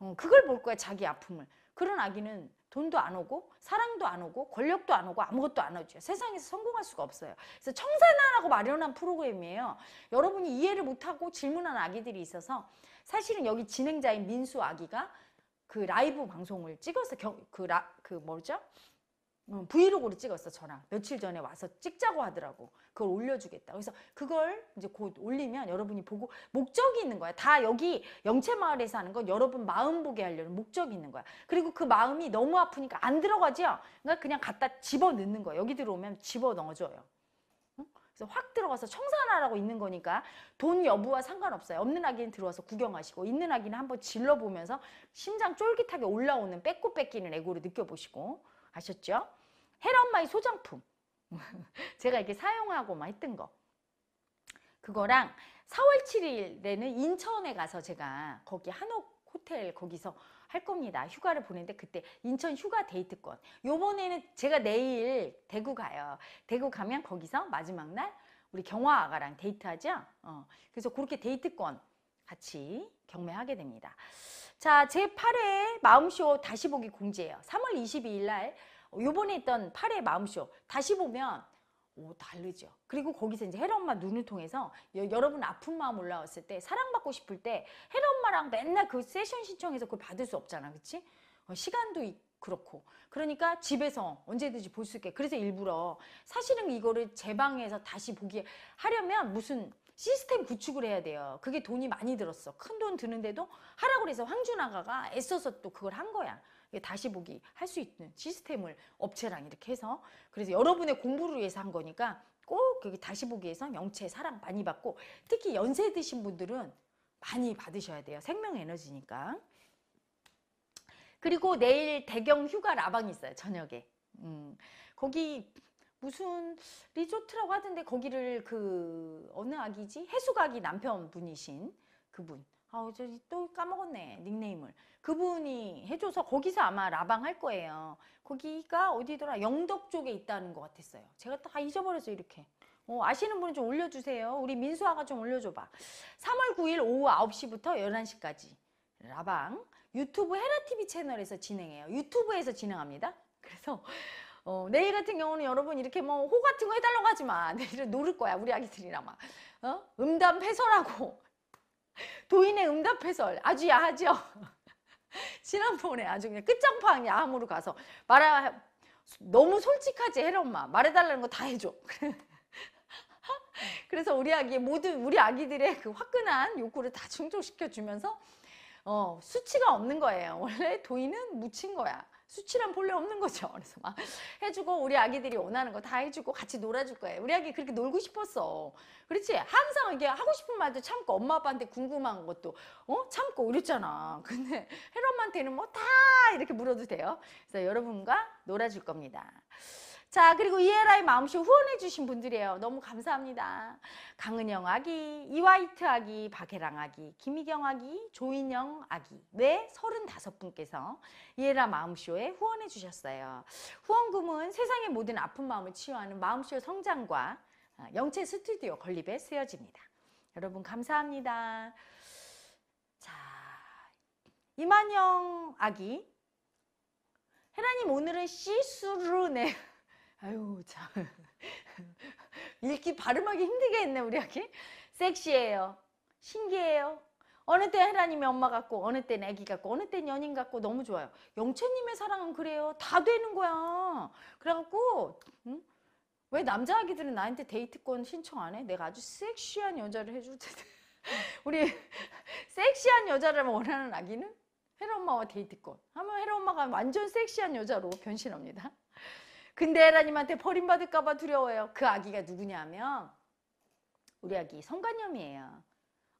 어, 그걸 볼 거야 자기 아픔을. 그런 아기는 돈도 안 오고 사랑도 안 오고 권력도 안 오고 아무것도 안 오죠. 세상에서 성공할 수가 없어요. 그래서 청산하라고 마련한 프로그램이에요. 여러분이 이해를 못하고 질문한 아기들이 있어서 사실은 여기 진행자인 민수 아기가 그 라이브 방송을 찍어서 그, 라, 그 뭐죠? 어, 브이로그로 찍었어 저랑 며칠 전에 와서 찍자고 하더라고 그걸 올려주겠다 그래서 그걸 이제 곧 올리면 여러분이 보고 목적이 있는 거야 다 여기 영채마을에서 하는 건 여러분 마음 보게 하려는 목적이 있는 거야 그리고 그 마음이 너무 아프니까 안 들어가지요 그러니까 그냥 갖다 집어넣는 거야 여기 들어오면 집어넣어줘요 그래서 확 들어가서 청산하라고 있는 거니까 돈 여부와 상관없어요. 없는 아기는 들어와서 구경하시고 있는 아기는 한번 질러보면서 심장 쫄깃하게 올라오는 빼고 뺏기는 에고를 느껴보시고 아셨죠? 헤런마이 소장품 [LAUGHS] 제가 이렇게 사용하고 막 했던 거 그거랑 4월 7일에는 인천에 가서 제가 거기 한옥 호텔 거기서 할 겁니다. 휴가를 보는데 그때 인천 휴가 데이트권 요번에는 제가 내일 대구 가요. 대구 가면 거기서 마지막 날 우리 경화 아가랑 데이트하죠. 어, 그래서 그렇게 데이트권 같이 경매하게 됩니다. 자, 제8회 마음쇼 다시 보기 공지예요. 3월 22일 날 어, 요번에 있던 8의 마음쇼 다시 보면 오 다르죠. 그리고 거기서 이제 헤라 엄마 눈을 통해서 여러분 여 아픈 마음 올라왔을 때 사랑받고 싶을 때 헤라 엄마랑 맨날 그 세션 신청해서 그걸 받을 수 없잖아. 그치? 어, 시간도 있, 그렇고 그러니까 집에서 언제든지 볼 수 있게 그래서 일부러 사실은 이거를 제 방에서 다시 보기 하려면 무슨 시스템 구축을 해야 돼요. 그게 돈이 많이 들었어. 큰 돈 드는데도 하라고 해서 황준아가가 애써서 또 그걸 한 거야. 다시 보기 할 수 있는 시스템을 업체랑 이렇게 해서 그래서 여러분의 공부를 위해서 한 거니까 꼭 여기 다시 보기에서 영체 사랑 많이 받고 특히 연세 드신 분들은 많이 받으셔야 돼요. 생명에너지니까. 그리고 내일 대경 휴가 라방이 있어요. 저녁에. 음, 거기 무슨 리조트라고 하던데 거기를 그 어느 악이지 해수가기 남편분이신 그분. 아, 어제 또 까먹었네. 닉네임을. 그분이 해줘서 거기서 아마 라방 할 거예요. 거기가 어디더라? 영덕 쪽에 있다는 것 같았어요. 제가 다 잊어버려서 이렇게. 어, 아시는 분은 좀 올려주세요. 우리 민수아가 좀 올려줘봐. 3월 9일 오후 9시부터 11시까지 라방 유튜브 헤라TV 채널에서 진행해요. 유튜브에서 진행합니다. 그래서 어, 내일 같은 경우는 여러분 이렇게 뭐 호 같은 거 해달라고 하지 마. 내일은 노를 거야. 우리 아기들이랑 막. 어? 음담 패설하고 도인의 응답 해설 아주 야하죠. [LAUGHS] 지난번에 아주 그냥 끝장판 야함으로 가서 말하 너무 솔직하지 해라 엄마 말해달라는 거 다 해줘. [LAUGHS] 그래서 우리 아기 모든 우리 아기들의 그 화끈한 욕구를 다 충족시켜 주면서 어, 수치가 없는 거예요. 원래 도인은 묻힌 거야. 수치란 본래 없는 거죠. [LAUGHS] 그래서 막 해주고 우리 아기들이 원하는 거 다 해주고 같이 놀아줄 거예요. 우리 아기 그렇게 놀고 싶었어. 그렇지? 항상 이게 하고 싶은 말도 참고 엄마 아빠한테 궁금한 것도 어 참고 이랬잖아. [LAUGHS] 근데 헤엄한테는 뭐 다 이렇게 물어도 돼요. 그래서 여러분과 놀아줄 겁니다. 자 그리고 이에라의 마음씨 후원해 주신 분들이에요. 너무 감사합니다. 강은영 아기, 이화이트 아기, 박혜랑 아기, 김희경 아기, 조인영 아기 네 35분께서 이에라 마음쇼에 후원해 주셨어요. 후원금은 세상의 모든 아픈 마음을 치유하는 마음쇼 성장과 어, 영채 스튜디오 건립에 쓰여집니다. 여러분 감사합니다. 자 이만영 아기 혜라님 오늘은 씨수르네 아유 참 [LAUGHS] 읽기 발음하기 힘들게 했네 우리 아기 섹시해요 신기해요 어느 때 하나님이 엄마 같고 어느 때는 애기 같고 어느 때는 연인 같고 너무 좋아요 영채님의 사랑은 그래요 다 되는 거야 그래갖고 응? 왜 남자 아기들은 나한테 데이트권 신청 안 해? 내가 아주 섹시한 여자를 해줄 텐데 [LAUGHS] 우리 섹시한 여자를 원하는 아기는 헤라 엄마와 데이트권 하면 헤라 엄마가 완전 섹시한 여자로 변신합니다 근데 에라님한테 버림받을까봐 두려워요. 그 아기가 누구냐면 우리 아기 성관념이에요.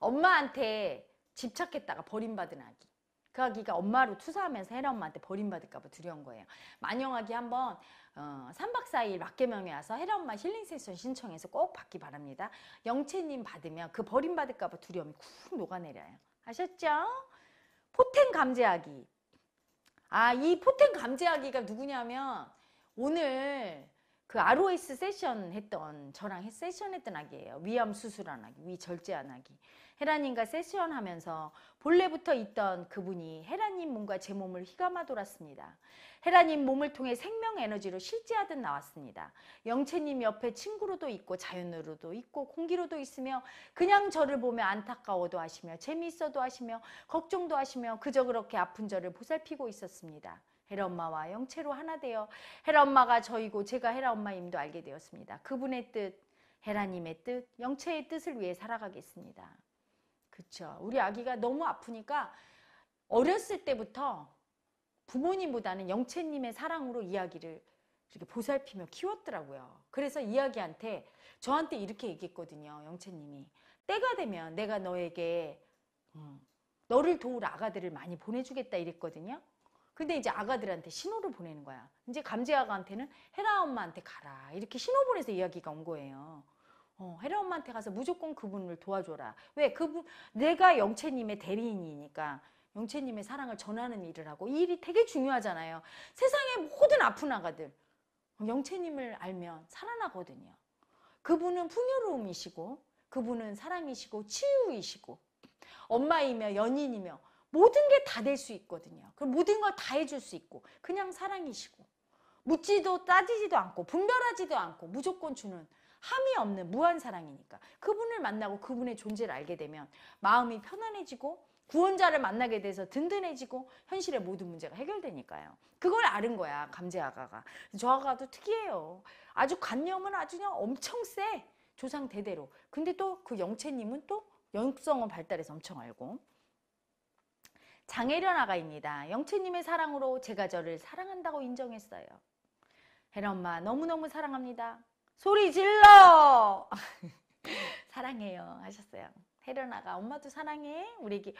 엄마한테 집착했다가 버림받은 아기. 그 아기가 엄마로 투사하면서 헤라 엄마한테 버림받을까봐 두려운 거예요. 만영아기 한번 어, 3박 4일 맞게명에 와서 헤라 엄마 힐링 세션 신청해서 꼭 받기 바랍니다. 영채님 받으면 그 버림받을까봐 두려움이 쿡 녹아내려요. 아셨죠? 포텐 감제아기. 아, 이 포텐 감제아기가 누구냐면 오늘 그 ROS 세션 했던 저랑 세션 했던 아기예요. 위암 수술 한아기위 절제 한 하기. 헤라님과 세션 하면서 본래부터 있던 그분이 헤라님 몸과 제 몸을 휘감아 돌았습니다. 헤라님 몸을 통해 생명 에너지로 실제하듯 나왔습니다. 영채님 옆에 친구로도 있고 자연으로도 있고 공기로도 있으며 그냥 저를 보며 안타까워도 하시며 재미있어도 하시며 걱정도 하시며 그저 그렇게 아픈 저를 보살피고 있었습니다. 헤라 엄마와 영체로 하나 되어 헤라 엄마가 저이고 제가 헤라 엄마임도 알게 되었습니다. 그분의 뜻, 헤라님의 뜻, 영체의 뜻을 위해 살아가겠습니다. 그렇죠 우리 아기가 너무 아프니까 어렸을 때부터 부모님보다는 영체님의 사랑으로 이야기를 이렇게 보살피며 키웠더라고요. 그래서 이야기한테 저한테 이렇게 얘기했거든요. 영체님이 때가 되면 내가 너에게 음, 너를 도울 아가들을 많이 보내주겠다 이랬거든요. 근데 이제 아가들한테 신호를 보내는 거야. 이제 감지 아가한테는 헤라 엄마한테 가라. 이렇게 신호 보내서 이야기가 온 거예요. 어, 헤라 엄마한테 가서 무조건 그분을 도와줘라. 왜? 그분, 내가 영채님의 대리인이니까. 영채님의 사랑을 전하는 일을 하고 이 일이 되게 중요하잖아요. 세상의 모든 아픈 아가들 영채님을 알면 살아나거든요. 그분은 풍요로움이시고 그분은 사랑이시고 치유이시고 엄마이며 연인이며 모든 게 다 될 수 있거든요. 그 모든 걸 다 해줄 수 있고 그냥 사랑이시고 묻지도 따지지도 않고 분별하지도 않고 무조건 주는 함이 없는 무한 사랑이니까 그분을 만나고 그분의 존재를 알게 되면 마음이 편안해지고 구원자를 만나게 돼서 든든해지고 현실의 모든 문제가 해결되니까요. 그걸 아는 거야 감제아가가. 저 아가도 특이해요. 아주 관념은 아주 그냥 엄청 세 조상 대대로. 근데 또 그 영채님은 또 영성은 발달해서 엄청 알고 장혜련 아가입니다. 영채님의 사랑으로 제가 저를 사랑한다고 인정했어요. 혜련 엄마 너무너무 사랑합니다. 소리 질러! [LAUGHS] 사랑해요 하셨어요. 혜련 아가 엄마도 사랑해. 우리 에게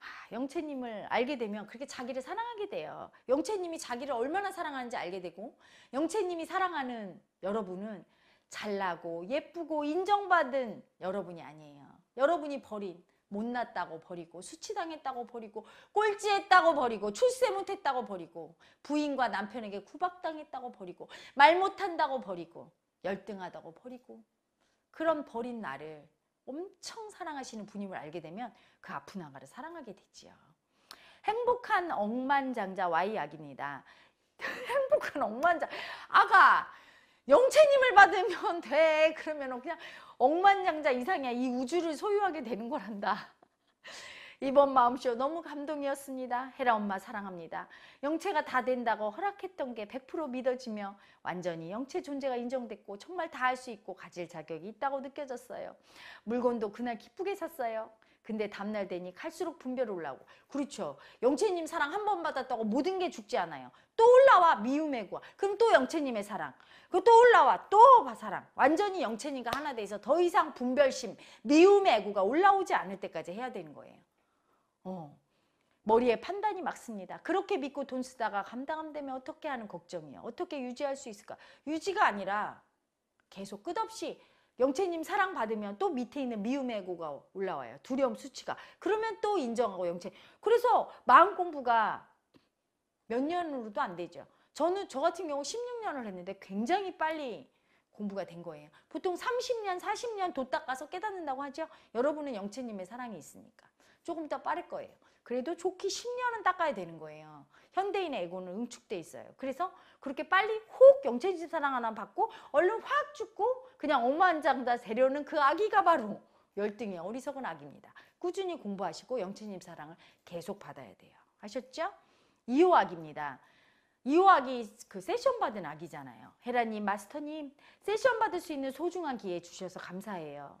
아, 영채님을 알게 되면 그렇게 자기를 사랑하게 돼요. 영채님이 자기를 얼마나 사랑하는지 알게 되고 영채님이 사랑하는 여러분은 잘나고 예쁘고 인정받은 여러분이 아니에요. 여러분이 버린 못났다고 버리고 수치당했다고 버리고 꼴찌했다고 버리고 출세 못했다고 버리고 부인과 남편에게 구박당했다고 버리고 말 못한다고 버리고 열등하다고 버리고 그런 버린 나를 엄청 사랑하시는 분임을 알게 되면 그 아픈 아가를 사랑하게 되지요. 행복한 억만장자 Y 약입니다. [LAUGHS] 행복한 억만장 아가 영채님을 받으면 돼 그러면 그냥 억만장자 이상이야이 우주를 소유하게 되는 거란다. [LAUGHS] 이번 마음쇼 너무 감동이었습니다. 헤라 엄마 사랑합니다. 영체가 다 된다고 허락했던 게 100% 믿어지며 완전히 영체 존재가 인정됐고 정말 다 할 수 있고 가질 자격이 있다고 느껴졌어요. 물건도 그날 기쁘게 샀어요. 근데 다음날 되니 갈수록 분별 올라오고 그렇죠 영채님 사랑 한 번 받았다고 모든 게 죽지 않아요 또 올라와 미움의 구화 그럼 또 영채님의 사랑 그 또 올라와 또 사랑 완전히 영채님과 하나 돼서 더 이상 분별심 미움의 구가 올라오지 않을 때까지 해야 되는 거예요 어. 머리에 판단이 막습니다. 그렇게 믿고 돈 쓰다가 감당되면 어떻게 하는 걱정이에요. 어떻게 유지할 수 있을까? 유지가 아니라 계속 끝없이 영채님 사랑받으면 또 밑에 있는 미움의 고가 올라와요. 두려움, 수치가. 그러면 또 인정하고 영채. 그래서 마음 공부가 몇 년으로도 안 되죠. 저는 저 같은 경우 16년을 했는데 굉장히 빨리 공부가 된 거예요. 보통 30년, 40년 도닦아서 깨닫는다고 하죠. 여러분은 영채님의 사랑이 있으니까. 조금 더 빠를 거예요. 그래도 좋게 10년은 닦아야 되는 거예요. 현대인의 에고는 응축돼 있어요. 그래서 그렇게 빨리 혹 영채집 사랑 하나 받고 얼른 확 죽고 그냥 엄마한장다 세려는그 아기가 바로 열등의 어리석은 아기입니다. 꾸준히 공부하시고 영채님 사랑을 계속 받아야 돼요. 아셨죠? 이호 악입니다. 이호 아기 그 세션 받은 악이잖아요 헤라님 마스터님 세션 받을 수 있는 소중한 기회 주셔서 감사해요.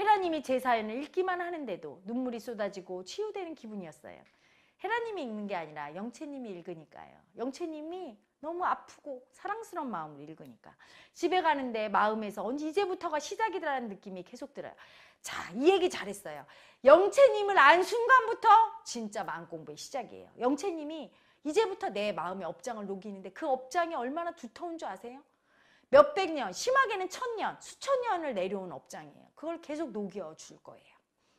헤라님이 제 사연을 읽기만 하는데도 눈물이 쏟아지고 치유되는 기분이었어요. 헤라님이 읽는 게 아니라 영채님이 읽으니까요. 영채님이 너무 아프고 사랑스러운 마음으로 읽으니까 집에 가는데 마음에서 언제 이제부터가 시작이라는 느낌이 계속 들어요. 자, 이 얘기 잘했어요. 영채님을 안 순간부터 진짜 마음 공부의 시작이에요. 영채님이 이제부터 내 마음의 업장을 녹이는데 그 업장이 얼마나 두터운 줄 아세요? 몇백 년, 심하게는 천 년, 수천 년을 내려온 업장이에요. 그걸 계속 녹여 줄 거예요.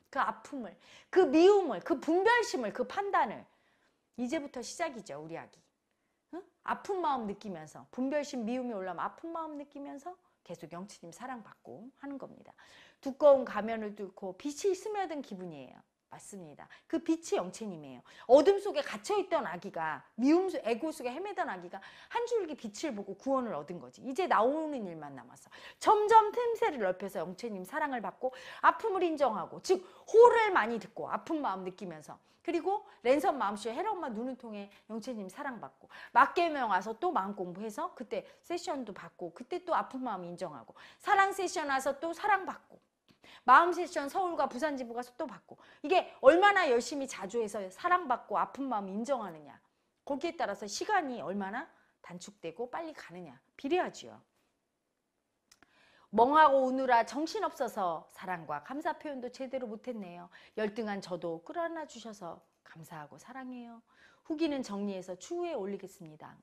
그 아픔을, 그 미움을, 그 분별심을, 그 판단을. 이제부터 시작이죠, 우리 아기. 응? 아픈 마음 느끼면서, 분별심, 미움이 올라면 아픈 마음 느끼면서 계속 영치님 사랑받고 하는 겁니다. 두꺼운 가면을 뚫고 빛이 스며든 기분이에요. 맞습니다. 그 빛이 영체님이에요. 어둠 속에 갇혀있던 아기가 미움 속, 애고 속에 헤매던 아기가 한 줄기 빛을 보고 구원을 얻은 거지. 이제 나오는 일만 남았어. 점점 틈새를 넓혀서 영체님 사랑을 받고 아픔을 인정하고 즉 호를 많이 듣고 아픈 마음 느끼면서 그리고 랜선 마음씨에 헤라엄마 눈을 통해 영채님 사랑받고 맞개명 와서 또 마음 공부해서 그때 세션도 받고 그때 또 아픈 마음 인정하고 사랑 세션 와서 또 사랑받고 마음실천 서울과 부산 지부가 속도받고 이게 얼마나 열심히 자주 해서 사랑받고 아픈 마음 인정하느냐 거기에 따라서 시간이 얼마나 단축되고 빨리 가느냐 비례하지요. 멍하고 우느라 정신없어서 사랑과 감사 표현도 제대로 못했네요. 열등한 저도 끌어안아 주셔서 감사하고 사랑해요. 후기는 정리해서 추후에 올리겠습니다.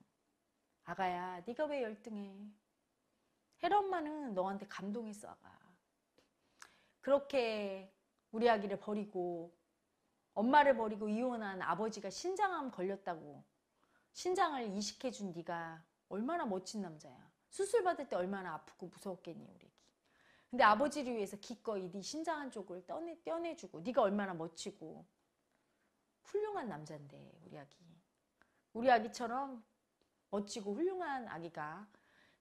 아가야 네가 왜 열등해? 헤엄마는 너한테 감동했어 아가. 그렇게 우리 아기를 버리고 엄마를 버리고 이혼한 아버지가 신장암 걸렸다고 신장을 이식해 준 네가 얼마나 멋진 남자야. 수술 받을 때 얼마나 아프고 무서웠겠니 우리 아기 근데 아버지를 위해서 기꺼이 네 신장 한쪽을 떼내, 떼내주고 네가 얼마나 멋지고 훌륭한 남자인데 우리 아기. 우리 아기처럼 멋지고 훌륭한 아기가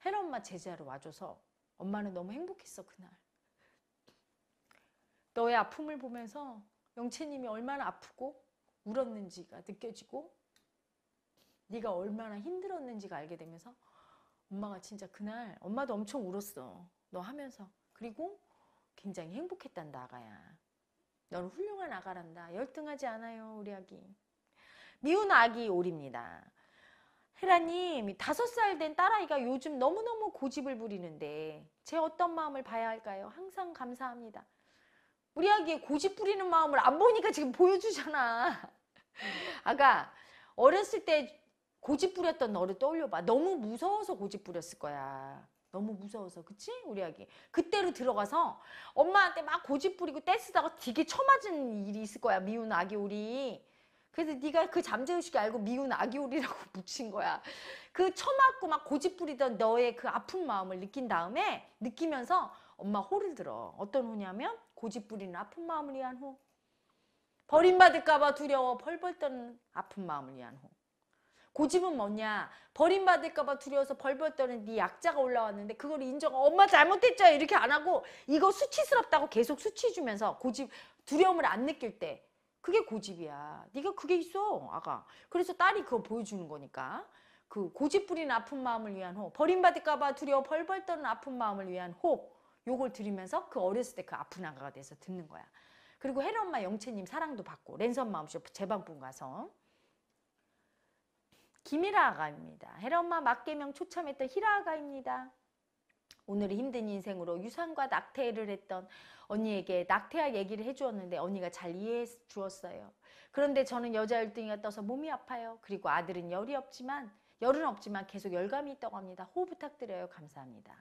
헤엄마 제자로 와줘서 엄마는 너무 행복했어 그날. 너의 아픔을 보면서 영채님이 얼마나 아프고 울었는지가 느껴지고 네가 얼마나 힘들었는지가 알게 되면서 엄마가 진짜 그날 엄마도 엄청 울었어 너 하면서 그리고 굉장히 행복했단다 아가야 너는 훌륭한 아가란다 열등하지 않아요 우리 아기 미운 아기 오리입니다 헤라님 다섯 살 된 딸아이가 요즘 너무너무 고집을 부리는데 제 어떤 마음을 봐야 할까요? 항상 감사합니다. 우리 아기 고집 부리는 마음을 안 보니까 지금 보여주잖아. 아가 어렸을 때 고집 부렸던 너를 떠올려봐. 너무 무서워서 고집 부렸을 거야. 너무 무서워서 그치? 우리 아기 그때로 들어가서 엄마한테 막 고집 부리고 떼쓰다가 되게 처맞은 일이 있을 거야 미운 아기 오리 그래서 네가 그 잠재의식이 알고 미운 아기 오리라고 [LAUGHS] 붙인 거야 그 처맞고 막 고집 부리던 너의 그 아픈 마음을 느낀 다음에 느끼면서 엄마 호를 들어 어떤 호냐면 고집부리는 아픈 마음을 위한 호. 버림받을까봐 두려워 벌벌 떠는 아픈 마음을 위한 호. 고집은 뭐냐? 버림받을까봐 두려워서 벌벌 떠는 네 약자가 올라왔는데 그걸 인정, 엄마 잘못했죠? 이렇게 안 하고 이거 수치스럽다고 계속 수치주면서 고집, 두려움을 안 느낄 때 그게 고집이야. 네가 그게 있어, 아가. 그래서 딸이 그거 보여주는 거니까. 그 고집 부린 아픈 마음을 위한 호, 버림받을까봐 두려워 벌벌 떠는 아픈 마음을 위한 호, 요걸 들으면서 그 어렸을 때 그 아픈 아가가 돼서 듣는 거야. 그리고 혜리 엄마 영채님 사랑도 받고 랜선 마음쇼 제방분 가서 김일아 아가입니다. 혜리 엄마 막개명 초참했던 히라 아가입니다. 오늘은 힘든 인생으로 유산과 낙태를 했던 언니에게 낙태할 얘기를 해주었는데 언니가 잘 이해해 주었어요. 그런데 저는 여자 열등이가 떠서 몸이 아파요. 그리고 아들은 열이 없지만 열은 없지만 계속 열감이 있다고 합니다. 호흡 부탁드려요. 감사합니다.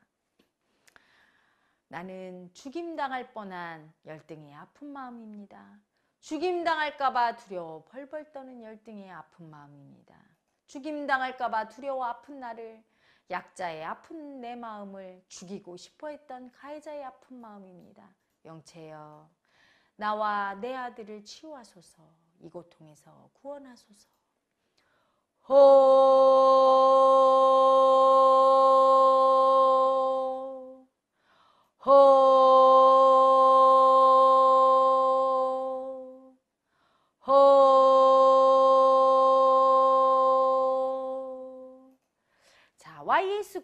나는 죽임당할 뻔한 열등의 아픈 마음입니다. 죽임당할까봐 두려워 벌벌 떠는 열등의 아픈 마음입니다. 죽임당할까봐 두려워 아픈 나를 약자의 아픈 내 마음을 죽이고 싶어 했던 가해자의 아픈 마음입니다. 영채여 나와 내 아들을 치유하소서 이 고통에서 구원하소서 호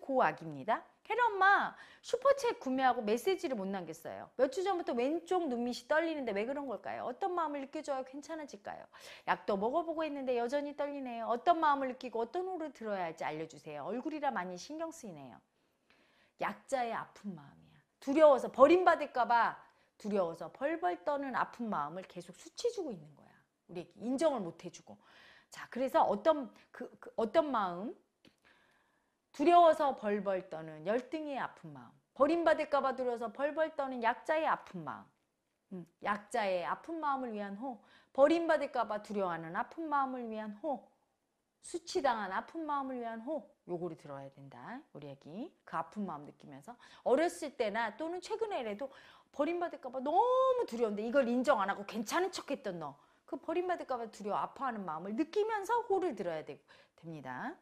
고악입니다. 헤라 엄마 슈퍼챗 구매하고 메시지를 못 남겼어요. 몇 주 전부터 왼쪽 눈밑이 떨리는데 왜 그런 걸까요? 어떤 마음을 느껴줘야 괜찮아질까요? 약도 먹어보고 있는데 여전히 떨리네요. 어떤 마음을 느끼고 어떤 호를 들어야 할지 알려주세요. 얼굴이라 많이 신경 쓰이네요. 약자의 아픈 마음이야. 두려워서 버림받을까봐 두려워서 벌벌 떠는 아픈 마음을 계속 수치주고 있는 거야. 우리 인정을 못 해주고. 자, 그래서 어떤 그, 그 어떤 마음 두려워서 벌벌 떠는 열등이의 아픈 마음 버림받을까 봐 두려워서 벌벌 떠는 약자의 아픈 마음 음, 약자의 아픈 마음을 위한 호 버림받을까 봐 두려워하는 아픈 마음을 위한 호 수치당한 아픈 마음을 위한 호 요거를 들어야 된다 우리 애기 그 아픈 마음 느끼면서 어렸을 때나 또는 최근에라도 버림받을까 봐 너무 두려운데 이걸 인정 안 하고 괜찮은 척 했던 너 그 버림받을까 봐 두려워 아파하는 마음을 느끼면서 호를 들어야 되 됩니다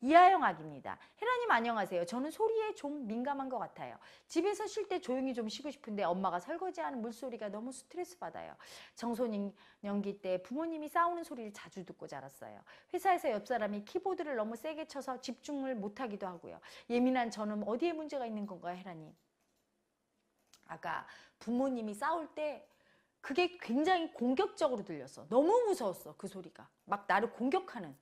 이하영 아기입니다 헤라님 안녕하세요. 저는 소리에 좀 민감한 것 같아요. 집에서 쉴 때 조용히 좀 쉬고 싶은데 엄마가 설거지하는 물소리가 너무 스트레스 받아요. 청소년기 때 부모님이 싸우는 소리를 자주 듣고 자랐어요. 회사에서 옆사람이 키보드를 너무 세게 쳐서 집중을 못하기도 하고요. 예민한 저는 어디에 문제가 있는 건가요 헤라님? 아까 부모님이 싸울 때 그게 굉장히 공격적으로 들렸어. 너무 무서웠어 그 소리가. 막 나를 공격하는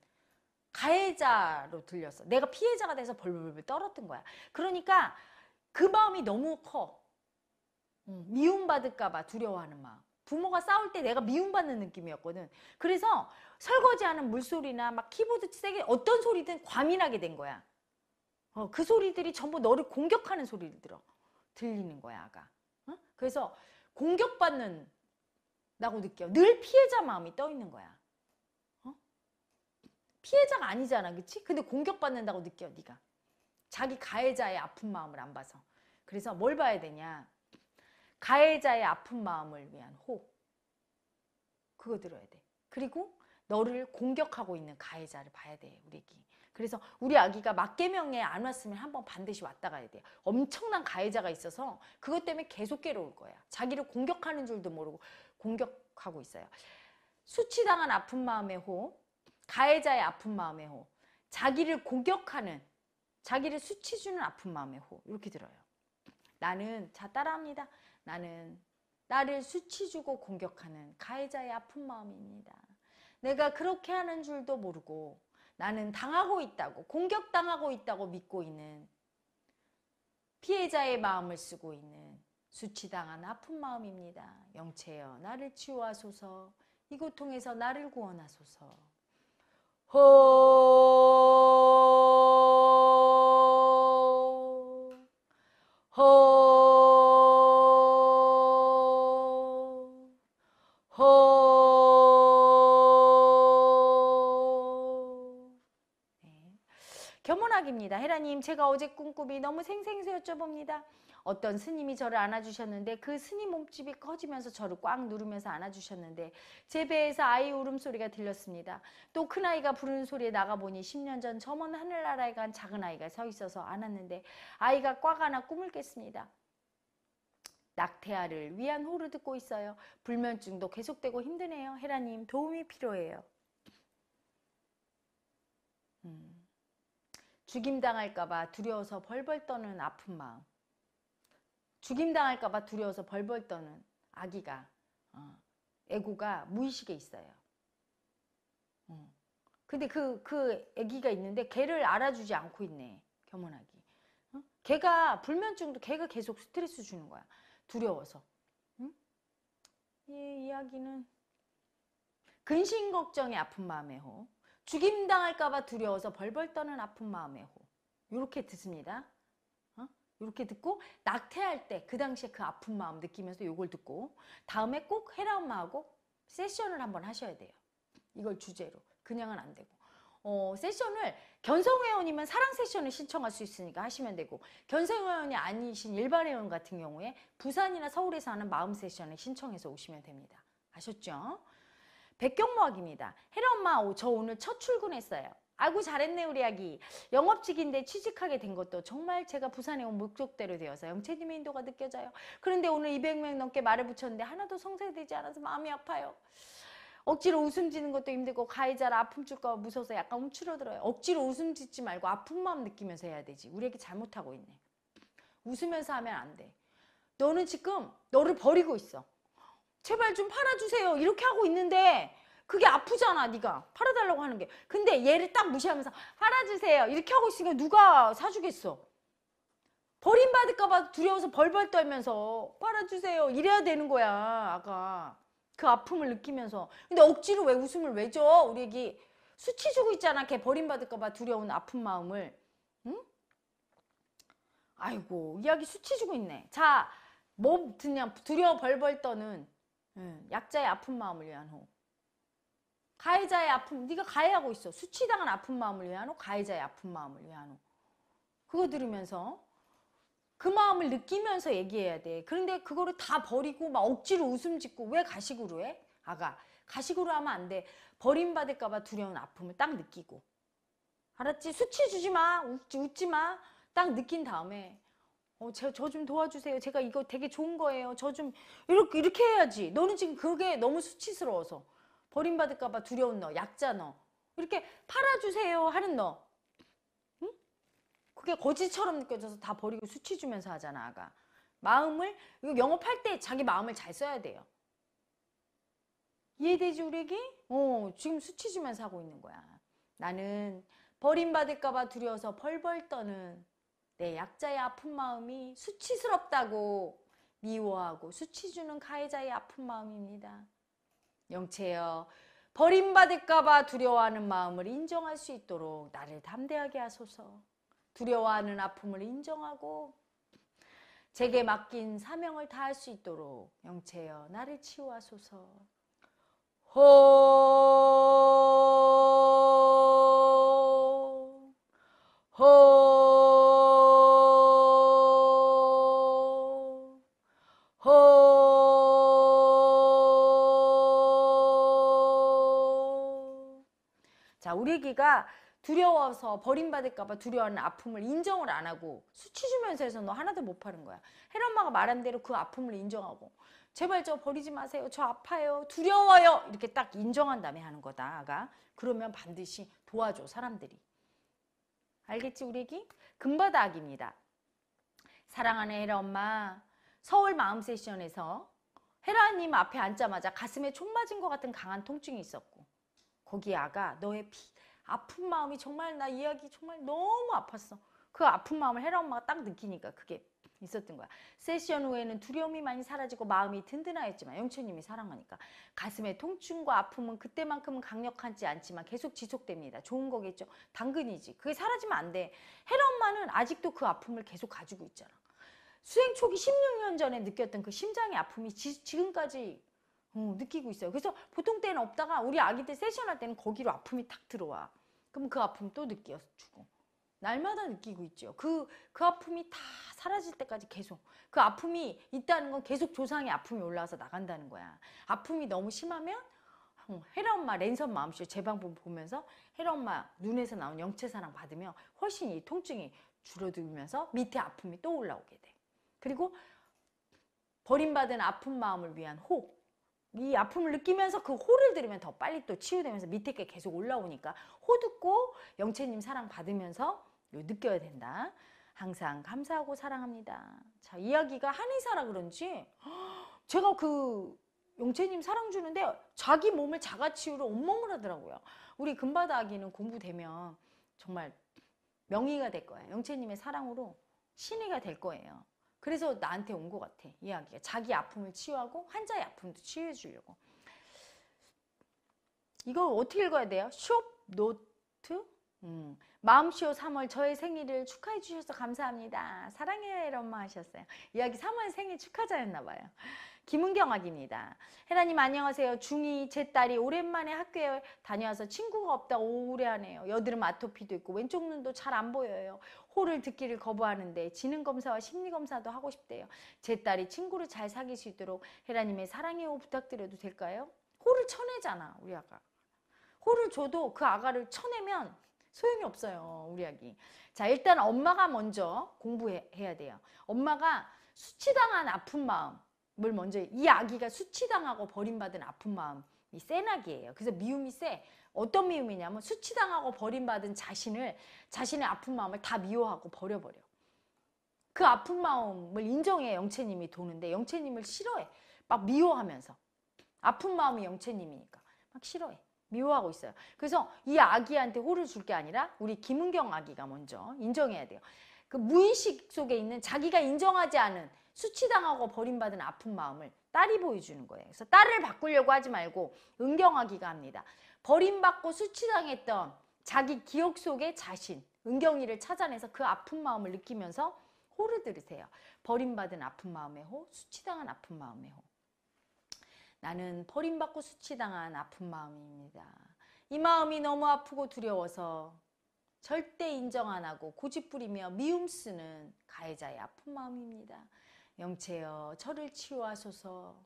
가해자로 들렸어. 내가 피해자가 돼서 벌벌벌 떨었던 거야. 그러니까 그 마음이 너무 커. 미움받을까 봐 두려워하는 마음. 부모가 싸울 때 내가 미움받는 느낌이었거든. 그래서 설거지하는 물소리나 막 키보드 세게 어떤 소리든 과민하게 된 거야. 어, 그 소리들이 전부 너를 공격하는 소리를 들어. 들리는 거야, 아가. 어? 그래서 공격받는 라고 느껴. 늘 피해자 마음이 떠 있는 거야. 피해자가 아니잖아 그치? 근데 공격받는다고 느껴 네가 자기 가해자의 아픈 마음을 안 봐서 그래서 뭘 봐야 되냐 가해자의 아픈 마음을 위한 호 그거 들어야 돼 그리고 너를 공격하고 있는 가해자를 봐야 돼 우리 애기 그래서 우리 아기가 막개명에 안 왔으면 한 번 반드시 왔다 가야 돼요 엄청난 가해자가 있어서 그것 때문에 계속 괴로울 거야 자기를 공격하는 줄도 모르고 공격하고 있어요 수치당한 아픈 마음의 호 가해자의 아픈 마음의 호. 자기를 공격하는, 자기를 수치주는 아픈 마음의 호. 이렇게 들어요. 나는, 자, 따라합니다. 나는 나를 수치주고 공격하는 가해자의 아픈 마음입니다. 내가 그렇게 하는 줄도 모르고 나는 당하고 있다고, 공격당하고 있다고 믿고 있는 피해자의 마음을 쓰고 있는 수치당한 아픈 마음입니다. 영체여 나를 치유하소서 이 고통에서 나를 구원하소서 和和。 있습니다. 헤라님 제가 어제 꿈꾸이 너무 생생해 여쭤봅니다. 어떤 스님이 저를 안아주셨는데 그 스님 몸집이 커지면서 저를 꽉 누르면서 안아주셨는데 제 배에서 아이 울음소리가 들렸습니다. 또 큰아이가 부르는 소리에 나가보니 10년 전 저먼 하늘나라에 간 작은아이가 서 있어서 안았는데 아이가 꽉 안아 꿈을 깼습니다. 낙태아를 위한 호를 듣고 있어요. 불면증도 계속되고 힘드네요. 헤라님 도움이 필요해요. 음. 죽임당할까봐 두려워서 벌벌 떠는 아픈 마음. 죽임당할까봐 두려워서 벌벌 떠는 아기가, 어, 애고가 무의식에 있어요. 어. 근데 그, 그 애기가 있는데 걔를 알아주지 않고 있네. 겸손하기. 어? 걔가 불면증도 걔가 계속 스트레스 주는 거야. 두려워서. 응? 이 이야기는 근심 걱정에 아픈 마음의 호. 죽임당할까봐 두려워서 벌벌 떠는 아픈 마음의 호. 요렇게 듣습니다. 어? 렇게 듣고 낙태할 때 그 당시에 그 아픈 마음 느끼면서 요걸 듣고 다음에 꼭 헤라마하고 세션을 한번 하셔야 돼요. 이걸 주제로. 그냥은 안 되고. 어, 세션을 견성회원이면 사랑 세션을 신청할 수 있으니까 하시면 되고 견성회원이 아니신 일반 회원 같은 경우에 부산이나 서울에서 하는 마음 세션을 신청해서 오시면 됩니다. 아셨죠? 백경모학입니다. 혜라 엄마 저 오늘 첫 출근했어요. 아구 잘했네 우리 아기. 영업직인데 취직하게 된 것도 정말 제가 부산에 온 목적대로 되어서 영채님의 인도가 느껴져요. 그런데 오늘 200명 넘게 말을 붙였는데 하나도 성사되지 않아서 마음이 아파요. 억지로 웃음 짓는 것도 힘들고 가해자라 아픔 줄까 무서워서 약간 움츠러들어요. 억지로 웃음 짓지 말고 아픈 마음 느끼면서 해야 되지. 우리 애기 잘못하고 있네. 웃으면서 하면 안 돼. 너는 지금 너를 버리고 있어. 제발 좀 팔아주세요 이렇게 하고 있는데 그게 아프잖아 네가 팔아달라고 하는 게 근데 얘를 딱 무시하면서 팔아주세요 이렇게 하고 있으니까 누가 사주겠어 버림받을까 봐 두려워서 벌벌 떨면서 팔아주세요 이래야 되는 거야 아까 그 아픔을 느끼면서 근데 억지로 왜 웃음을 왜 줘 우리 애기 수치 주고 있잖아 걔 버림받을까 봐 두려운 아픈 마음을 응? 아이고 이야기 수치 주고 있네 자뭐 듣냐 두려워 벌벌 떠는 예, 약자의 아픈 마음을 위한 호. 가해자의 아픔, 네가 가해하고 있어. 수치당한 아픈 마음을 위한 호, 가해자의 아픈 마음을 위한 호. 그거 들으면서 그 마음을 느끼면서 얘기해야 돼. 그런데 그거를 다 버리고 막 억지로 웃음 짓고 왜 가식으로 해? 아가. 가식으로 하면 안 돼. 버림받을까 봐 두려운 아픔을 딱 느끼고. 알았지? 수치 주지 마. 웃지, 웃지 마. 딱 느낀 다음에 어, 저좀 도와주세요. 제가 이거 되게 좋은 거예요. 저 좀 이렇게 이렇게 해야지. 너는 지금 그게 너무 수치스러워서 버림받을까 봐 두려운 너, 약자 너. 이렇게 팔아주세요 하는 너. 응? 그게 거짓처럼 느껴져서 다 버리고 수치 주면서 하잖아, 아가. 마음을 이거 영업할 때 자기 마음을 잘 써야 돼요. 이해되지 우리기 어, 지금 수치 주면서 하고 있는 거야. 나는 버림받을까 봐 두려워서 벌벌 떠는 내 네, 약자의 아픈 마음이 수치스럽다고 미워하고 수치주는 가해자의 아픈 마음입니다. 영체여 버림받을까봐 두려워하는 마음을 인정할 수 있도록 나를 담대하게 하소서 두려워하는 아픔을 인정하고 제게 맡긴 사명을 다할 수 있도록 영체여 나를 치유하소서 호 고기가 두려워서 버림받을까봐 두려워하는 아픔을 인정을 안 하고 수치 주면서 해서 너 하나도 못 파는 거야. 헤 엄마가 말한 대로 그 아픔을 인정하고 제발 저 버리지 마세요. 저 아파요. 두려워요. 이렇게 딱 인정한 다음에 하는 거다. 가 그러면 반드시 도와줘 사람들이. 알겠지 우리 애기? 금바다 아기입니다. 사랑하는 헤 엄마 서울 마음 세션에서 헤라님 앞에 앉자마자 가슴에 총 맞은 것 같은 강한 통증이 있었고 거기 아가 너의 피 아픈 마음이 정말 나 이야기 정말 너무 아팠어. 그 아픈 마음을 헤라 엄마가 딱 느끼니까 그게 있었던 거야. 세션 후에는 두려움이 많이 사라지고 마음이 든든하였지만 영천님이 사랑하니까 가슴의 통증과 아픔은 그때만큼은 강력하지 않지만 계속 지속됩니다. 좋은 거겠죠. 당근이지. 그게 사라지면 안 돼. 헤라 엄마는 아직도 그 아픔을 계속 가지고 있잖아. 수행 초기 16년 전에 느꼈던 그 심장의 아픔이 지, 지금까지 어, 느끼고 있어요. 그래서 보통 때는 없다가 우리 아기 때 세션할 때는 거기로 아픔이 탁 들어와. 그럼 그 아픔 또 느껴주고. 날마다 느끼고 있죠. 그, 그 아픔이 다 사라질 때까지 계속. 그 아픔이 있다는 건 계속 조상의 아픔이 올라와서 나간다는 거야. 아픔이 너무 심하면, 어, 헤라 엄마 랜선 마음씨 재방법 보면서 헤라 엄마 눈에서 나온 영체 사랑 받으면 훨씬 이 통증이 줄어들면서 밑에 아픔이 또 올라오게 돼. 그리고 버림받은 아픈 마음을 위한 호. 이 아픔을 느끼면서 그 호를 들으면 더 빨리 또 치유되면서 밑에 게 계속 올라오니까 호 듣고 영채님 사랑 받으면서 느껴야 된다. 항상 감사하고 사랑합니다. 자 이야기가 한의사라 그런지 [GASPS] 제가 그 영채님 사랑 주는데 자기 몸을 자가치유로 온몸을 하더라고요. 우리 금바다 아기는 공부되면 정말 명의가 될 거예요. 영채님의 사랑으로 신의가 될 거예요. 그래서 나한테 온 것 같아 이야기가 자기 아픔을 치유하고 환자의 아픔도 치유해 주려고 이걸 어떻게 읽어야 돼요? 숍 노트 음. 마음쇼 3월 저의 생일을 축하해 주셔서 감사합니다. 사랑해요 이런 마 하셨어요. 이야기 3월 생일 축하자였나 봐요. 김은경 아기입니다. 혜나님 안녕하세요. 중이제 딸이 오랜만에 학교에 다녀와서 친구가 없다 오래하네요. 여드름 아토피도 있고 왼쪽 눈도 잘 안 보여요. 호를 듣기를 거부하는데 지능검사와 심리검사도 하고 싶대요. 제 딸이 친구를 잘 사귈 수 있도록 헤라님의 사랑해요 부탁드려도 될까요? 호를 쳐내잖아 우리 아가. 호를 줘도 그 아가를 쳐내면 소용이 없어요 우리 아기. 자 일단 엄마가 먼저 공부해야 돼요. 엄마가 수치당한 아픈 마음을 먼저 이 아기가 수치당하고 버림받은 아픈 마음이 센 아기예요. 그래서 미움이 세. 어떤 미움이냐면 수치당하고 버림받은 자신을 자신의 아픈 마음을 다 미워하고 버려버려. 그 아픈 마음을 인정해 영채님이 도는데 영채님을 싫어해. 막 미워하면서. 아픈 마음이 영채님이니까 막 싫어해. 미워하고 있어요. 그래서 이 아기한테 호를 줄게 아니라 우리 김은경 아기가 먼저 인정해야 돼요. 그 무의식 속에 있는 자기가 인정하지 않은 수치당하고 버림받은 아픈 마음을 딸이 보여주는 거예요. 그래서 딸을 바꾸려고 하지 말고 은경아기가 합니다. 버림받고 수치당했던 자기 기억 속의 자신 은경이를 찾아내서 그 아픈 마음을 느끼면서 호를 들으세요. 버림받은 아픈 마음의 호, 수치당한 아픈 마음의 호. 나는 버림받고 수치당한 아픈 마음입니다. 이 마음이 너무 아프고 두려워서 절대 인정 안 하고 고집부리며 미움 쓰는 가해자의 아픈 마음입니다. 영체여 저를 치유하소서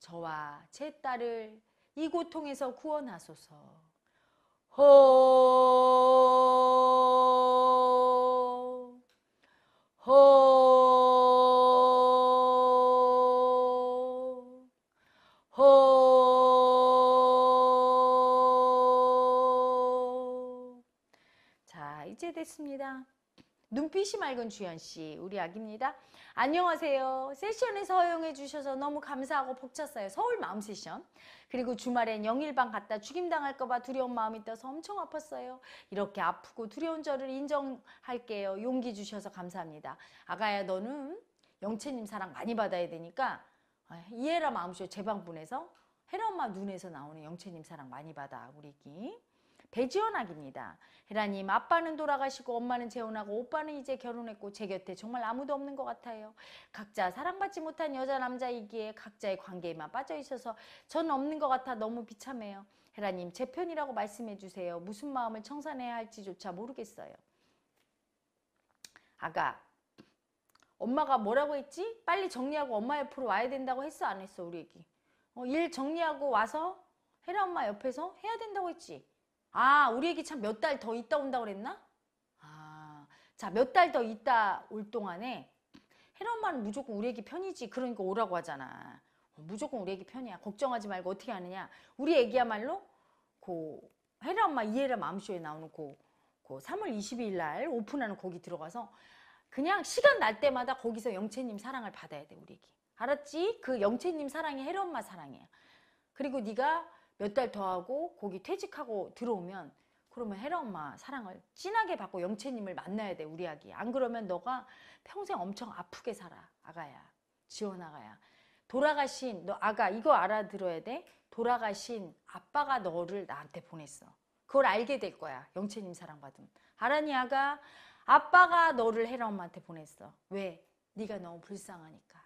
저와 제 딸을 이 고통에서 구원하소서. 호, 호, 셋이 맑은 주연 씨 우리 아기입니다. 안녕하세요. 세션에서 허용해 주셔서 너무 감사하고 복찼어요 서울 마음 세션. 그리고 주말엔 영일방 갔다 죽임당할까봐 두려운 마음이 떠서 엄청 아팠어요. 이렇게 아프고 두려운 저를 인정할게요. 용기 주셔서 감사합니다. 아가야 너는 영채님 사랑 많이 받아야 되니까 아, 이해라 마음쇼 제방 보내서 헤라 엄마 눈에서 나오는 영채님 사랑 많이 받아 우리 기 대지연학입니다. 헤라님 아빠는 돌아가시고 엄마는 재혼하고 오빠는 이제 결혼했고 제 곁에 정말 아무도 없는 것 같아요. 각자 사랑받지 못한 여자 남자이기에 각자의 관계에만 빠져 있어서 전 없는 것 같아 너무 비참해요. 헤라님 제 편이라고 말씀해 주세요. 무슨 마음을 청산해야 할지조차 모르겠어요. 아가 엄마가 뭐라고 했지? 빨리 정리하고 엄마 옆으로 와야 된다고 했어 안 했어 우리 애기 어, 일 정리하고 와서 헤라 엄마 옆에서 해야 된다고 했지 아 우리 애기 참 몇 달 더 있다 온다 그랬나? 아, 자 몇 달 더 있다 올 동안에 혜란 엄마는 무조건 우리 애기 편이지 그러니까 오라고 하잖아. 무조건 우리 애기 편이야. 걱정하지 말고 어떻게 하느냐. 우리 애기야말로 그 혜란 엄마 이해라 마음쇼에 나오는 그, 그 3월 22일 날 오픈하는 거기 들어가서 그냥 시간 날 때마다 거기서 영채님 사랑을 받아야 돼 우리 애기. 알았지? 그 영채님 사랑이 혜란 엄마 사랑이야. 그리고 네가 몇달더 하고 거기 퇴직하고 들어오면 그러면 헤라 엄마 사랑을 진하게 받고 영채님을 만나야 돼 우리 아기 안 그러면 너가 평생 엄청 아프게 살아 아가야 지원 아가야 돌아가신 너 아가 이거 알아들어야 돼 돌아가신 아빠가 너를 나한테 보냈어 그걸 알게 될 거야 영채님 사랑받음 아라니 아가 아빠가 너를 헤라 엄마한테 보냈어 왜 네가 너무 불쌍하니까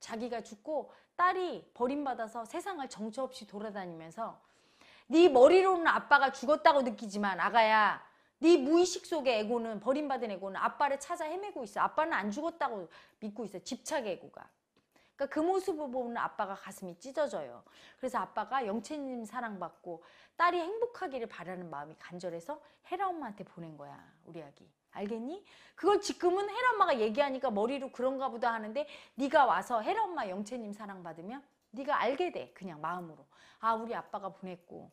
자기가 죽고 딸이 버림받아서 세상을 정처없이 돌아다니면서 네 머리로는 아빠가 죽었다고 느끼지만 아가야 네 무의식 속의 에고는 버림받은 에고는 아빠를 찾아 헤매고 있어. 아빠는 안 죽었다고 믿고 있어. 집착 에고가. 그러니까 그 모습을 보면 아빠가 가슴이 찢어져요. 그래서 아빠가 영채님 사랑받고 딸이 행복하기를 바라는 마음이 간절해서 헤라 엄마한테 보낸 거야. 우리 아기. 알겠니? 그걸 지금은 헤라 엄마가 얘기하니까 머리로 그런가 보다 하는데 네가 와서 헤라 엄마 영채님 사랑받으면 네가 알게 돼 그냥 마음으로 아 우리 아빠가 보냈고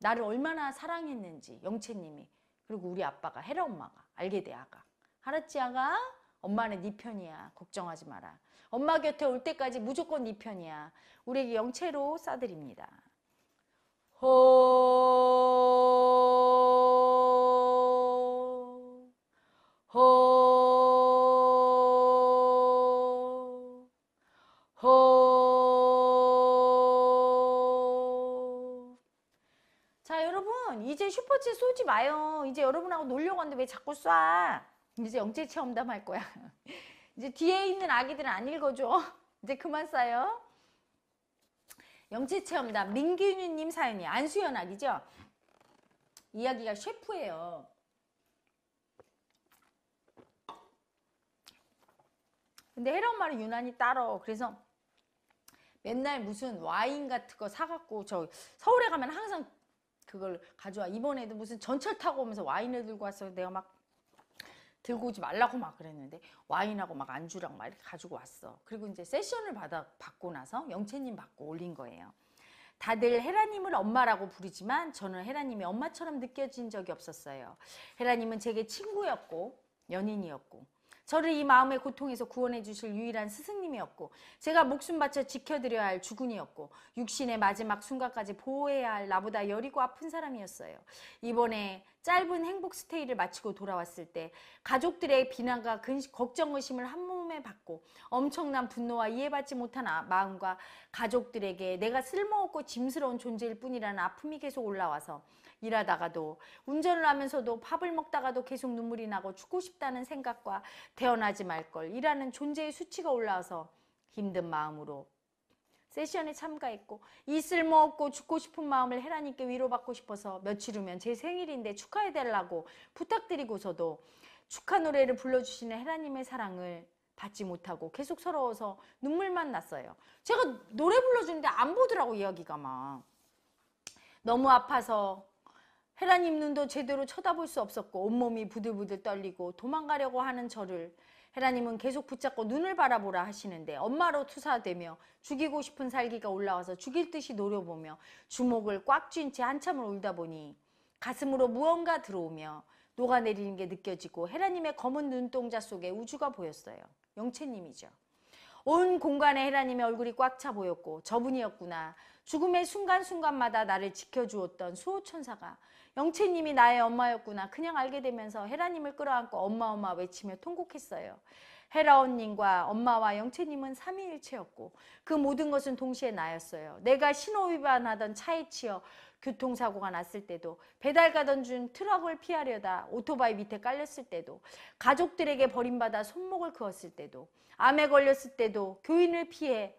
나를 얼마나 사랑했는지 영채님이 그리고 우리 아빠가 헤라 엄마가 알게 돼 아가 알았지 아가? 엄마는 네 편이야 걱정하지 마라 엄마 곁에 올 때까지 무조건 네 편이야 우리에게 영채로 싸드립니다 호 호, 호. 자, 여러분, 이제 슈퍼챗 쏘지 마요. 이제 여러분하고 놀려고 하는데 왜 자꾸 쏴? 이제 영재 체험담 할 거야. [LAUGHS] 이제 뒤에 있는 아기들은 안 읽어줘. [LAUGHS] 이제 그만 쏴요. 영재 체험담, 민기윤님 사연이 안수연 아기죠? 이야기가 셰프예요. 근데 헤란말마 유난히 따로 그래서 맨날 무슨 와인 같은 거 사갖고 저 서울에 가면 항상 그걸 가져와 이번에도 무슨 전철 타고 오면서 와인을 들고 왔어 내가 막 들고 오지 말라고 막 그랬는데 와인하고 막 안주랑 막 이렇게 가지고 왔어 그리고 이제 세션을 받아 받고 나서 영채님 받고 올린 거예요 다들 헤라님을 엄마라고 부르지만 저는 헤라님이 엄마처럼 느껴진 적이 없었어요 헤라님은 제게 친구였고 연인이었고 저를 이 마음의 고통에서 구원해 주실 유일한 스승님이었고 제가 목숨 바쳐 지켜드려야 할 주군이었고 육신의 마지막 순간까지 보호해야 할 나보다 여리고 아픈 사람이었어요. 이번에 짧은 행복 스테이를 마치고 돌아왔을 때 가족들의 비난과 근심, 걱정 의심을 한 몸에 받고 엄청난 분노와 이해받지 못한 아, 마음과 가족들에게 내가 쓸모없고 짐스러운 존재일 뿐이라는 아픔이 계속 올라와서 일하다가도 운전을 하면서도 밥을 먹다가도 계속 눈물이 나고 죽고 싶다는 생각과 태어나지 말걸 일하는 존재의 수치가 올라와서 힘든 마음으로 세션에 참가했고 이 쓸모없고 죽고 싶은 마음을 헤라님께 위로받고 싶어서 며칠 후면 제 생일인데 축하해달라고 부탁드리고서도 축하 노래를 불러주시는 헤라님의 사랑을 받지 못하고 계속 서러워서 눈물만 났어요. 제가 노래 불러주는데 안 보더라고 이야기가 막. 너무 아파서 헤라님 눈도 제대로 쳐다볼 수 없었고 온몸이 부들부들 떨리고 도망가려고 하는 저를 헤라님은 계속 붙잡고 눈을 바라보라 하시는데 엄마로 투사되며 죽이고 싶은 살기가 올라와서 죽일 듯이 노려보며 주먹을 꽉 쥔 채 한참을 울다 보니 가슴으로 무언가 들어오며 녹아내리는 게 느껴지고 헤라님의 검은 눈동자 속에 우주가 보였어요. 영채님이죠. 온 공간에 헤라님의 얼굴이 꽉 차 보였고 저분이었구나. 죽음의 순간순간마다 나를 지켜주었던 수호천사가 영채님이 나의 엄마였구나 그냥 알게 되면서 헤라님을 끌어안고 엄마 엄마 외치며 통곡했어요. 헤라언님과 엄마와 영채님은 삼위일체였고 그 모든 것은 동시에 나였어요. 내가 신호 위반하던 차에 치여 교통사고가 났을 때도 배달 가던 중 트럭을 피하려다 오토바이 밑에 깔렸을 때도 가족들에게 버림받아 손목을 그었을 때도 암에 걸렸을 때도 교인을 피해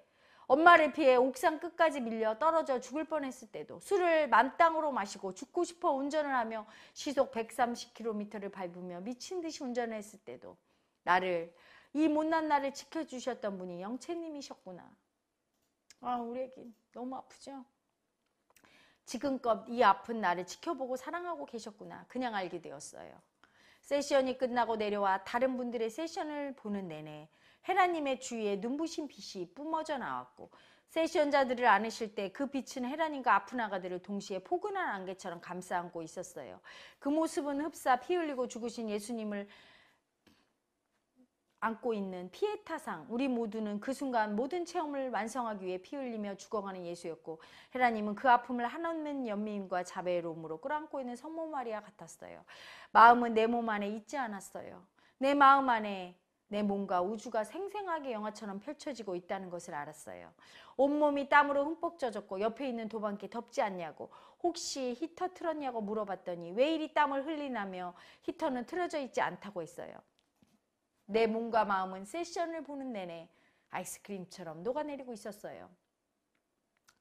엄마를 피해 옥상 끝까지 밀려 떨어져 죽을 뻔했을 때도 술을 맘땅으로 마시고 죽고 싶어 운전을 하며 시속 130km를 밟으며 미친 듯이 운전했을 때도 나를 이 못난 나를 지켜주셨던 분이 영채님이셨구나. 아 우리 애기 너무 아프죠? 지금껏 이 아픈 나를 지켜보고 사랑하고 계셨구나. 그냥 알게 되었어요. 세션이 끝나고 내려와 다른 분들의 세션을 보는 내내 헤라님의 주위에 눈부신 빛이 뿜어져 나왔고 세션자들을 안으실 때 그 빛은 헤라님과 아픈아가들을 동시에 포근한 안개처럼 감싸안고 있었어요. 그 모습은 흡사 피 흘리고 죽으신 예수님을 안고 있는 피에타상 우리 모두는 그 순간 모든 체험을 완성하기 위해 피 흘리며 죽어가는 예수였고 헤라님은 그 아픔을 한없는 연민과 자비로움으로 끌어안고 있는 성모 마리아 같았어요. 마음은 내 몸 안에 있지 않았어요. 내 마음 안에 내 몸과 우주가 생생하게 영화처럼 펼쳐지고 있다는 것을 알았어요. 온몸이 땀으로 흠뻑 젖었고 옆에 있는 도방께 덥지 않냐고 혹시 히터 틀었냐고 물어봤더니 왜 이리 땀을 흘리나며 히터는 틀어져 있지 않다고 했어요. 내 몸과 마음은 세션을 보는 내내 아이스크림처럼 녹아내리고 있었어요.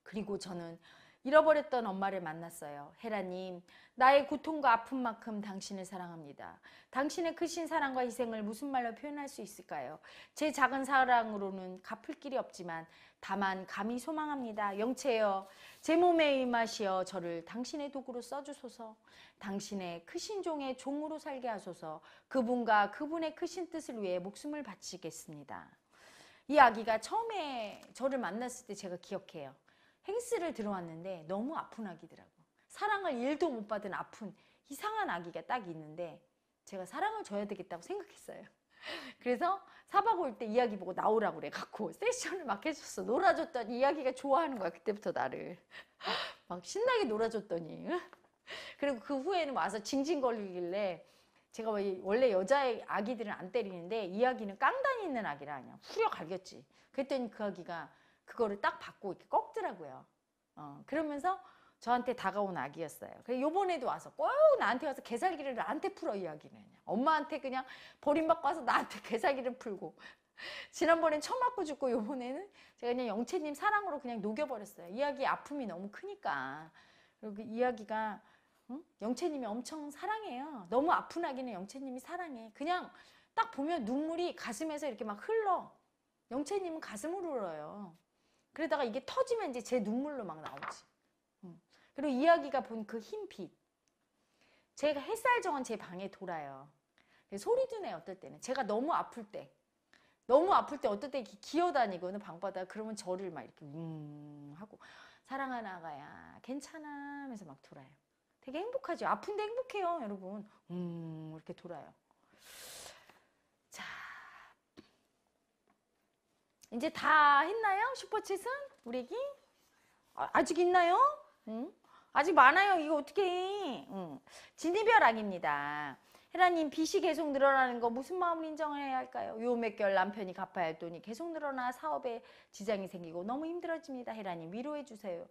그리고 저는 잃어버렸던 엄마를 만났어요. 헤라님, 나의 고통과 아픔만큼 당신을 사랑합니다. 당신의 크신 사랑과 희생을 무슨 말로 표현할 수 있을까요? 제 작은 사랑으로는 갚을 길이 없지만 다만 감히 소망합니다. 영체여, 제 몸에 임하시어 저를 당신의 도구로 써주소서. 당신의 크신 종의 종으로 살게 하소서. 그분과 그분의 크신 뜻을 위해 목숨을 바치겠습니다. 이 아기가 처음에 저를 만났을 때 제가 기억해요. 행스를 들어왔는데 너무 아픈 아기더라고. 사랑을 일도 못 받은 아픈 이상한 아기가 딱 있는데 제가 사랑을 줘야 되겠다고 생각했어요. [LAUGHS] 그래서 사박 5일 때 이야기 보고 나오라고 그래갖고 세션을 막 해줬어. 놀아줬더니 이야기가 좋아하는 거야. 그때부터 나를. [LAUGHS] 막 신나게 놀아줬더니. [LAUGHS] 그리고 그 후에는 와서 징징거리길래 제가 원래 여자의 아기들은 안 때리는데 이 아기는 깡단이 있는 아기라 그냥 후려 갈겼지. 그랬더니 그 아기가 그거를 딱 받고 이렇게 꺾더라고요. 어, 그러면서 저한테 다가온 아기였어요. 그래 요번에도 와서 꼭 나한테 와서 개살기를 나한테 풀어 이야기는. 엄마한테 그냥 버림받고 와서 나한테 개살기를 [LAUGHS] 풀고. 지난번엔 처맞고 죽고 요번에는 제가 그냥 영채님 사랑으로 그냥 녹여버렸어요. 이야기 아픔이 너무 크니까. 그리고 이야기가 응? 영채님이 엄청 사랑해요. 너무 아픈 아기는 영채님이 사랑해. 그냥 딱 보면 눈물이 가슴에서 이렇게 막 흘러. 영채님은 가슴을 울어요. 그러다가 이게 터지면 이제 제 눈물로 막 나오지. 음. 그리고 이야기가 본 그 흰빛. 제가 햇살 정한 제 방에 돌아요. 소리도 내 어떨 때는. 제가 너무 아플 때. 너무 아플 때 어떨 때 기어다니고는 방바닥 그러면 저를 막 이렇게 웅 하고 사랑하는 아가야 괜찮아 하면서 막 돌아요. 되게 행복하죠. 아픈데 행복해요 여러분. 음 이렇게 돌아요. 이제 다 했나요? 슈퍼챗은? 우리 애기? 아, 직 있나요? 응? 아직 많아요. 이거 어떻게 해? 응. 진이별 악입니다. 혜라님 빚이 계속 늘어나는 거 무슨 마음을 인정해야 할까요? 요 몇 개월 남편이 갚아야 할 돈이 계속 늘어나 사업에 지장이 생기고 너무 힘들어집니다. 혜라님 위로해 주세요.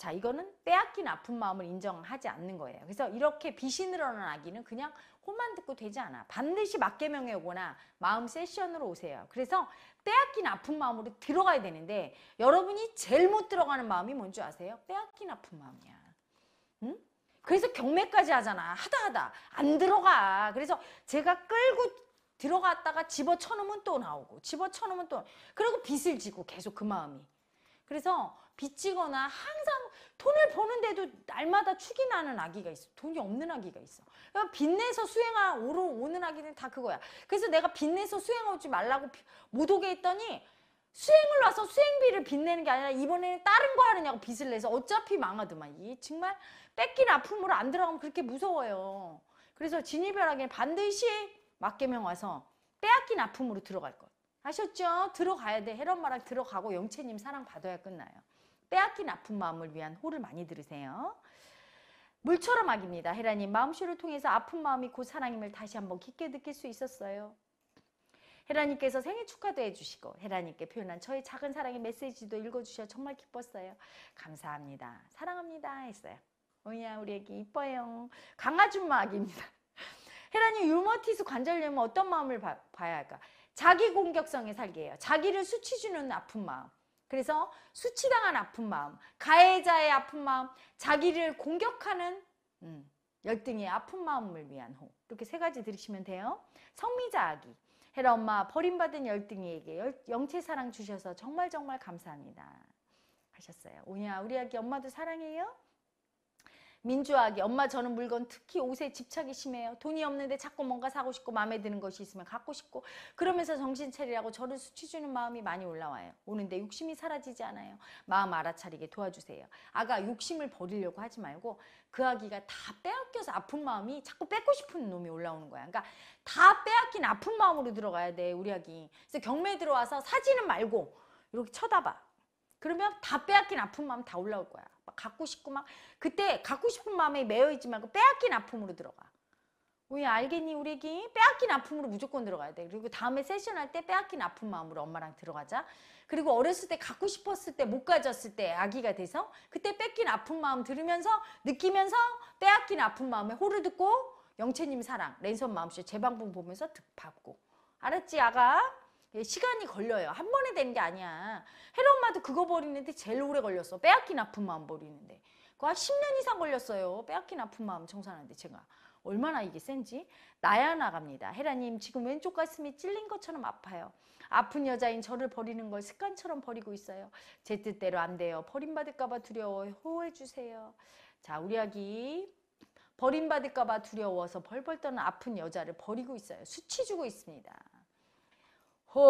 자 이거는 빼앗긴 아픈 마음을 인정하지 않는 거예요. 그래서 이렇게 빛이 늘어난 아기는 그냥 혼만 듣고 되지 않아. 반드시 맞개명에 오거나 마음 세션으로 오세요. 그래서 빼앗긴 아픈 마음으로 들어가야 되는데 여러분이 제일 못 들어가는 마음이 뭔지 아세요? 빼앗긴 아픈 마음이야. 응? 그래서 경매까지 하잖아. 하다 하다 안 들어가. 그래서 제가 끌고 들어갔다가 집어 쳐놓으면 또 나오고 집어 쳐놓으면 또 그리고 빚을 지고 계속 그 마음이. 그래서 빚지거나 항상 돈을 버는데도 날마다 축이 나는 아기가 있어. 돈이 없는 아기가 있어. 그러니까 빚내서 수행하 오 오는 아기는 다 그거야. 그래서 내가 빚내서 수행하지 말라고 못 오게 했더니 수행을 와서 수행비를 빚내는 게 아니라 이번에는 다른 거 하느냐고 빚을 내서 어차피 망하더만. 이 정말 뺏긴 아픔으로 안 들어가면 그렇게 무서워요. 그래서 진일별하에는 반드시 막개명 와서 빼앗긴 아픔으로 들어갈 것. 아셨죠? 들어가야 돼. 헤런마랑 들어가고 영채님 사랑 받아야 끝나요. 빼앗긴 아픈 마음을 위한 호를 많이 들으세요. 물처럼 악입니다. 헤라님 마음쇼를 통해서 아픈 마음이 곧 사랑임을 다시 한번 깊게 느낄 수 있었어요. 헤라님께서 생일 축하도 해주시고 헤라님께 표현한 저의 작은 사랑의 메시지도 읽어주셔 정말 기뻤어요. 감사합니다. 사랑합니다 했어요. 오야 우리 애기 이뻐요. 강아줌마 악입니다. [LAUGHS] 헤라님 율머티스 관절염은 어떤 마음을 봐, 야 할까? 자기 공격성의 살기예요. 자기를 수치주는 아픈 마음. 그래서 수치당한 아픈 마음, 가해자의 아픈 마음, 자기를 공격하는 음, 열등의 아픈 마음을 위한 호. 이렇게 세 가지 들으시면 돼요. 성미자아기. 헤라 엄마 버림받은 열등이에게 영체 사랑 주셔서 정말 정말 감사합니다. 하셨어요. 오냐 우리 아기 엄마도 사랑해요. 민주화하기. 엄마 저는 물건 특히 옷에 집착이 심해요. 돈이 없는데 자꾸 뭔가 사고 싶고 마음에 드는 것이 있으면 갖고 싶고 그러면서 정신 차리라고 저를 수치주는 마음이 많이 올라와요. 오는데 욕심이 사라지지 않아요. 마음 알아차리게 도와주세요. 아가 욕심을 버리려고 하지 말고 그 아기가 다 빼앗겨서 아픈 마음이 자꾸 뺏고 싶은 놈이 올라오는 거야. 그러니까 다 빼앗긴 아픈 마음으로 들어가야 돼 우리 아기. 그래서 경매 에 들어와서 사지는 말고 이렇게 쳐다봐. 그러면 다 빼앗긴 아픈 마음 다 올라올 거야. 갖고 싶고 막 그때 갖고 싶은 마음에 매여 있지 말고 빼앗긴 아픔으로 들어가. 우리 알겠니 우리 애기? 빼앗긴 아픔으로 무조건 들어가야 돼. 그리고 다음에 세션할 때 빼앗긴 아픈 마음으로 엄마랑 들어가자. 그리고 어렸을 때 갖고 싶었을 때 못 가졌을 때 아기가 돼서 그때 뺏긴 아픈 마음 들으면서 느끼면서 빼앗긴 아픈 마음에 호를 듣고 영채님 사랑 랜선 마음씨 재방송 보면서 득 받고 알았지 아가? 예, 시간이 걸려요. 한 번에 되는 게 아니야. 헤엄마도 라 그거 버리는데 제일 오래 걸렸어. 빼앗긴 아픈 마음 버리는데. 그한 10년 이상 걸렸어요. 빼앗긴 아픈 마음 청산하는데 제가. 얼마나 이게 센지 나야 나갑니다. 헤라님 지금 왼쪽 가슴이 찔린 것처럼 아파요. 아픈 여자인 저를 버리는 걸 습관처럼 버리고 있어요. 제 뜻대로 안 돼요. 버림받을까봐 두려워요. 호호해주세요. 자 우리 아기 버림받을까봐 두려워서 벌벌 떠는 아픈 여자를 버리고 있어요. 수치 주고 있습니다. 호, 호,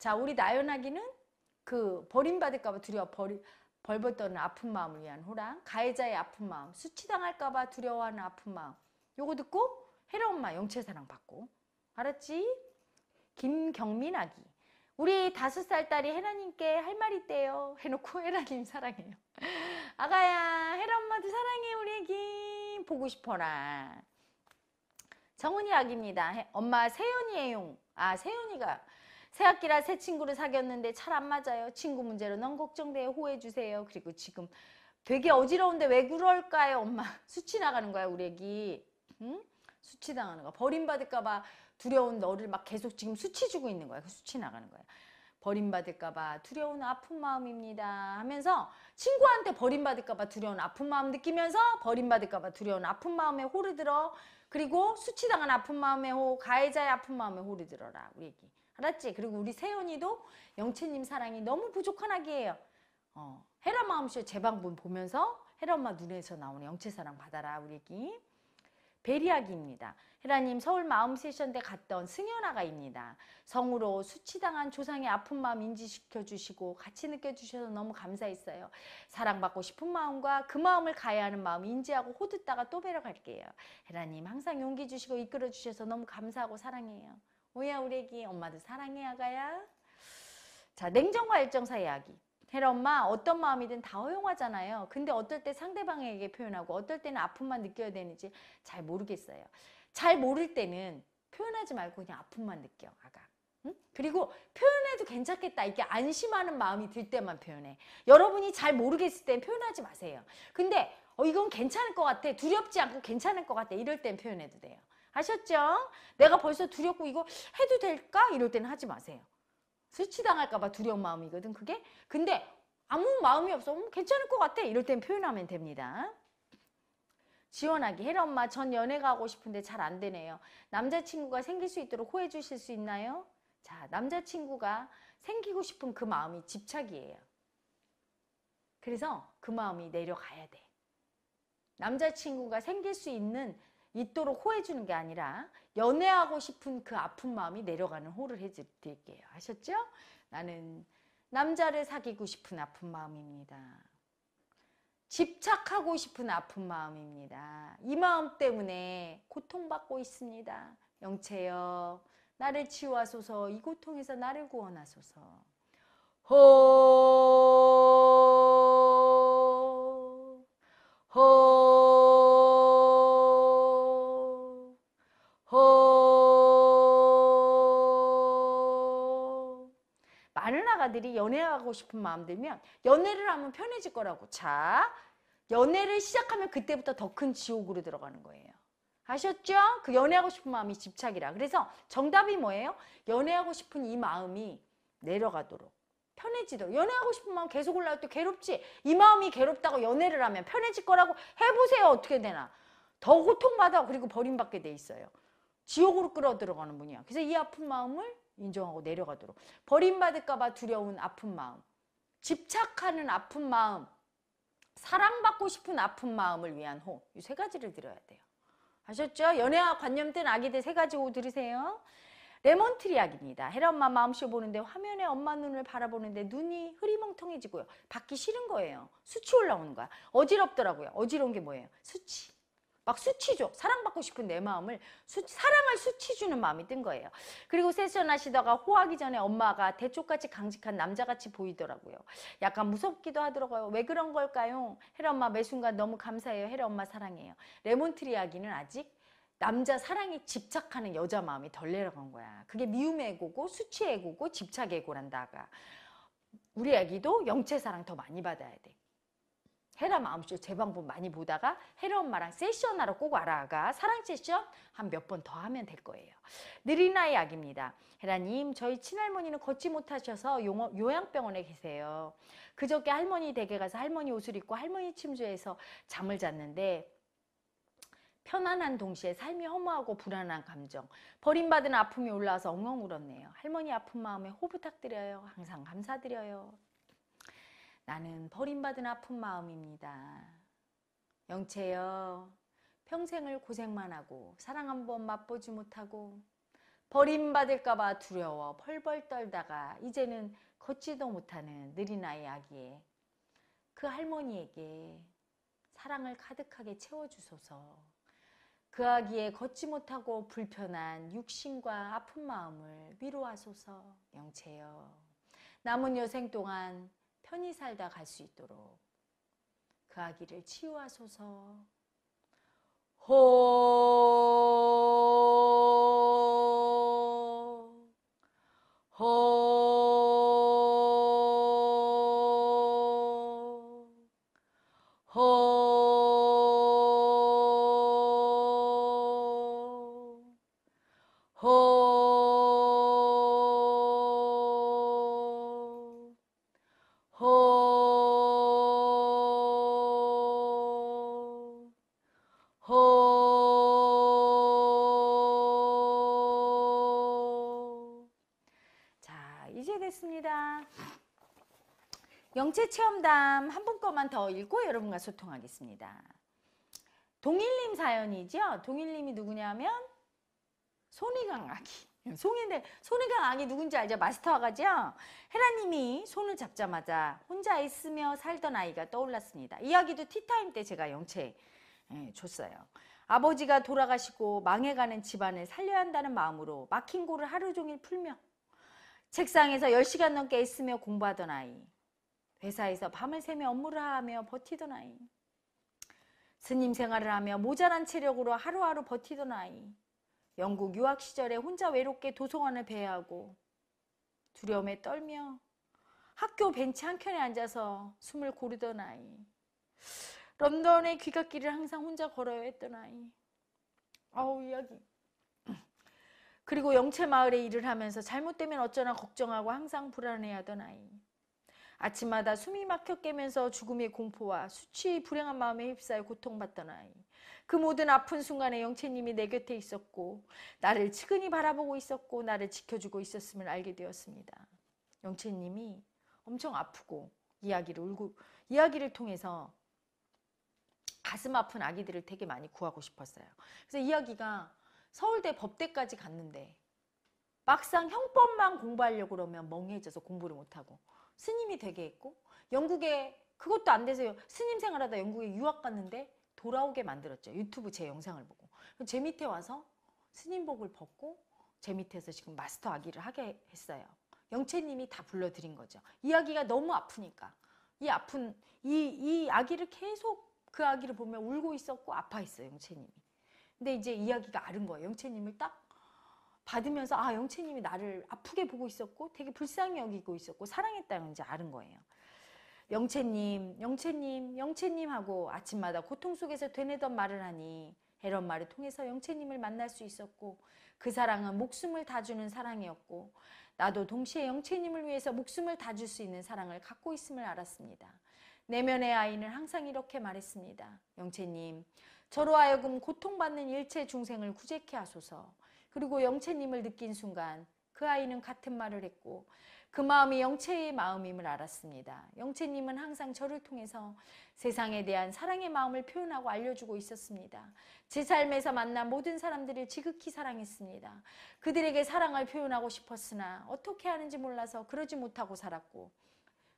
자, 우리 나연아기는 그 버림받을까봐 두려워 버리, 벌벗는 아픈 마음을 위한 호랑 가해자의 아픈 마음 수치당할까봐 두려워하는 아픈 마음 요거 듣고 혜라 엄마 영채사랑 받고 알았지? 김경민 아기 우리 다섯 살 딸이 혜라님께 할 말 있대요 해놓고 혜라님 사랑해요 [LAUGHS] 아가야 혜라 엄마도 사랑해 우리 애기 보고 싶어라 정훈이 아기입니다 엄마 세연이에요 아 세연이가 새학기라 새 친구를 사귀었는데 잘 안 맞아요 친구 문제로 넌 걱정돼요 호해주세요 그리고 지금 되게 어지러운데 왜 그럴까요 엄마 [LAUGHS] 수치 나가는 거야 우리 애기 응? 수치당하는 거야. 버림받을까 봐 두려운 너를 막 계속 지금 수치 주고 있는 거야. 그 수치 나가는 거야. 버림받을까 봐 두려운 아픈 마음입니다 하면서 친구한테 버림받을까 봐 두려운 아픈 마음 느끼면서 버림받을까 봐 두려운 아픈 마음에 호를 들어 그리고 수치당한 아픈 마음에 호 가해자의 아픈 마음에 호를 들어라 우리 얘기 알았지? 그리고 우리 세연이도 영채님 사랑이 너무 부족한 아기예요 어, 헤라 마음쇼 제방문 보면서 헤라 엄마 눈에서 나오는 영채 사랑 받아라 우리 얘기 베리아기입니다 헤라님 서울 마음 세션 때 갔던 승현아가입니다. 성으로 수치당한 조상의 아픈 마음 인지시켜 주시고 같이 느껴주셔서 너무 감사했어요. 사랑받고 싶은 마음과 그 마음을 가야 하는 마음 인지하고 호듣다가 또 뵈러 갈게요. 헤라님 항상 용기 주시고 이끌어 주셔서 너무 감사하고 사랑해요. 오야 우리 애기 엄마도 사랑해 아가야. 자 냉정과 열정사 이야기 헤라 엄마 어떤 마음이든 다 허용하잖아요. 근데 어떨 때 상대방에게 표현하고 어떨 때는 아픔만 느껴야 되는지 잘 모르겠어요. 잘 모를 때는 표현하지 말고 그냥 아픔만 느껴 아가. 응? 그리고 표현해도 괜찮겠다 이렇게 안심하는 마음이 들 때만 표현해 여러분이 잘 모르겠을 땐 표현하지 마세요 근데 어, 이건 괜찮을 것 같아 두렵지 않고 괜찮을 것 같아 이럴 땐 표현해도 돼요 아셨죠? 내가 벌써 두렵고 이거 해도 될까? 이럴 때는 하지 마세요 스치당할까봐 두려운 마음이거든 그게 근데 아무 마음이 없어 음, 괜찮을 것 같아 이럴 땐 표현하면 됩니다 지원하기 헬 엄마 전 연애가 하고 싶은데 잘 안 되네요 남자친구가 생길 수 있도록 호해 주실 수 있나요? 자 남자친구가 생기고 싶은 그 마음이 집착이에요 그래서 그 마음이 내려가야 돼 남자친구가 생길 수 있는 있도록 호해주는 게 아니라 연애하고 싶은 그 아픈 마음이 내려가는 호를 해드릴게요. 하셨죠? 나는 남자를 사귀고 싶은 아픈 마음입니다. 집착하고 싶은 아픈 마음입니다. 이 마음 때문에 고통받고 있습니다. 영채여 나를 치유하소서 이 고통에서 나를 구원하소서 호 호. 남자가들이 연애하고 싶은 마음 들면 연애를 하면 편해질 거라고. 자, 연애를 시작하면 그때부터 더 큰 지옥으로 들어가는 거예요. 아셨죠? 그 연애하고 싶은 마음이 집착이라. 그래서 정답이 뭐예요? 연애하고 싶은 이 마음이 내려가도록 편해지도록 연애하고 싶은 마음 계속 올라올 때 괴롭지 이 마음이 괴롭다고 연애를 하면 편해질 거라고 해보세요 어떻게 되나 더 고통받아 그리고 버림받게 돼 있어요 지옥으로 끌어들어가는 분이야 그래서 이 아픈 마음을 인정하고 내려가도록 버림받을까 봐 두려운 아픈 마음 집착하는 아픈 마음 사랑받고 싶은 아픈 마음을 위한 호 이 세 가지를 들어야 돼요 아셨죠? 연애와 관념된 아기들 세 가지 호 들으세요 레몬트리 약입니다. 헤라 엄마 마음씨 보는데 화면에 엄마 눈을 바라보는데 눈이 흐리멍텅해지고요. 받기 싫은 거예요. 수치 올라오는 거야. 어지럽더라고요. 어지러운 게 뭐예요? 수치. 막 수치죠. 사랑받고 싶은 내 마음을 수, 사랑을 수치주는 마음이 뜬 거예요. 그리고 세션하시다가 호하기 전에 엄마가 대쪽같이 강직한 남자같이 보이더라고요. 약간 무섭기도 하더라고요. 왜 그런 걸까요? 헤라 엄마 매 순간 너무 감사해요. 헤라 엄마 사랑해요. 레몬트리 이야기는 아직 남자 사랑에 집착하는 여자 마음이 덜 내려간 거야. 그게 미움의 애고고 수치의 애고고 집착의 애고란다가 우리 아기도 영체 사랑 더 많이 받아야 돼. 헤라 마음속 제방법 많이 보다가 헤라 엄마랑 세션하러 꼭 알아가 사랑 세션 한 몇 번 더 하면 될 거예요. 느린 아이 약입니다. 헤라님 저희 친할머니는 걷지 못하셔서 요양병원에 계세요. 그저께 할머니 댁에 가서 할머니 옷을 입고 할머니 침주에서 잠을 잤는데 편안한 동시에 삶이 허무하고 불안한 감정, 버림받은 아픔이 올라와서 엉엉 울었네요. 할머니 아픈 마음에 호 부탁드려요. 항상 감사드려요. 나는 버림받은 아픈 마음입니다. 영채여 평생을 고생만 하고 사랑 한번 맛보지 못하고 버림받을까봐 두려워 펄벌 떨다가 이제는 걷지도 못하는 느린아이 아기에 그 할머니에게 사랑을 가득하게 채워주소서 그 아기에 걷지 못하고 불편한 육신과 아픈 마음을 위로하소서 영채여 남은 여생 동안 편히 살다 갈 수 있도록 그 아기를 치유하소서. 호, 호. 체험담 한 분것만더 읽고 여러분과 소통하겠습니다. 동일님 사연이죠. 동일님이 누구냐면 손희강 아기. 예, 송인데 손희강 아기 누군지 알죠? 마스터 가죠 헤라님이 손을 잡자마자 혼자 있으며 살던 아이가 떠올랐습니다. 이야기도 티타임 때 제가 영채 예, 줬어요. 아버지가 돌아가시고 망해가는 집안을 살려야 한다는 마음으로 막힌 고를 하루 종일 풀며 책상에서 10시간 넘게 있으며 공부하던 아이 회사에서 밤을 새며 업무를 하며 버티던 아이. 스님 생활을 하며 모자란 체력으로 하루하루 버티던 아이. 영국 유학 시절에 혼자 외롭게 도서관을 배회하고 두려움에 떨며 학교 벤치 한켠에 앉아서 숨을 고르던 아이. 런던의 귀갓길을 항상 혼자 걸어야 했던 아이. 아우 이야기. 그리고 영채 마을에 일을 하면서 잘못되면 어쩌나 걱정하고 항상 불안해하던 아이. 아침마다 숨이 막혀 깨면서 죽음의 공포와 수치 불행한 마음에 휩싸여 고통받던 아이. 그 모든 아픈 순간에 영채님이 내 곁에 있었고 나를 측은히 바라보고 있었고 나를 지켜주고 있었음을 알게 되었습니다. 영채님이 엄청 아프고 이야기를 울고 이야기를 통해서 가슴 아픈 아기들을 되게 많이 구하고 싶었어요. 그래서 이야기가 서울대 법대까지 갔는데 막상 형법만 공부하려고 그러면 멍해져서 공부를 못하고 스님이 되게 했고 영국에 그것도 안 돼서 요 스님 생활하다 영국에 유학 갔는데 돌아오게 만들었죠. 유튜브 제 영상을 보고. 제 밑에 와서 스님복을 벗고 제 밑에서 지금 마스터 아기를 하게 했어요. 영채님이 다 불러드린 거죠. 이 아기가 너무 아프니까. 이 아픈, 이, 이 아기를 계속 그 아기를 보면 울고 있었고 아파했어요. 영채님이. 근데 이제 이 아기가 아른 거예요. 영채님을 딱 받으면서 아 영채님이 나를 아프게 보고 있었고 되게 불쌍히 여기고 있었고 사랑했다는 지 아는 거예요. 영채님, 영채님, 영채님 하고 아침마다 고통 속에서 되뇌던 말을 하니 이런 말을 통해서 영채님을 만날 수 있었고 그 사랑은 목숨을 다주는 사랑이었고 나도 동시에 영채님을 위해서 목숨을 다 줄 수 있는 사랑을 갖고 있음을 알았습니다. 내면의 아이는 항상 이렇게 말했습니다. 영채님, 저로 하여금 고통받는 일체 중생을 구제케 하소서. 그리고 영채님을 느낀 순간 그 아이는 같은 말을 했고 그 마음이 영채의 마음임을 알았습니다. 영채님은 항상 저를 통해서 세상에 대한 사랑의 마음을 표현하고 알려주고 있었습니다. 제 삶에서 만난 모든 사람들을 지극히 사랑했습니다. 그들에게 사랑을 표현하고 싶었으나 어떻게 하는지 몰라서 그러지 못하고 살았고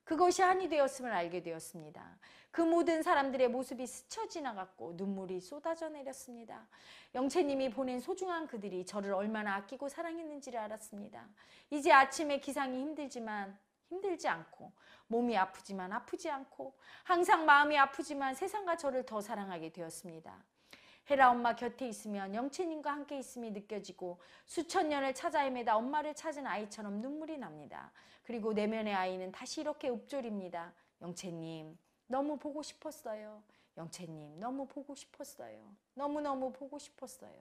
그것이 한이 되었음을 알게 되었습니다. 그 모든 사람들의 모습이 스쳐 지나갔고 눈물이 쏟아져 내렸습니다. 영채님이 보낸 소중한 그들이 저를 얼마나 아끼고 사랑했는지를 알았습니다. 이제 아침에 기상이 힘들지만 힘들지 않고 몸이 아프지만 아프지 않고 항상 마음이 아프지만 세상과 저를 더 사랑하게 되었습니다. 헤라 엄마 곁에 있으면 영채님과 함께 있음이 느껴지고 수천 년을 찾아 헤매다 엄마를 찾은 아이처럼 눈물이 납니다. 그리고 내면의 아이는 다시 이렇게 읊조립니다. 영채님 너무 보고 싶었어요. 영채님 너무 보고 싶었어요. 너무너무 보고 싶었어요.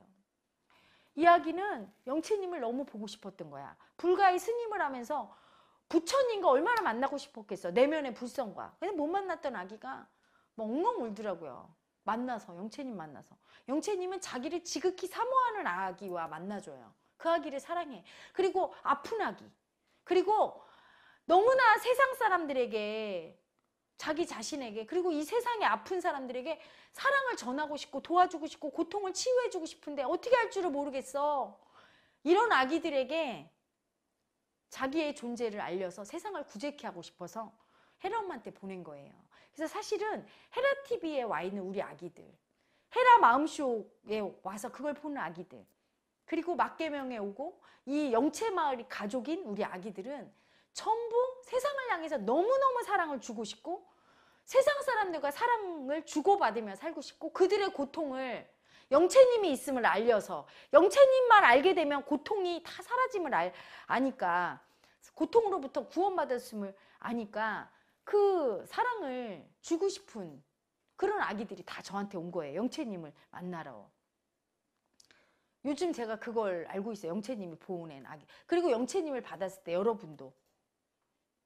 이야기는 영채님을 너무 보고 싶었던 거야. 불가의 스님을 하면서 부처님과 얼마나 만나고 싶었겠어. 내면의 불성과. 근데 못 만났던 아기가 뭐 엉엉 울더라고요. 만나서 영채님 만나서 영채님은 자기를 지극히 사모하는 아기와 만나줘요. 그 아기를 사랑해. 그리고 아픈 아기. 그리고 너무나 세상 사람들에게 자기 자신에게 그리고 이 세상에 아픈 사람들에게 사랑을 전하고 싶고 도와주고 싶고 고통을 치유해주고 싶은데 어떻게 할 줄을 모르겠어. 이런 아기들에게 자기의 존재를 알려서 세상을 구제케 하고 싶어서 헤라 엄한테 보낸 거예요. 그래서 사실은 헤라 TV에 와 있는 우리 아기들, 헤라 마음쇼에 와서 그걸 보는 아기들, 그리고 막계명에 오고 이 영체 마을이 가족인 우리 아기들은 전부 세상을 향해서 너무너무 사랑을 주고 싶고 세상 사람들과 사랑을 주고받으며 살고 싶고 그들의 고통을 영체님이 있음을 알려서 영체님만 알게 되면 고통이 다 사라짐을 알, 아니까 고통으로부터 구원받았음을 아니까 그 사랑을 주고 싶은 그런 아기들이 다 저한테 온 거예요. 영채님을 만나러. 요즘 제가 그걸 알고 있어요. 영채님이 보호낸 아기. 그리고 영채님을 받았을 때 여러분도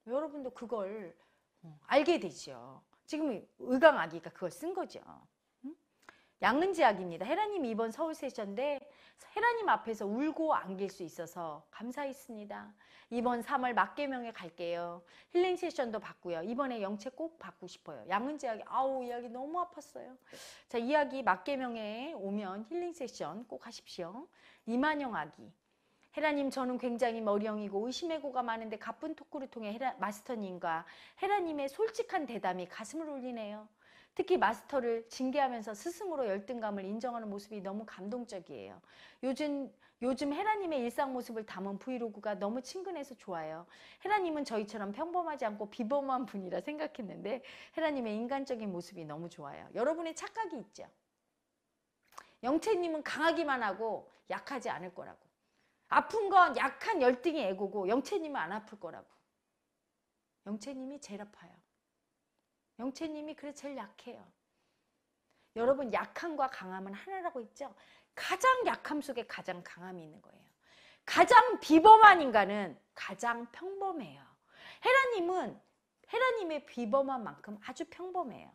여러분도 그걸 음, 알게 되죠. 지금 의강 아기가 그걸 쓴 거죠. 양은지학입니다. 헤라님 이번 서울 세션인데 헤라님 앞에서 울고 안길 수 있어서 감사했습니다. 이번 3월 막개명에 갈게요. 힐링 세션도 받고요. 이번에 영체 꼭 받고 싶어요. 양은지학이 아우 이야기 너무 아팠어요. 자 이야기 막개명에 오면 힐링 세션 꼭 하십시오. 이만영 아기 헤라님 저는 굉장히 머리이고 의심해고가 많은데 가쁜 토크를 통해 헤라, 마스터님과 헤라님의 솔직한 대담이 가슴을 울리네요. 특히 마스터를 징계하면서 스승으로 열등감을 인정하는 모습이 너무 감동적이에요. 요즘 요즘 헤라님의 일상 모습을 담은 브이로그가 너무 친근해서 좋아요. 헤라님은 저희처럼 평범하지 않고 비범한 분이라 생각했는데 헤라님의 인간적인 모습이 너무 좋아요. 여러분의 착각이 있죠. 영채님은 강하기만 하고 약하지 않을 거라고. 아픈 건 약한 열등이 애고고 영채님은 안 아플 거라고. 영채님이 제일 아파요. 영채님이 그래 제일 약해요. 여러분 약함과 강함은 하나라고 있죠. 가장 약함 속에 가장 강함이 있는 거예요. 가장 비범한 인간은 가장 평범해요. 헤라님은 헤라님의 비범한 만큼 아주 평범해요.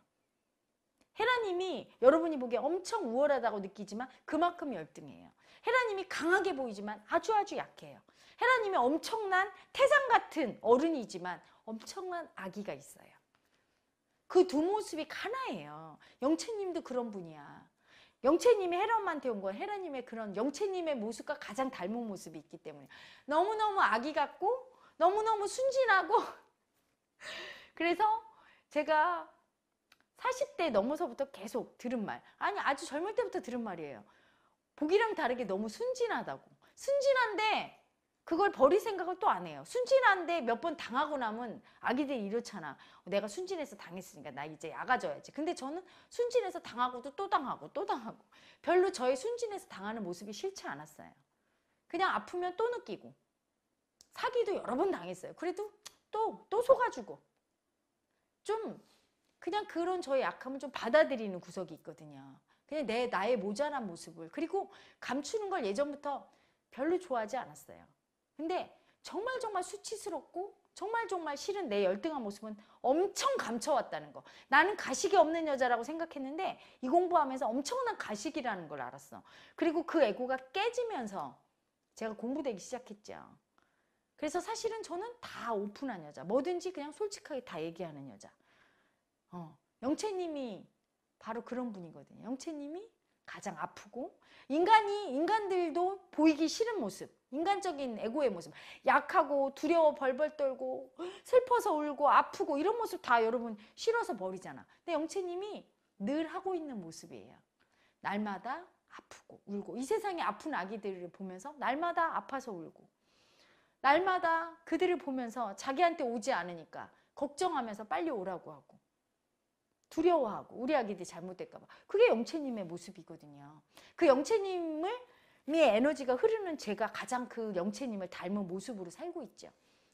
헤라님이 여러분이 보기에 엄청 우월하다고 느끼지만 그만큼 열등해요. 헤라님이 강하게 보이지만 아주 아주 약해요. 헤라님이 엄청난 태상 같은 어른이지만 엄청난 아기가 있어요. 그두 모습이 하나예요. 영채님도 그런 분이야. 영채님이 헤람한테 온 거예요. 헤라님의 그런 영채님의 모습과 가장 닮은 모습이 있기 때문에 너무너무 아기 같고 너무너무 순진하고 [LAUGHS] 그래서 제가 40대 넘어서부터 계속 들은 말 아니 아주 젊을 때부터 들은 말이에요. 보기랑 다르게 너무 순진하다고 순진한데 그걸 버릴 생각을 또 안 해요. 순진한데 몇 번 당하고 나면 아기들이 이렇잖아. 내가 순진해서 당했으니까 나 이제 약아져야지. 근데 저는 순진해서 당하고도 또 당하고 또 당하고 별로 저의 순진해서 당하는 모습이 싫지 않았어요. 그냥 아프면 또 느끼고 사기도 여러 번 당했어요. 그래도 또 또 속아주고 좀 그냥 그런 저의 약함을 좀 받아들이는 구석이 있거든요. 그냥 내 나의 모자란 모습을 그리고 감추는 걸 예전부터 별로 좋아하지 않았어요. 근데 정말 정말 수치스럽고 정말 정말 싫은 내 열등한 모습은 엄청 감춰왔다는 거. 나는 가식이 없는 여자라고 생각했는데 이 공부하면서 엄청난 가식이라는 걸 알았어. 그리고 그 에고가 깨지면서 제가 공부되기 시작했죠. 그래서 사실은 저는 다 오픈한 여자. 뭐든지 그냥 솔직하게 다 얘기하는 여자. 어, 영채님이 바로 그런 분이거든요. 영채님이 가장 아프고 인간이 인간들도 보이기 싫은 모습 인간적인 에고의 모습 약하고 두려워 벌벌 떨고 슬퍼서 울고 아프고 이런 모습 다 여러분 싫어서 버리잖아 근데 영채님이 늘 하고 있는 모습이에요 날마다 아프고 울고 이 세상에 아픈 아기들을 보면서 날마다 아파서 울고 날마다 그들을 보면서 자기한테 오지 않으니까 걱정하면서 빨리 오라고 하고 두려워하고 우리 아기들이 잘못될까봐 그게 영채님의 모습이거든요. 그영채님의 에너지가 흐르는 제가 가장 그 영채님을 닮은 모습으로 살고 있죠.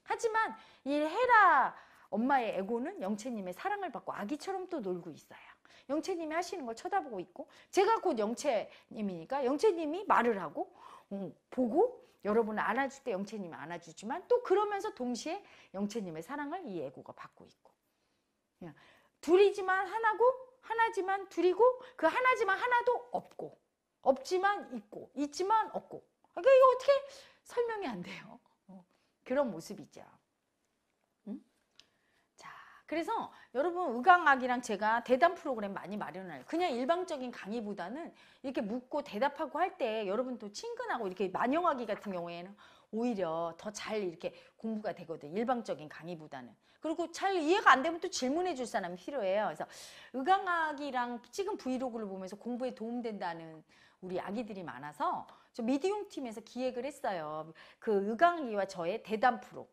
하지만 이 헤라 엄마의 에고는 영채님의 사랑을 받고 아기처럼 또 놀고 있어요. 영채님이 하시는 걸 쳐다보고 있고 제가 곧 영채님이니까 영채님이 말을 하고 음, 보고 여러분을 안아줄 때 영채님이 안아주지만 또 그러면서 동시에 영채님의 사랑을 이 에고가 받고 있고 둘이지만 하나고 하나지만 둘이고 그 하나지만 하나도 없고 없지만 있고 있지만 없고 그러니까 이거 어떻게 설명이 안 돼요. 어, 그런 모습이죠. 그래서 여러분 의강학이랑 제가 대담 프로그램 많이 마련해요. 그냥 일방적인 강의보다는 이렇게 묻고 대답하고 할 때 여러분도 친근하고 이렇게 만영하기 같은 경우에는 오히려 더 잘 이렇게 공부가 되거든 일방적인 강의보다는 그리고 잘 이해가 안 되면 또 질문해 줄 사람이 필요해요 그래서 의강학이랑 찍은 브이로그를 보면서 공부에 도움된다는 우리 아기들이 많아서 저 미디움 팀에서 기획을 했어요 그 의강학이와 저의 대담 프로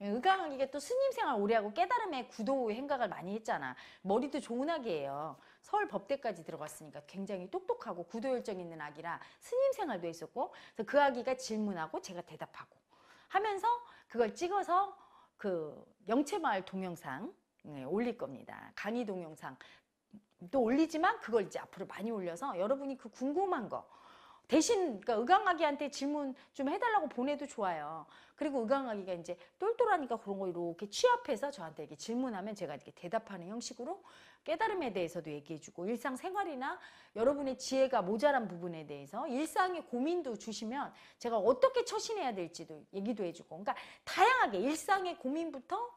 의강학이가 또 스님 생활 오래 하고 깨달음의 구도 행각을 많이 했잖아 머리도 좋은 학이에요 서울 법대까지 들어갔으니까 굉장히 똑똑하고 구도열정 있는 아기라 스님 생활도 했었고 그래서 그 아기가 질문하고 제가 대답하고 하면서 그걸 찍어서 그 영채마을 동영상 올릴 겁니다. 강의 동영상 또 올리지만 그걸 이제 앞으로 많이 올려서 여러분이 그 궁금한 거 대신 그러니까 의강아기한테 질문 좀 해달라고 보내도 좋아요. 그리고 의강아기가 이제 똘똘하니까 그런 거 이렇게 취합해서 저한테 이렇게 질문하면 제가 이렇게 대답하는 형식으로 깨달음에 대해서도 얘기해주고 일상생활이나 여러분의 지혜가 모자란 부분에 대해서 일상의 고민도 주시면 제가 어떻게 처신해야 될지도 얘기도 해주고 그러니까 다양하게 일상의 고민부터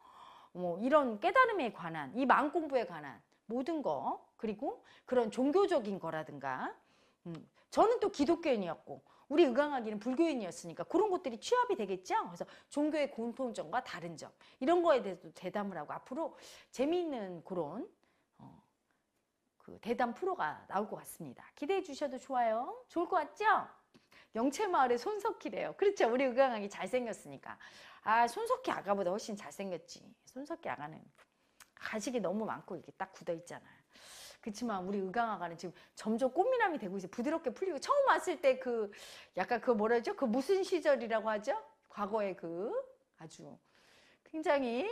뭐 이런 깨달음에 관한 이 마음 공부에 관한 모든 거 그리고 그런 종교적인 거라든가 음, 저는 또 기독교인이었고 우리 의강하기는 불교인이었으니까 그런 것들이 취합이 되겠죠. 그래서 종교의 공통점과 다른 점 이런 거에 대해서도 대담을 하고 앞으로 재미있는 그런 그 대담 프로가 나올 것 같습니다. 기대해 주셔도 좋아요. 좋을 것 같죠? 영채마을의 손석희래요. 그렇죠. 우리 의강왕이 잘생겼으니까. 아, 손석희 아가보다 훨씬 잘생겼지. 손석희 아가는 가식이 너무 많고 이렇게 딱 굳어 있잖아. 그렇지만 우리 의강아가는 지금 점점 꽃미남이 되고 이제 부드럽게 풀리고 처음 왔을 때 그 약간 그 뭐라죠? 그 무슨 시절이라고 하죠? 과거의 그 아주 굉장히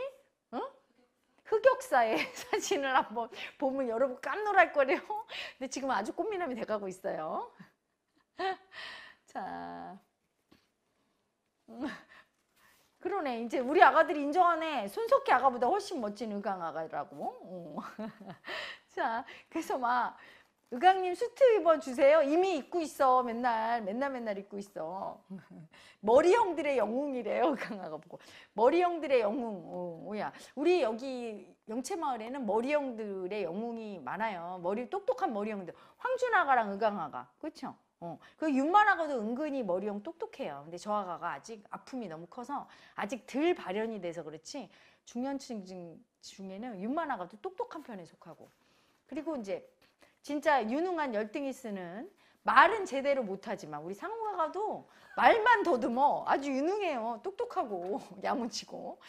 흑역사의 [LAUGHS] 사진을 한번 보면 여러분 깜놀할 거래요. 근데 지금 아주 꽃미남이 돼가고 있어요. [LAUGHS] 자. 음. 그러네. 이제 우리 아가들이 인정하네. 손석희 아가보다 훨씬 멋진 의강 아가라고. 어. [LAUGHS] 자, 그래서 막 의강님 수트 입어주세요. 이미 입고 있어. 맨날 맨날 맨날 입고 있어. [LAUGHS] 머리형들의 영웅이래요. 의강아가 보고. 머리형들의 영웅. 오, 어, 오야. 우리 여기 영채마을에는 머리형들의 영웅이 많아요. 머리 똑똑한 머리형들. 황준아가랑 의강아가. 그렇죠? 어. 그 윤만아가도 은근히 머리형 똑똑해요. 근데 저 아가가 아직 아픔이 너무 커서 아직 덜 발현이 돼서 그렇지 중년층 중에는 윤만아가도 똑똑한 편에 속하고 그리고 이제 진짜 유능한 열등이 스는 말은 제대로 못하지만 우리 상호가가도 말만 더듬어 아주 유능해요. 똑똑하고 [LAUGHS] 야무지고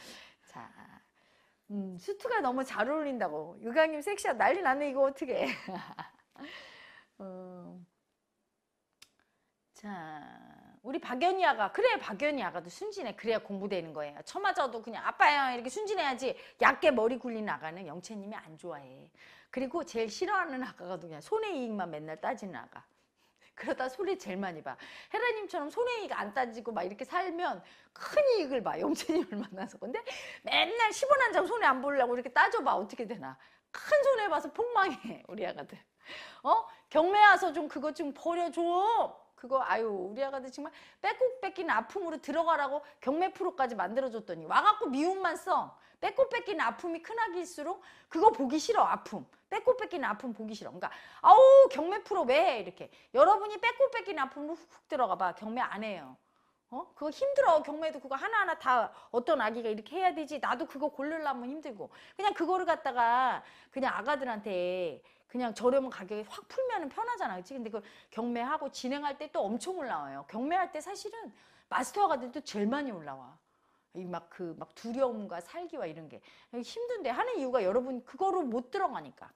자 음, 수트가 너무 잘 어울린다고 유강님 섹시한 난리 났네 이거 어떻게 음, [LAUGHS] 자 우리 박연희 아가 그래 박연희 아가도 순진해 그래야 공부되는 거예요 처마저도 그냥 아빠야 이렇게 순진해야지 얕게 머리 굴린 아가는 영채님이 안 좋아해 그리고 제일 싫어하는 아가가 누구냐 손해이익만 맨날 따지는 아가 그러다 손해 제일 많이 봐 헤라님처럼 손해이익 안 따지고 막 이렇게 살면 큰 이익을 봐 영채님을 만나서 근데 맨날 10원 한장 손해 안 보려고 이렇게 따져봐 어떻게 되나 큰 손해 봐서 폭망해 우리 아가들 어 경매 와서 좀그거좀 버려줘 그거 아유 우리 아가들 정말 빼곡 뺏긴 아픔으로 들어가라고 경매 프로까지 만들어줬더니 와갖고 미움만 써 빼꼼뺏기 아픔이 큰 아기일수록 그거 보기 싫어 아픔 빼꼼뺏기 아픔 보기 싫어 그러니까 아우 경매 프로 왜 이렇게 여러분이 빼꼼뺏기 아픔으로 훅훅 들어가 봐 경매 안 해요 어? 그거 힘들어. 경매도 그거 하나하나 다 어떤 아기가 이렇게 해야 되지. 나도 그거 고르려면 힘들고. 그냥 그거를 갖다가 그냥 아가들한테 그냥 저렴한 가격에 확 풀면 은 편하잖아. 그치? 근데 그 경매하고 진행할 때 또 엄청 올라와요. 경매할 때 사실은 마스터 아가들도 제일 많이 올라와. 이막그막 그 두려움과 살기와 이런 게 힘든데 하는 이유가 여러분 그거로못 들어가니까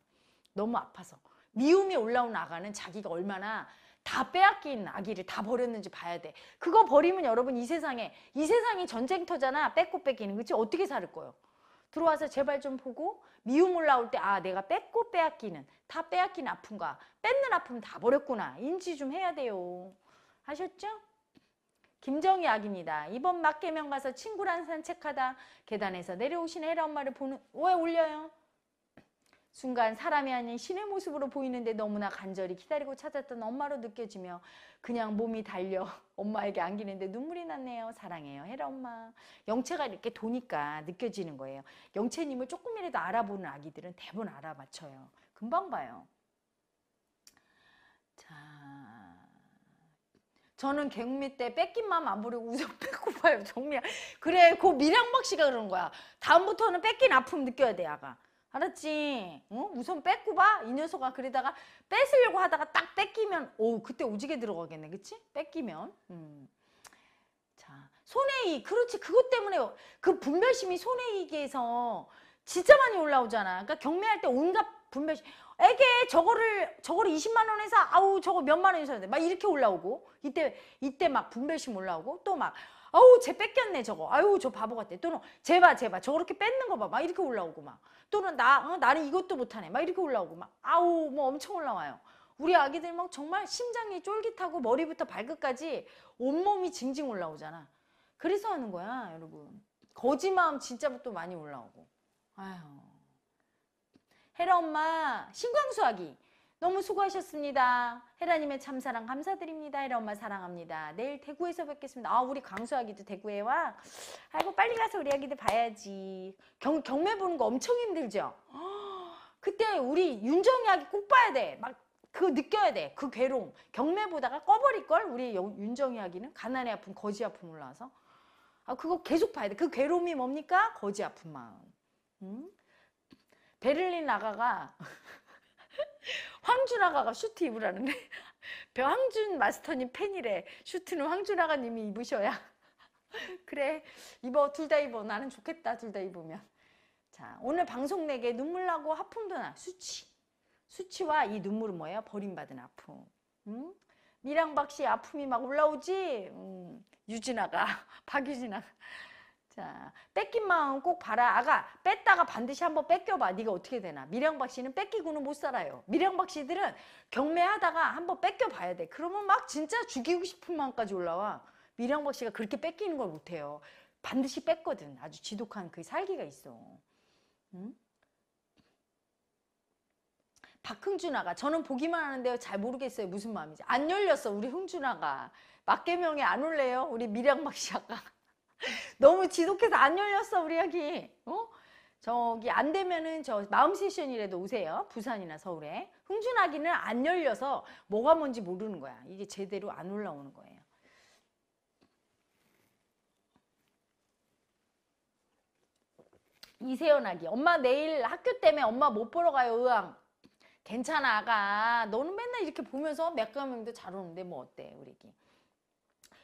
너무 아파서 미움이 올라온 아가는 자기가 얼마나 다 빼앗긴 아기를 다 버렸는지 봐야 돼. 그거 버리면 여러분 이 세상에 이 세상이 전쟁터잖아. 뺏고 뺏기는 그치? 어떻게 살을 거예요? 들어와서 제발 좀 보고 미움 올라올 때 아 내가 뺏고 빼앗기는 다 빼앗긴 아픔과 뺏는 아픔 다 버렸구나 인지 좀 해야 돼요. 하셨죠? 김정희 악입니다. 이번 막개명 가서 친구랑 산책하다 계단에서 내려오신 애라 엄마를 보는 왜 울려요? 순간 사람이 아닌 신의 모습으로 보이는데 너무나 간절히 기다리고 찾았던 엄마로 느껴지며 그냥 몸이 달려 [LAUGHS] 엄마에게 안기는데 눈물이 났네요. 사랑해요. 헤라 엄마. 영체가 이렇게 도니까 느껴지는 거예요. 영체님을 조금이라도 알아보는 아기들은 대부분 알아맞혀요. 금방 봐요. 저는 갱미 때 뺏긴 마음 안버리고우선 뺏고 봐요 정미야 그래 그 미량박 씨가 그런 거야 다음부터는 뺏긴 아픔 느껴야 돼 아가 알았지 어? 우선 뺏고 봐이 녀석아 그러다가 뺏으려고 하다가 딱 뺏기면 오 그때 오지게 들어가겠네 그치 뺏기면 음. 자손해이 그렇지 그것 때문에 그 분별심이 손해이기에서 진짜 많이 올라오잖아 그러니까 경매할 때 온갖 분별심 애게 저거를 저거를 20만 원에서 아우 저거 몇만 원이 샀는데 막 이렇게 올라오고 이때 이때 막 분별심 올라오고 또 막 아우 쟤 뺏겼네 저거 아유 저 바보 같대 또는 제봐제봐 저렇게 뺏는 거 봐 막 이렇게 올라오고 막 또는 나 어, 나는 이것도 못하네 막 이렇게 올라오고 막 아우 뭐 엄청 올라와요 우리 아기들 막 정말 심장이 쫄깃하고 머리부터 발끝까지 온몸이 징징 올라오잖아 그래서 하는 거야 여러분 거짓 마음 진짜 부터 많이 올라오고 아휴 헤라 엄마 신광수하기 너무 수고하셨습니다. 헤라님의 참사랑 감사드립니다. 헤라 엄마 사랑합니다. 내일 대구에서 뵙겠습니다. 아 우리 광수하기도 대구에 와? 아이고 빨리 가서 우리 아기들 봐야지. 경, 경매 보는 거 엄청 힘들죠? 그때 우리 윤정이 아기 꼭 봐야 돼. 막그거 느껴야 돼. 그 괴로움. 경매 보다가 꺼버릴 걸 우리 윤정이 아기는 가난의 아픔, 거지 아픔 올라와서. 아 그거 계속 봐야 돼. 그 괴로움이 뭡니까? 거지 아픈 마음. 음? 베를린 아가가 황준 아가가 슈트 입으라는데 [LAUGHS] 황준 마스터님 팬이래 슈트는 황준 아가님이 입으셔야 [LAUGHS] 그래 입어 둘 다 입어 나는 좋겠다 둘 다 입으면 자 오늘 방송 내게 눈물 나고 하품도 나 수치 수치와 이 눈물은 뭐예요 버림받은 아픔 음? 미랑 박씨 아픔이 막 올라오지 음, 유진아가 [LAUGHS] 박유진아 자, 뺏긴 마음 꼭 봐라. 아가, 뺐다가 반드시 한번 뺏겨봐. 네가 어떻게 되나. 미령박 씨는 뺏기고는 못 살아요. 미령박 씨들은 경매하다가 한번 뺏겨봐야 돼. 그러면 막 진짜 죽이고 싶은 마음까지 올라와. 미령박 씨가 그렇게 뺏기는 걸 못해요. 반드시 뺏거든 아주 지독한 그 살기가 있어. 응? 박흥준아가 저는 보기만 하는데요. 잘 모르겠어요. 무슨 마음인지. 안 열렸어. 우리 흥준아가. 막개명에 안 올래요? 우리 미량박 씨 아까. [LAUGHS] 너무 지독해서안 열렸어 우리 여기. 어? 저기 안 되면은 저 마음 세션이라도 오세요. 부산이나 서울에. 흥준하기는 안 열려서 뭐가 뭔지 모르는 거야. 이게 제대로 안 올라오는 거예요. 이세연아기 엄마 내일 학교 때문에 엄마 못 보러 가요 의왕 괜찮아 아가 너는 맨날 이렇게 보면서 몇가면도잘 오는데 뭐 어때 우리 기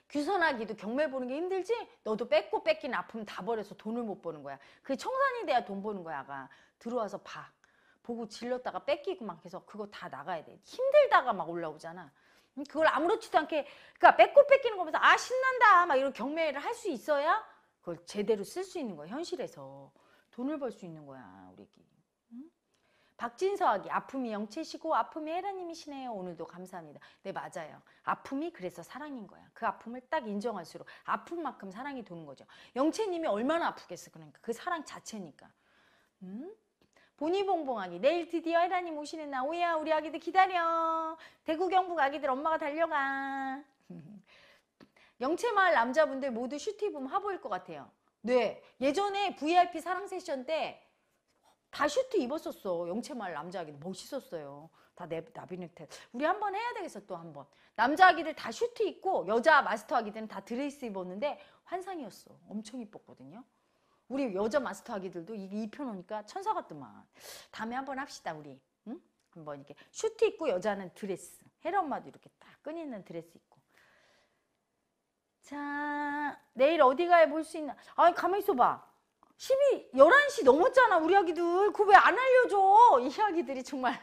귀선하기도 경매 보는 게 힘들지? 너도 뺏고 뺏긴 아픔 다 버려서 돈을 못 버는 거야. 그게 청산이 돼야 돈 버는 거야, 아가. 들어와서 봐. 보고 질렀다가 뺏기고 막 해서 그거 다 나가야 돼. 힘들다가 막 올라오잖아. 음, 그걸 아무렇지도 않게 그러니까 뺏고 뺏기는 거 보면서 아 신난다 막 이런 경매를 할 수 있어야 그걸 제대로 쓸 수 있는 거야 현실에서 돈을 벌 수 있는 거야 우리끼리 박진서학이 아픔이 영체시고 아픔이 헤라님이시네요. 오늘도 감사합니다. 네 맞아요. 아픔이 그래서 사랑인 거야. 그 아픔을 딱 인정할수록 아픔만큼 사랑이 도는 거죠. 영체님이 얼마나 아프겠어 그러니까 그 사랑 자체니까. 음? 보니봉봉하기 내일 드디어 헤라님 오시는 날 오야 우리 아기들 기다려 대구 경북 아기들 엄마가 달려가 [LAUGHS] 영채마을 남자분들 모두 슈티붐 화보일 것 같아요 네 예전에 VIP 사랑 세션 때다 슈트 입었었어. 영채말 남자 아기들 멋있었어요. 다 내, 나비넥테. 우리 한번 해야 되겠어 또 한번. 남자 아기들 다 슈트 입고 여자 마스터 아기들은 다 드레스 입었는데 환상이었어. 엄청 이뻤거든요. 우리 여자 마스터 아기들도 이게 입혀놓으니까 천사 같더만. 다음에 한번 합시다 우리. 응? 한번 이렇게 슈트 입고 여자는 드레스. 헤라 엄마도 이렇게 딱 끈있는 드레스 입고. 자 내일 어디 가야 볼 수 있나? 아니 가만 있어봐. 12, 11시 넘었잖아 우리 아기들 그왜안 알려줘 이 아기들이 정말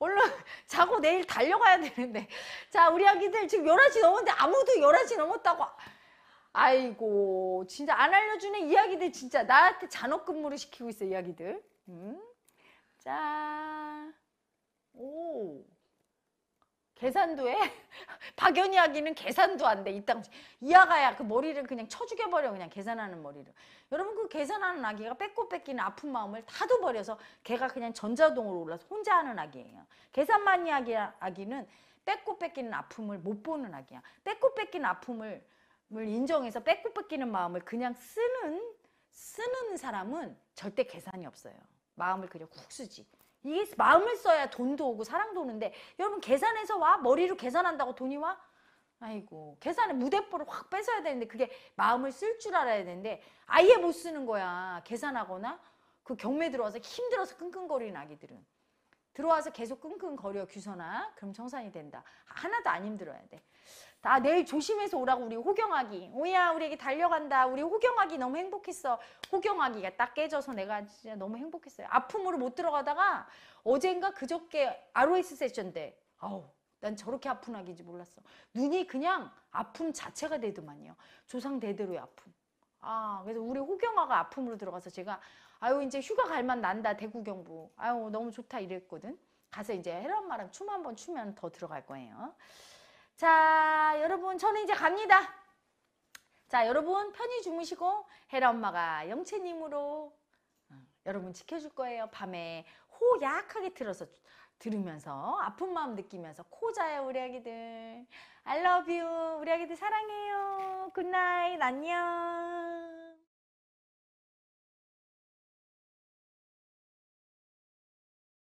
얼른 자고 내일 달려가야 되는데 자 우리 아기들 지금 11시 넘었는데 아무도 11시 넘었다고 아이고 진짜 안 알려주는 이야기들 진짜 나한테 잔혹근무를 시키고 있어 이야기들 음. 자, 오 계산도 해? [LAUGHS] 박연희 아기는 계산도 안 돼. 이 땅. 이아가야 그 머리를 그냥 쳐 죽여버려. 그냥 계산하는 머리를. 여러분 그 계산하는 아기가 뺏고 뺏기는 아픈 마음을 다도 버려서 걔가 그냥 전자동으로 올라서 혼자 하는 아기예요. 계산만이 아기, 는 뺏고 뺏기는 아픔을 못 보는 아기야. 뺏고 뺏기는 아픔을 인정해서 뺏고 뺏기는 마음을 그냥 쓰는 쓰는 사람은 절대 계산이 없어요. 마음을 그냥 훅 쓰지. 이게 마음을 써야 돈도 오고 사랑도 오는데 여러분 계산해서 와? 머리로 계산한다고 돈이 와? 아이고 계산을 무대포를 확 뺏어야 되는데 그게 마음을 쓸 줄 알아야 되는데 아예 못 쓰는 거야 계산하거나 그 경매 들어와서 힘들어서 끙끙거리는 아기들은 들어와서 계속 끙끙거려 귀선아 그럼 청산이 된다 하나도 안 힘들어야 돼다 아, 내일 조심해서 오라고 우리 호경아기 오야 우리 에게 달려간다 우리 호경아기 너무 행복했어 호경아기가 딱 깨져서 내가 진짜 너무 행복했어요 아픔으로 못 들어가다가 어젠가 그저께 ROS 세션 때 아우 난 저렇게 아픈 아기인지 몰랐어. 눈이 그냥 아픔 자체가 되더만요. 조상 대대로의 아픔. 아, 그래서 우리 호경아가 아픔으로 들어가서 제가 아유 이제 휴가 갈 만 난다 대구 경부. 아유 너무 좋다 이랬거든. 가서 이제 헤라 엄마랑 춤 한 번 추면 더 들어갈 거예요. 자, 여러분 저는 이제 갑니다. 자, 여러분 편히 주무시고 헤라 엄마가 영채님으로 어, 여러분 지켜줄 거예요. 밤에 호약하게 틀어서 들으면서 아픈 마음 느끼면서 코자요 우리 아기들 I love you 우리 아기들 사랑해요 굿나잇 안녕